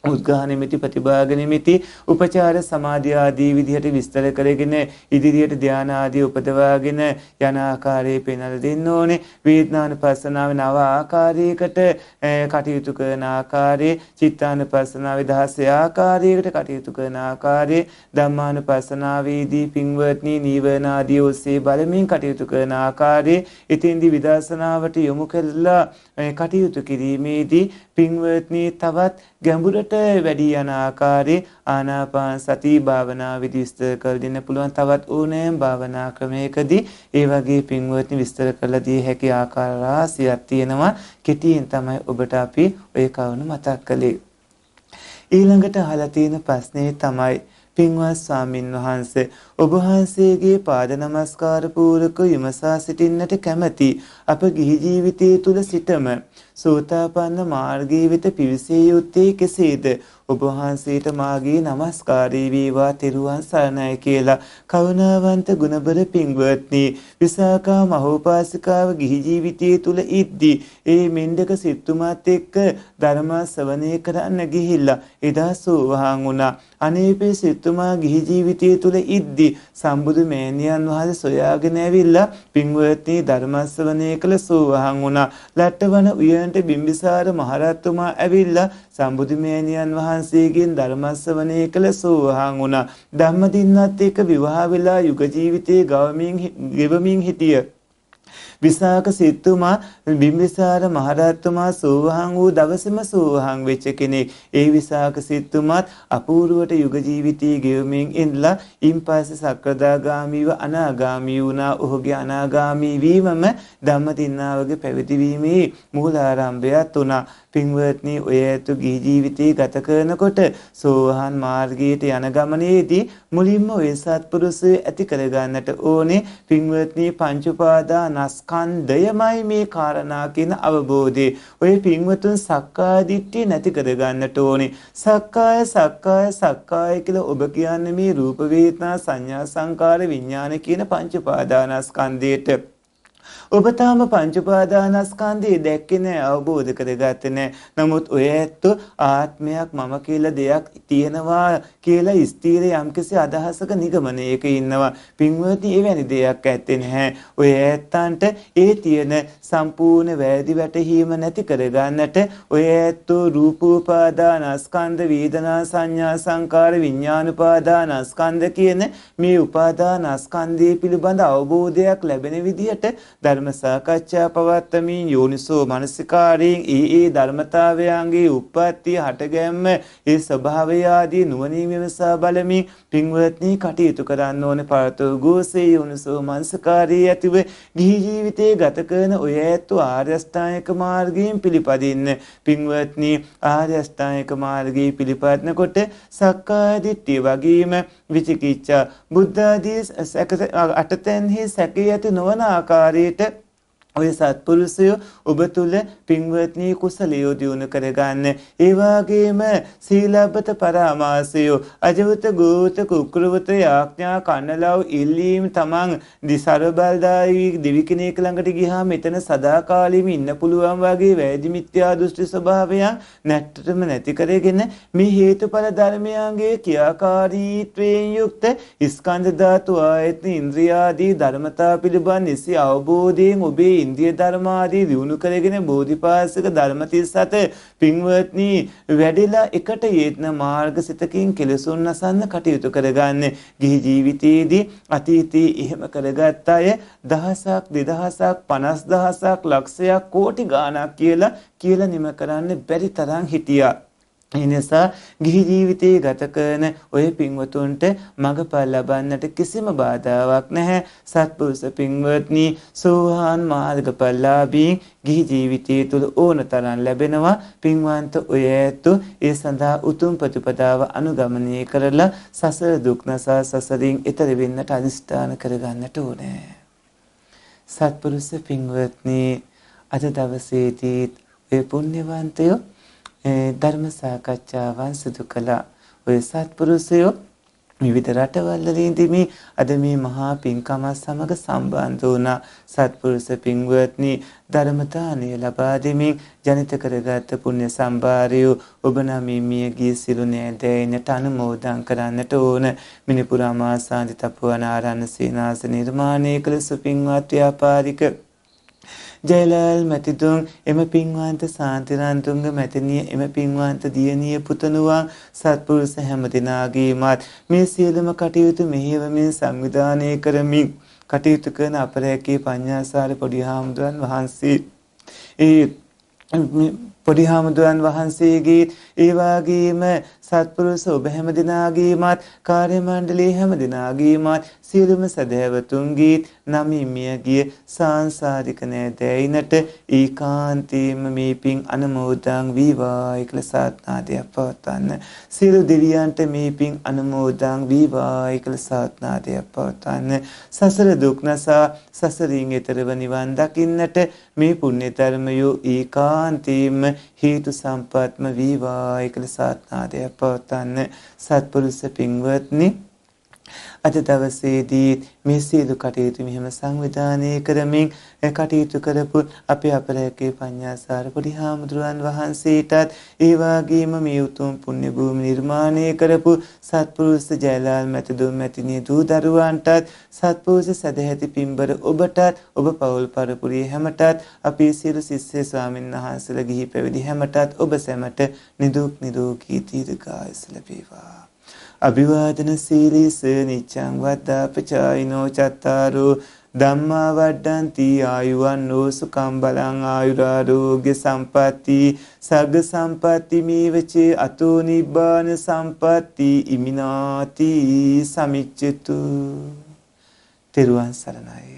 උද්ඝාන ප්‍රතිභාග නිමිති උපචාර සමාධි ආදී විදිහට විස්තර කරගෙන ඉදිරියට ධාන ආදී උපදවාගෙන යන ආකාරයේ පෙන්වලා දෙන්න ඕනේ වේදනාන පස්සනාවේ නව ආකාරයකට කටයුතු කරන ආකාරයේ චිත්තාන පස්සනාවේ දහසේ ආකාරයකට කටයුතු කරන ආකාරයේ ධම්මාන පස්සනාවේදී පින්වත්නි නීවරණ ආදී ඔස්සේ බලමින් කටයුතු කරන ආකාරයේ ඉතින්දි විදර්ශනාවට යොමු කරලා කටයුතු කිරීමේදී පින්වත්නි තවත් ගැඹුරට වැඩි යන ආකාරයේ ආනාපාන සති භාවනා විදි විස්තර කර දෙන්න පුළුවන් තවත් ඕනෑම භාවනා ක්‍රමයකදී ඒ වගේ පින්වත්නි විස්තර කරලා දී හැකි ආකාර රාශියක් තියෙනවා කෙටියෙන් තමයි ඔබට අපි ඔය කවුණු මතක් කළේ ඊළඟට අහලා තියෙන ප්‍රශ්නේ තමයි පින්වත් ස්වාමින් වහන්සේ ඔබ වහන්සේගේ පාද නමස්කාර පූර්වක විමසා සිටින්නට කැමැති අප ගිහි ජීවිතයේ තුල සිටම සෝතාපන්න මාර්ගයේ වෙත පිවිසිය යුත්තේ කෙසේද ඔබ වහන්සේට මාගේ নমස්කාරී වේවා තෙරුවන් සරණයි කියලා කරුණාවන්ත ගුණබර පින්වත්නි විසාකා මහෝපාසිකාව ගිහි ජීවිතයේ තුල ඉද්දී ඒ මෙන්ඩක සිතුමාත් එක්ක ධර්ම ශ්‍රවණය කරන්න ගිහිල්ලා එදා සෝවාන් වුණා අනේපේ සිතුමා ගිහි ජීවිතයේ තුල ඉද්දී සම්බුදු මෑණියන් වහන්සේ සොයාගෙන ඇවිල්ලා පින්වත්නි ධර්මස්වණේ කළ සෝවහන් වුණා. ලට්ටවන උයනට බිම්බිසාර මහරත්තුමා ඇවිල්ලා සම්බුදු මෑණියන් වහන්සේගෙන් ධර්මස්වණේ කළ සෝවහන් වුණා. ධම්මදින්නත් එක්ක විවාහ වෙලා යුග ජීවිතයේ ගවමින් ගෙවමින් හිටියේ විසාක සිටුමා බිම්බිසාර මහරජතුමා සෝවහන් වූ දවසේම සෝවහන් වෙච්ච කෙනෙක්. ඒ විසාක සිටුමාත් අපූර්වට යුග ජීවිතයේ ගෙවමින් ඉඳලා ඉන්පස්සේ සක්‍රදාගාමීව අනාගාමී වුණා. ඔහුගේ අනාගාමී වීමම ධම්මදින්නාවගේ පැවිදිවීමේ මූල ආරම්භයත් වුණා. පින්වත්නි ඔය ඇතු ගිහි ජීවිතේ ගත කරනකොට සෝහන් මාර්ගයට යන ගමනේදී මුලින්ම ඔය සත්පුරුෂය ඇති කරගන්නට ඕනේ පින්වත්නි පංච උපාදානස්ක ස්කන්ධයමයි මේ කාරණා කියන අවබෝධය. ඔය පින්වතුන් සක්කාය දිට්ඨිය නැති කර ගන්නට ඕනේ. සක්කාය සක්කාය සක්කාය කියලා ඔබ කියන්නේ මේ රූප වේදනා සංඥා සංකාර විඥාන කියන පංච උපාදානස්කන්ධයට ඔබ තාම පංචපාදානස්කන්ධය දැක්කේ නැහැ අවබෝධ කරගත්තේ නැහැ නමුත් ඔය ඇත්තෝ ආත්මයක් මම කියලා දෙයක් තියෙනවා කියලා ස්ථීර යම්කිසි අදහසක නිගමනයක ඉන්නවා පින්වත්නි එවැනි දෙයක් ඇත්තේ නැහැ ඔය ඇත්තන්ට ඒ තියෙන සම්පූර්ණ වැරදි වැටහීම නැති කරගන්නට ඔය ඇත්තෝ රූපෝපාදානස්කන්ධ වේදනා සංඥා සංකාර විඥානපාදානස්කන්ධ කියන මේ උපාදානස්කන්ධය පිළිබඳ අවබෝධයක් ලැබෙන විදිහට ධර්ම ධර්ම සාකච්ඡා පවත්තමින් යෝනිසෝ මනසිකාරයෙන් ඒ ඒ ධර්මතාවයන්ගේ උප්පත්තිය හටගැම්ම ඒ ස්වභාවය ආදී නුවණින් විමසා බලමින් පින්වත්නි කටයුතු කරන්න ඕනේ පරතෝ ගෝසේ යෝනිසෝ මනසිකාරයේ ඇතිව ගිහි ජීවිතයේ ගත කරන ඔය ඇතු ආර්ය අෂ්ටායක මාර්ගයෙන් පිළිපදින්න පින්වත්නි ආර්ය අෂ්ටායක මාර්ගයේ පිළිපදිනකොට සක්කාය දිට්ඨිය වගේම විචිකිච්ඡා බුද්ධ ආදී අටතැන්හි සැකී ඇති නොවන ආකාරයට ඔය සත්පුරුෂය ඔබ තුල පින්වත්නි කුසලිය දියුණු කරගන්න. ඒ වගේම සීලබ්බත පරාමාසය අජවත ගෝත කුක්‍රවත යාඥා කන්නලව් ඉල්ලීම් තමන් දිසර බලදායි දිවිකිනේක ළඟට ගියාම මෙතන සදාකාලෙම ඉන්න පුළුවන් වගේ වැදි මිත්‍යා දෘෂ්ටි ස්වභාවයන් නැට්ටටම නැති කරගෙන මේ හේතුඵල ධර්මයන්ගේ ක්‍රියාකාරීත්වයෙන් යුක්ත ස්කන්ධ ධාතු ආයතන ඉන්ද්‍රියාදී ධර්මතා පිළිබඳ නිසි අවබෝධයෙන් ඔබේ ඉන්දිය ධර්මාදී දියුණු කරගෙන බෝධිපාසක ධර්මතිස්සත පින්වත්නි වැඩිලා එකට යෙත්න මාර්ගසිතකින් කෙලසුන් නසන්න කටයුතු කරගන්න. ගිහි ජීවිතයේදී අතීතයේ එහෙම කරගත් අය දහසක් දෙදහසක් පනස් දහසක් ලක්ෂයක් කෝටි ගාණක් කියලා කියලා නිම කරන්න බැරි තරම් හිටියා. ඒ නිසා ගිහි ජීවිතයේ ගත කරන ඔය පින්වතුන්ට මගපල් ලබන්නට කිසිම බාධාවක් නැහැ. සත්පුරුෂ පින්වත්නි, සෝහාන් මාර්ගඵලලාභී ගිහි ජීවිතයේ තුල ඕන තරම් ලැබෙනවා. පින්වන්ත ඔය ඇතු ඒ සඳහා උතුම් ප්‍රතිපදාව අනුගමනය කරලා සසර දුක් නසා සසරින් ඈතර වෙන්නට අදිස්ථාන කරගන්නට ඕනේ. සත්පුරුෂ පින්වත්නි, අද දවසේදී ඒ පුණ්‍යවන්තයෝ ධර්ම සාකච්ඡාවන් සිදු කළා. ඔය සත්පුරුෂයෝ විවිධ රටවල් වලින්දී මේ අද මේ මහා පින්කම සමග සම්බන්ධ වුණා සත්පුරුෂ පින්වත්නි ධර්මතාණය ලබා දෙමින් ජනිත කරගත් පුණ්‍ය සම්භාරය ඔබ නම් මිය ගිය සිළු නෑදෑයන්ට අනුමෝදන් කරන්නට ඕන මිනිපුරා මාසාන්ති තපුවනාරාණ සීනාස නිර්මාණය කළ සුපින්වත් ව්‍යාපාරික ජයලාල් මැතිතුන් එම පින්වන්ත සාන්තිරන්තුන්ග මැතිනිය එම පින්වන්ත දියණිය පුතණුවන් සත්පුරුෂ හැමදිනාගේමත් මේ සියලුම කටයුතු මෙහෙවමින් සංවිධානය කරමින් කටයුතු කරන අපරැකී පඤ්ඤාසාර පොඩි හාමුදුරන් වහන්සේ ඒ පොඩි හාමුදුරන් වහන්සේගේත් ඒ වගේම සත්පුරුෂ ඔබ හැම දිනාගේමත් කාර්ය මණ්ඩලයේ හැම දිනාගේමත් සියලුම සදහැවතුන්ගේත් නමින් මියගිය සාංශාරික නෑදෑයිනට ඒකාන්තයෙන්ම මේ පින් අනුමෝදන් වේවායි කියලා සාත්නාදයක් පවත්වන්න සියලු දෙවියන්ට මේ පින් අනුමෝදන් වේවායි කියලා සාත්නාදයක් පවත්වන්න සසර දුක් නසා සසරින් එතරව නිවන් දකින්නට මේ පුණ්‍ය ධර්මය ඒකාන්තයෙන්ම හේතු සම්පත්ම වේවා එකලසාත්නාදය පවතන්න සත්පුරුෂ පින්වත්නි අද දවසේදී මේ සියලු කටයුතු මෙහෙම සංවිධානය කරමින් කටයුතු කරපු අපේ අපරයකේ පඤ්ඤාසාර පරිහාමුදුරන් වහන්සේටත් ඒ වගේම මේ උතුම් පුණ්‍ය භූමි නිර්මාණය කරපු සත්පුරුෂ ජයලාල් මැතිදුම් මැතිණිය දූ දරුවන්ටත් සත්පුරුෂ සදැහැති පින්බර ඔබටත් ඔබ පවුල් පරපුරේ හැමටත් අපේ සියලු ශිෂ්‍ය ස්වාමීන් වහන්සේලා ගිහි පැවිදි හැමටත් ඔබ සැමට නිදුක් නිරෝගී දීර්ඝායස ලැබේවා අභිවාදන සීලිස නිච්ඡං වද්දාපචායිනෝ චත්තාරෝ ධම්මා වඩ්ඩන්ති ආයුවන්නෝ සුකම් බලං ආයුරාරෝග්‍ය සම්පatti සග්ග සම්පatti මේවචේ අතෝ නිබ්බාන සම්පatti ඉමිනාති සමිච්ඡතු තෙරුවන් සරණයි